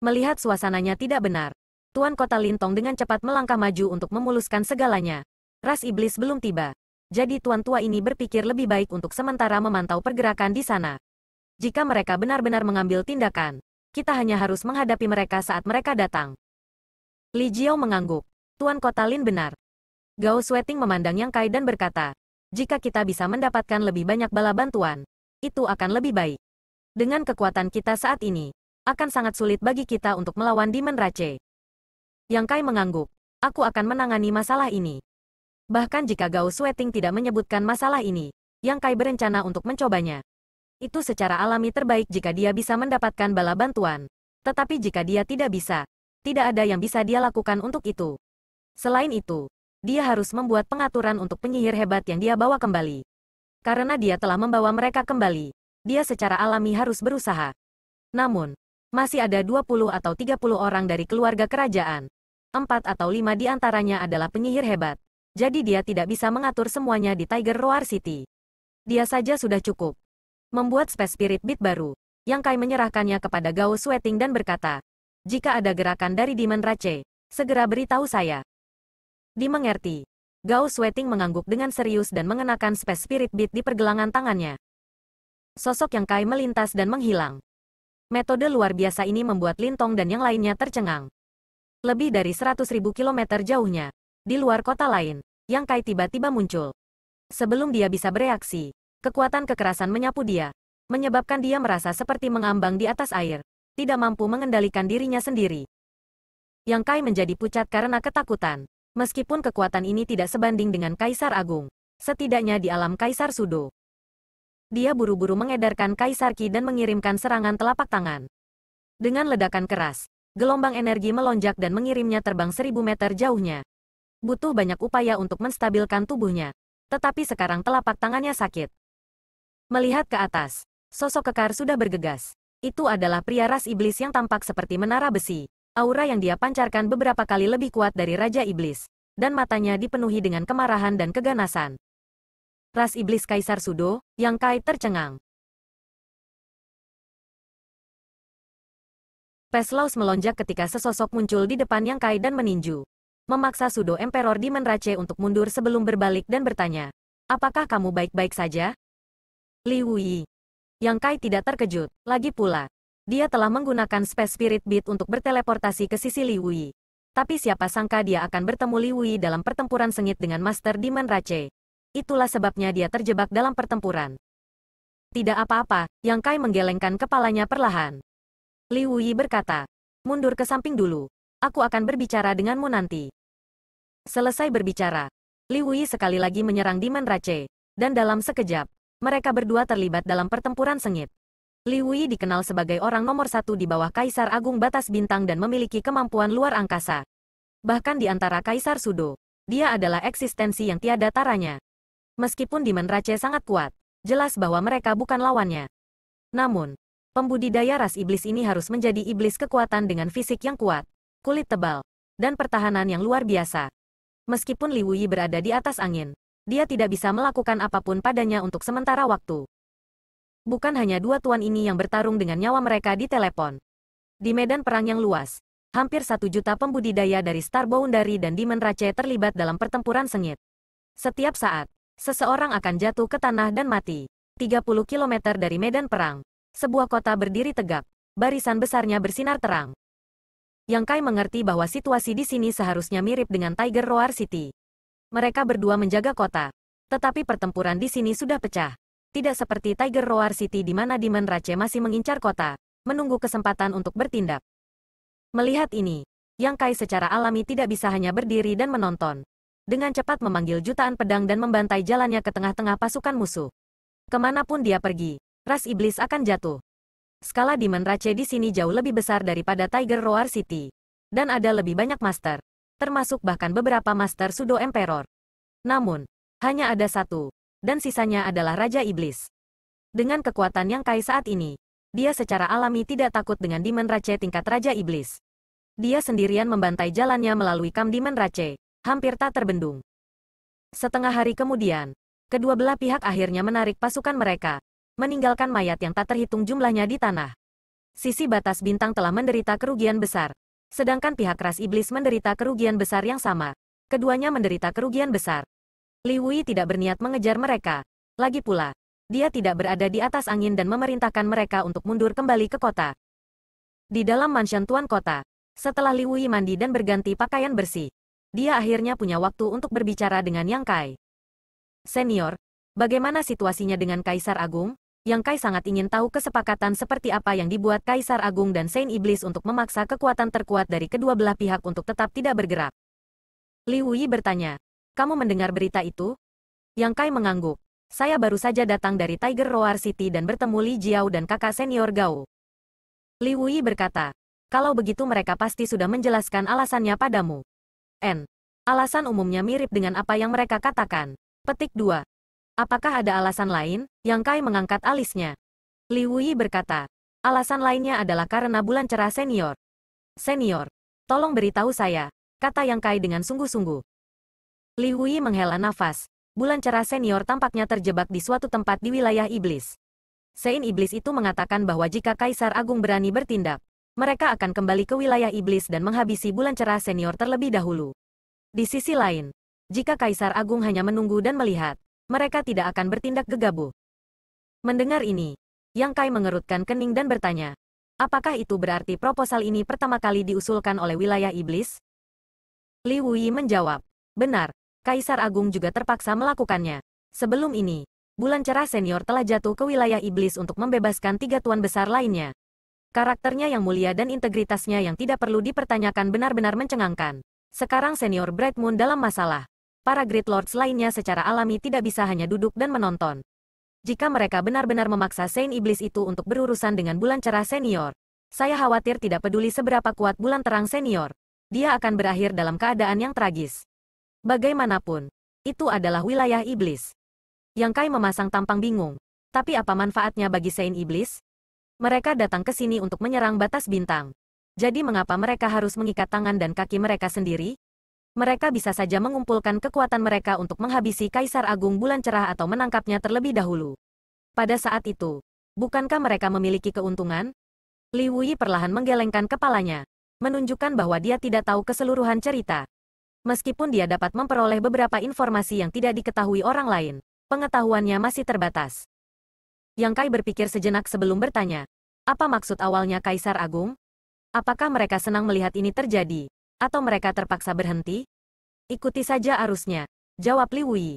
Melihat suasananya tidak benar, Tuan Kota Lintong dengan cepat melangkah maju untuk memuluskan segalanya. Ras iblis belum tiba. Jadi tuan tua ini berpikir lebih baik untuk sementara memantau pergerakan di sana. Jika mereka benar-benar mengambil tindakan, kita hanya harus menghadapi mereka saat mereka datang. Li Jiao mengangguk. Tuan Kota Lin benar. Gao Sweating memandang Yang Kai dan berkata, jika kita bisa mendapatkan lebih banyak bala bantuan, itu akan lebih baik. Dengan kekuatan kita saat ini, akan sangat sulit bagi kita untuk melawan Demon Rache. Yang Kai mengangguk, aku akan menangani masalah ini. Bahkan jika Gao Sweating tidak menyebutkan masalah ini, Yang Kai berencana untuk mencobanya. Itu secara alami terbaik jika dia bisa mendapatkan bala bantuan. Tetapi jika dia tidak bisa, tidak ada yang bisa dia lakukan untuk itu. Selain itu, dia harus membuat pengaturan untuk penyihir hebat yang dia bawa kembali. Karena dia telah membawa mereka kembali, dia secara alami harus berusaha. Namun, masih ada 20 atau 30 orang dari keluarga kerajaan. Empat atau lima di antaranya adalah penyihir hebat. Jadi dia tidak bisa mengatur semuanya di Tiger Roar City. Dia saja sudah cukup. Membuat Space Spirit Beat baru, yang Kai menyerahkannya kepada Gao Sweating dan berkata, jika ada gerakan dari Demon Rache, segera beritahu saya dimengerti. Gao Sweating mengangguk dengan serius dan mengenakan space spirit Beat di pergelangan tangannya. Sosok yang Kai melintas dan menghilang. Metode luar biasa ini membuat Lintong dan yang lainnya tercengang. Lebih dari 100.000 kilometer jauhnya, di luar kota lain, yang Kai tiba-tiba muncul. Sebelum dia bisa bereaksi, kekuatan kekerasan menyapu dia, menyebabkan dia merasa seperti mengambang di atas air, tidak mampu mengendalikan dirinya sendiri. Yang Kai menjadi pucat karena ketakutan meskipun kekuatan ini tidak sebanding dengan Kaisar Agung. Setidaknya di alam Kaisar Sudo. Dia buru-buru mengedarkan Kaisar Ki dan mengirimkan serangan telapak tangan. Dengan ledakan keras, gelombang energi melonjak dan mengirimnya terbang seribu meter jauhnya. Butuh banyak upaya untuk menstabilkan tubuhnya. Tetapi sekarang telapak tangannya sakit. Melihat ke atas, sosok kekar sudah bergegas. Itu adalah pria ras iblis yang tampak seperti menara besi aura yang dia pancarkan beberapa kali lebih kuat dari Raja Iblis, dan matanya dipenuhi dengan kemarahan dan keganasan. Ras Iblis Kaisar Sudo, Yang Kai tercengang. Peslaus melonjak ketika sesosok muncul di depan Yang Kai dan meninju. Memaksa Sudo Emperor di Menrace untuk mundur sebelum berbalik dan bertanya, Apakah kamu baik-baik saja? Li Wuyi. Yang Kai tidak terkejut, lagi pula, dia telah menggunakan Space Spirit Beat untuk berteleportasi ke sisi Liwei. Tapi siapa sangka dia akan bertemu Liwei dalam pertempuran sengit dengan Master Demon Rache. Itulah sebabnya dia terjebak dalam pertempuran. Tidak apa-apa, Yang Kai menggelengkan kepalanya perlahan. Liwei berkata, mundur ke samping dulu. Aku akan berbicara denganmu nanti. Selesai berbicara, Liwei sekali lagi menyerang Demon Rache. Dan dalam sekejap, mereka berdua terlibat dalam pertempuran sengit. Li Wei dikenal sebagai orang nomor satu di bawah Kaisar Agung Batas Bintang dan memiliki kemampuan luar angkasa. Bahkan di antara Kaisar Sudo, dia adalah eksistensi yang tiada taranya. Meskipun Demon Rache sangat kuat, jelas bahwa mereka bukan lawannya. Namun, pembudidaya ras iblis ini harus menjadi iblis kekuatan dengan fisik yang kuat, kulit tebal, dan pertahanan yang luar biasa. Meskipun Li Yi berada di atas angin, dia tidak bisa melakukan apapun padanya untuk sementara waktu bukan hanya dua tuan ini yang bertarung dengan nyawa mereka di telepon. Di medan perang yang luas, hampir satu juta pembudidaya dari Star Boundary dan Demon Race terlibat dalam pertempuran sengit. Setiap saat, seseorang akan jatuh ke tanah dan mati. 30 km dari medan perang, sebuah kota berdiri tegak, barisan besarnya bersinar terang. Yang Kai mengerti bahwa situasi di sini seharusnya mirip dengan Tiger Roar City. Mereka berdua menjaga kota, tetapi pertempuran di sini sudah pecah. Tidak seperti Tiger Roar City di mana Demon Rache masih mengincar kota, menunggu kesempatan untuk bertindak. Melihat ini, Yang Kai secara alami tidak bisa hanya berdiri dan menonton. Dengan cepat memanggil jutaan pedang dan membantai jalannya ke tengah-tengah pasukan musuh. Kemanapun dia pergi, ras iblis akan jatuh. Skala Demon Rache di sini jauh lebih besar daripada Tiger Roar City. Dan ada lebih banyak master, termasuk bahkan beberapa master Sudo Emperor. Namun, hanya ada satu, dan sisanya adalah Raja Iblis. Dengan kekuatan yang kai saat ini, dia secara alami tidak takut dengan Demon rache tingkat Raja Iblis. Dia sendirian membantai jalannya melalui kam Demon Rache, hampir tak terbendung. Setengah hari kemudian, kedua belah pihak akhirnya menarik pasukan mereka, meninggalkan mayat yang tak terhitung jumlahnya di tanah. Sisi batas bintang telah menderita kerugian besar, sedangkan pihak ras iblis menderita kerugian besar yang sama. Keduanya menderita kerugian besar. Li Wei tidak berniat mengejar mereka. Lagi pula, dia tidak berada di atas angin dan memerintahkan mereka untuk mundur kembali ke kota. Di dalam mansion tuan kota, setelah Li Wei mandi dan berganti pakaian bersih, dia akhirnya punya waktu untuk berbicara dengan Yang Kai. Senior, bagaimana situasinya dengan Kaisar Agung? Yang Kai sangat ingin tahu kesepakatan seperti apa yang dibuat Kaisar Agung dan Saint Iblis untuk memaksa kekuatan terkuat dari kedua belah pihak untuk tetap tidak bergerak. Li Wei bertanya, kamu mendengar berita itu? Yang Kai mengangguk. Saya baru saja datang dari Tiger Roar City dan bertemu Li Jiao dan kakak senior Gao. Li Wui berkata, kalau begitu mereka pasti sudah menjelaskan alasannya padamu. N. Alasan umumnya mirip dengan apa yang mereka katakan. Petik 2. Apakah ada alasan lain? Yang Kai mengangkat alisnya. Li Wui berkata, alasan lainnya adalah karena bulan cerah senior. Senior, tolong beritahu saya, kata Yang Kai dengan sungguh-sungguh. Li Hui menghela nafas. Bulan cerah senior tampaknya terjebak di suatu tempat di wilayah iblis. Sein Iblis itu mengatakan bahwa jika Kaisar Agung berani bertindak, mereka akan kembali ke wilayah iblis dan menghabisi bulan cerah senior terlebih dahulu. Di sisi lain, jika Kaisar Agung hanya menunggu dan melihat, mereka tidak akan bertindak gegabah. Mendengar ini, Yang Kai mengerutkan kening dan bertanya, apakah itu berarti proposal ini pertama kali diusulkan oleh wilayah iblis? Li Wuyi menjawab, benar, Kaisar Agung juga terpaksa melakukannya. Sebelum ini, Bulan Cerah Senior telah jatuh ke wilayah iblis untuk membebaskan tiga tuan besar lainnya. Karakternya yang mulia dan integritasnya yang tidak perlu dipertanyakan benar-benar mencengangkan. Sekarang Senior Bright Moon dalam masalah. Para Great Lords lainnya secara alami tidak bisa hanya duduk dan menonton. Jika mereka benar-benar memaksa Saint Iblis itu untuk berurusan dengan Bulan Cerah Senior, saya khawatir tidak peduli seberapa kuat Bulan Terang Senior, dia akan berakhir dalam keadaan yang tragis. Bagaimanapun, itu adalah wilayah iblis. Yang Kai memasang tampang bingung. Tapi apa manfaatnya bagi Sein Iblis? Mereka datang ke sini untuk menyerang batas bintang. Jadi mengapa mereka harus mengikat tangan dan kaki mereka sendiri? Mereka bisa saja mengumpulkan kekuatan mereka untuk menghabisi Kaisar Agung Bulan Cerah atau menangkapnya terlebih dahulu. Pada saat itu, bukankah mereka memiliki keuntungan? Li Wuyi perlahan menggelengkan kepalanya, menunjukkan bahwa dia tidak tahu keseluruhan cerita meskipun dia dapat memperoleh beberapa informasi yang tidak diketahui orang lain, pengetahuannya masih terbatas. Yang Kai berpikir sejenak sebelum bertanya, apa maksud awalnya Kaisar Agung? Apakah mereka senang melihat ini terjadi, atau mereka terpaksa berhenti? Ikuti saja arusnya, jawab Li Wui.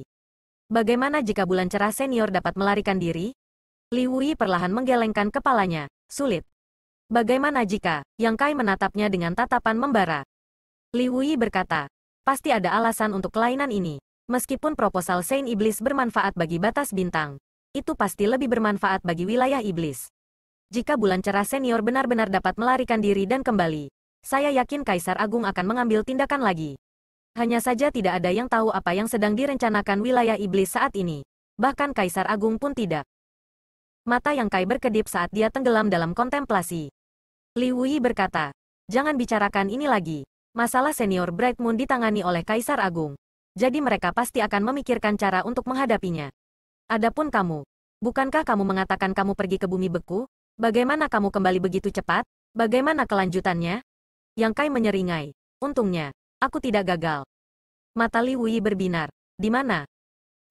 Bagaimana jika bulan cerah senior dapat melarikan diri? Li Wui perlahan menggelengkan kepalanya, sulit. Bagaimana jika, Yang Kai menatapnya dengan tatapan membara. Li Wui berkata, Pasti ada alasan untuk kelainan ini. Meskipun proposal Saint Iblis bermanfaat bagi batas bintang, itu pasti lebih bermanfaat bagi wilayah iblis. Jika bulan cerah senior benar-benar dapat melarikan diri dan kembali, saya yakin Kaisar Agung akan mengambil tindakan lagi. Hanya saja tidak ada yang tahu apa yang sedang direncanakan wilayah iblis saat ini. Bahkan Kaisar Agung pun tidak. Mata yang Kai berkedip saat dia tenggelam dalam kontemplasi. Li Wuyi berkata, jangan bicarakan ini lagi. Masalah senior Bright Moon ditangani oleh Kaisar Agung. Jadi mereka pasti akan memikirkan cara untuk menghadapinya. Adapun kamu, bukankah kamu mengatakan kamu pergi ke bumi beku? Bagaimana kamu kembali begitu cepat? Bagaimana kelanjutannya? Yang Kai menyeringai. Untungnya, aku tidak gagal. Mata Li Wuyi berbinar. Di mana?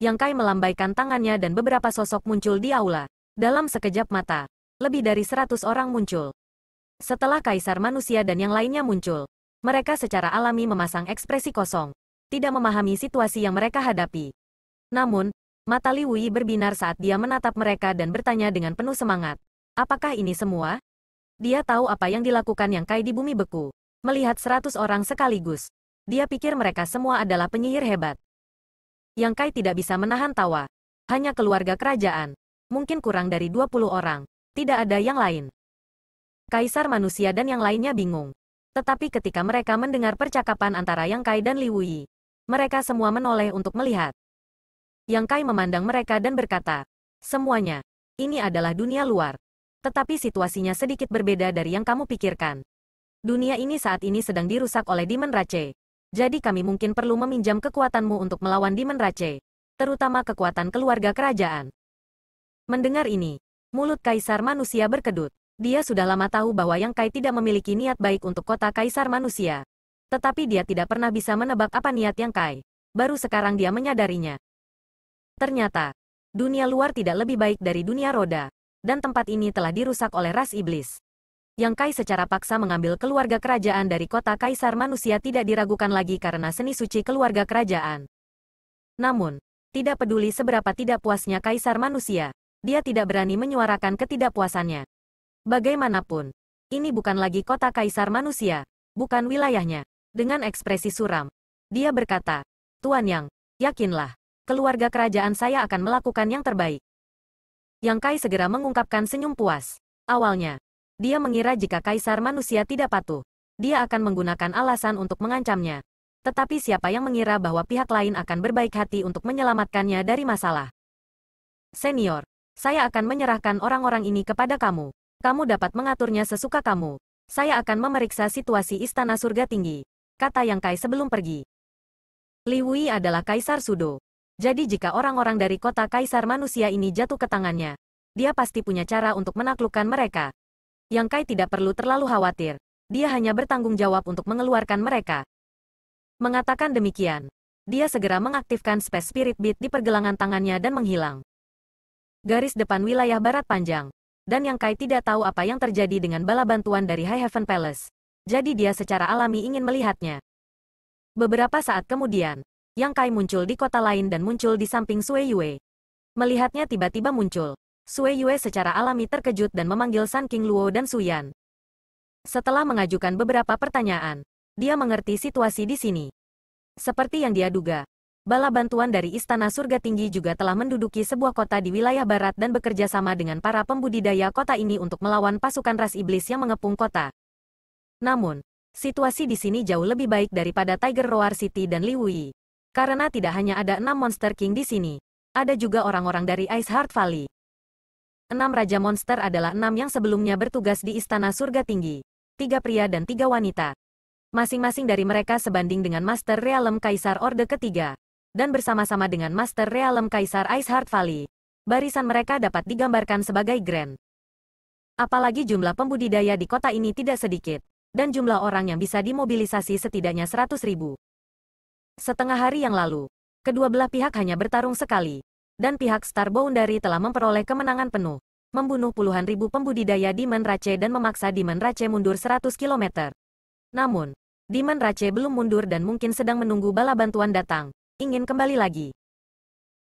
Yang Kai melambaikan tangannya dan beberapa sosok muncul di aula. Dalam sekejap mata, lebih dari seratus orang muncul. Setelah kaisar manusia dan yang lainnya muncul, mereka secara alami memasang ekspresi kosong, tidak memahami situasi yang mereka hadapi. Namun, mata Li berbinar saat dia menatap mereka dan bertanya dengan penuh semangat, apakah ini semua? Dia tahu apa yang dilakukan yang kai di bumi beku, melihat seratus orang sekaligus. Dia pikir mereka semua adalah penyihir hebat. Yang kai tidak bisa menahan tawa. Hanya keluarga kerajaan. Mungkin kurang dari 20 orang. Tidak ada yang lain. Kaisar manusia dan yang lainnya bingung. Tetapi ketika mereka mendengar percakapan antara Yang Kai dan Li Wuyi, mereka semua menoleh untuk melihat. Yang Kai memandang mereka dan berkata, Semuanya, ini adalah dunia luar. Tetapi situasinya sedikit berbeda dari yang kamu pikirkan. Dunia ini saat ini sedang dirusak oleh Demon Rache. Jadi kami mungkin perlu meminjam kekuatanmu untuk melawan Demon Rache. Terutama kekuatan keluarga kerajaan. Mendengar ini, mulut kaisar manusia berkedut. Dia sudah lama tahu bahwa Yang Kai tidak memiliki niat baik untuk kota kaisar manusia. Tetapi dia tidak pernah bisa menebak apa niat Yang Kai. Baru sekarang dia menyadarinya. Ternyata, dunia luar tidak lebih baik dari dunia roda. Dan tempat ini telah dirusak oleh ras iblis. Yang Kai secara paksa mengambil keluarga kerajaan dari kota kaisar manusia tidak diragukan lagi karena seni suci keluarga kerajaan. Namun, tidak peduli seberapa tidak puasnya kaisar manusia, dia tidak berani menyuarakan ketidakpuasannya. Bagaimanapun, ini bukan lagi kota kaisar manusia, bukan wilayahnya. Dengan ekspresi suram, dia berkata, Tuan Yang, yakinlah, keluarga kerajaan saya akan melakukan yang terbaik. Yang Kai segera mengungkapkan senyum puas. Awalnya, dia mengira jika kaisar manusia tidak patuh, dia akan menggunakan alasan untuk mengancamnya. Tetapi siapa yang mengira bahwa pihak lain akan berbaik hati untuk menyelamatkannya dari masalah? Senior, saya akan menyerahkan orang-orang ini kepada kamu kamu dapat mengaturnya sesuka kamu. Saya akan memeriksa situasi Istana Surga Tinggi, kata Yang Kai sebelum pergi. Li Wei adalah Kaisar Sudo. Jadi jika orang-orang dari kota Kaisar manusia ini jatuh ke tangannya, dia pasti punya cara untuk menaklukkan mereka. Yang Kai tidak perlu terlalu khawatir. Dia hanya bertanggung jawab untuk mengeluarkan mereka. Mengatakan demikian, dia segera mengaktifkan Space Spirit Beat di pergelangan tangannya dan menghilang. Garis depan wilayah barat panjang dan Yang Kai tidak tahu apa yang terjadi dengan bala bantuan dari High Heaven Palace. Jadi dia secara alami ingin melihatnya. Beberapa saat kemudian, Yang Kai muncul di kota lain dan muncul di samping Sue Yue. Melihatnya tiba-tiba muncul. Sue Yue secara alami terkejut dan memanggil San King Luo dan Suyan. Setelah mengajukan beberapa pertanyaan, dia mengerti situasi di sini. Seperti yang dia duga, Bala bantuan dari Istana Surga Tinggi juga telah menduduki sebuah kota di wilayah barat dan bekerja sama dengan para pembudidaya kota ini untuk melawan pasukan ras iblis yang mengepung kota. Namun, situasi di sini jauh lebih baik daripada Tiger Roar City dan Liwui. Karena tidak hanya ada enam Monster King di sini, ada juga orang-orang dari Ice Heart Valley. Enam Raja Monster adalah enam yang sebelumnya bertugas di Istana Surga Tinggi. Tiga pria dan tiga wanita. Masing-masing dari mereka sebanding dengan Master Realm Kaisar Orde Ketiga dan bersama-sama dengan Master Realm Kaisar Iceheart Valley. Barisan mereka dapat digambarkan sebagai grand. Apalagi jumlah pembudidaya di kota ini tidak sedikit, dan jumlah orang yang bisa dimobilisasi setidaknya 100 ribu. Setengah hari yang lalu, kedua belah pihak hanya bertarung sekali, dan pihak Star Boundary telah memperoleh kemenangan penuh membunuh puluhan ribu pembudidaya di Menrace dan memaksa di Menrace mundur 100 km. Namun, Demon Rache belum mundur dan mungkin sedang menunggu bala bantuan datang ingin kembali lagi.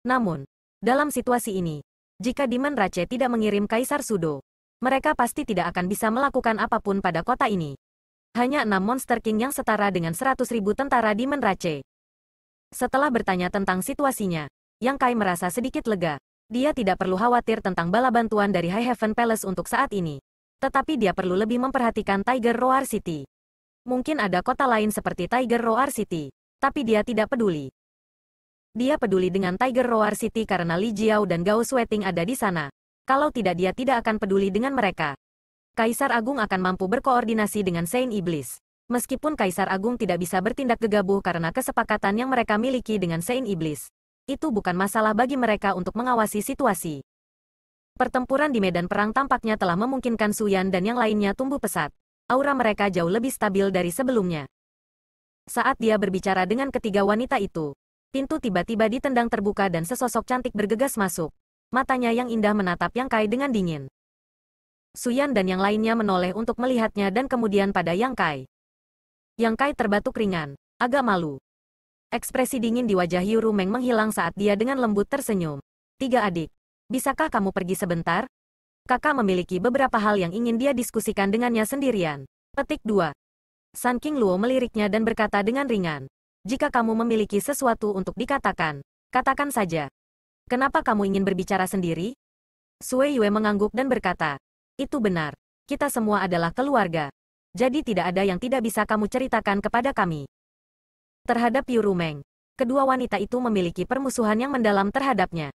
Namun, dalam situasi ini, jika Demon Rache tidak mengirim Kaisar Sudo, mereka pasti tidak akan bisa melakukan apapun pada kota ini. Hanya enam Monster King yang setara dengan seratus ribu tentara Demon Rache. Setelah bertanya tentang situasinya, Yang Kai merasa sedikit lega. Dia tidak perlu khawatir tentang bala bantuan dari High Heaven Palace untuk saat ini. Tetapi dia perlu lebih memperhatikan Tiger Roar City. Mungkin ada kota lain seperti Tiger Roar City, tapi dia tidak peduli. Dia peduli dengan Tiger Roar City karena Li Jiao dan Gao Sweating ada di sana. Kalau tidak dia tidak akan peduli dengan mereka. Kaisar Agung akan mampu berkoordinasi dengan Saint Iblis. Meskipun Kaisar Agung tidak bisa bertindak gegabah karena kesepakatan yang mereka miliki dengan Saint Iblis. Itu bukan masalah bagi mereka untuk mengawasi situasi. Pertempuran di medan perang tampaknya telah memungkinkan Suyan dan yang lainnya tumbuh pesat. Aura mereka jauh lebih stabil dari sebelumnya. Saat dia berbicara dengan ketiga wanita itu, pintu tiba-tiba ditendang terbuka dan sesosok cantik bergegas masuk. Matanya yang indah menatap Yang Kai dengan dingin. Suyan dan yang lainnya menoleh untuk melihatnya dan kemudian pada Yang Kai. Yang Kai terbatuk ringan, agak malu. Ekspresi dingin di wajah Yuru Meng menghilang saat dia dengan lembut tersenyum. Tiga adik, bisakah kamu pergi sebentar? Kakak memiliki beberapa hal yang ingin dia diskusikan dengannya sendirian. Petik 2. San King Luo meliriknya dan berkata dengan ringan. Jika kamu memiliki sesuatu untuk dikatakan, katakan saja. Kenapa kamu ingin berbicara sendiri? Sue Yue mengangguk dan berkata, itu benar, kita semua adalah keluarga. Jadi tidak ada yang tidak bisa kamu ceritakan kepada kami. Terhadap Yu Rumeng, kedua wanita itu memiliki permusuhan yang mendalam terhadapnya.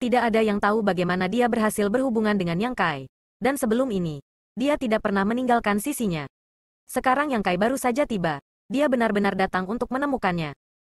Tidak ada yang tahu bagaimana dia berhasil berhubungan dengan Yang Kai. Dan sebelum ini, dia tidak pernah meninggalkan sisinya. Sekarang Yang Kai baru saja tiba, dia benar-benar datang untuk menemukannya.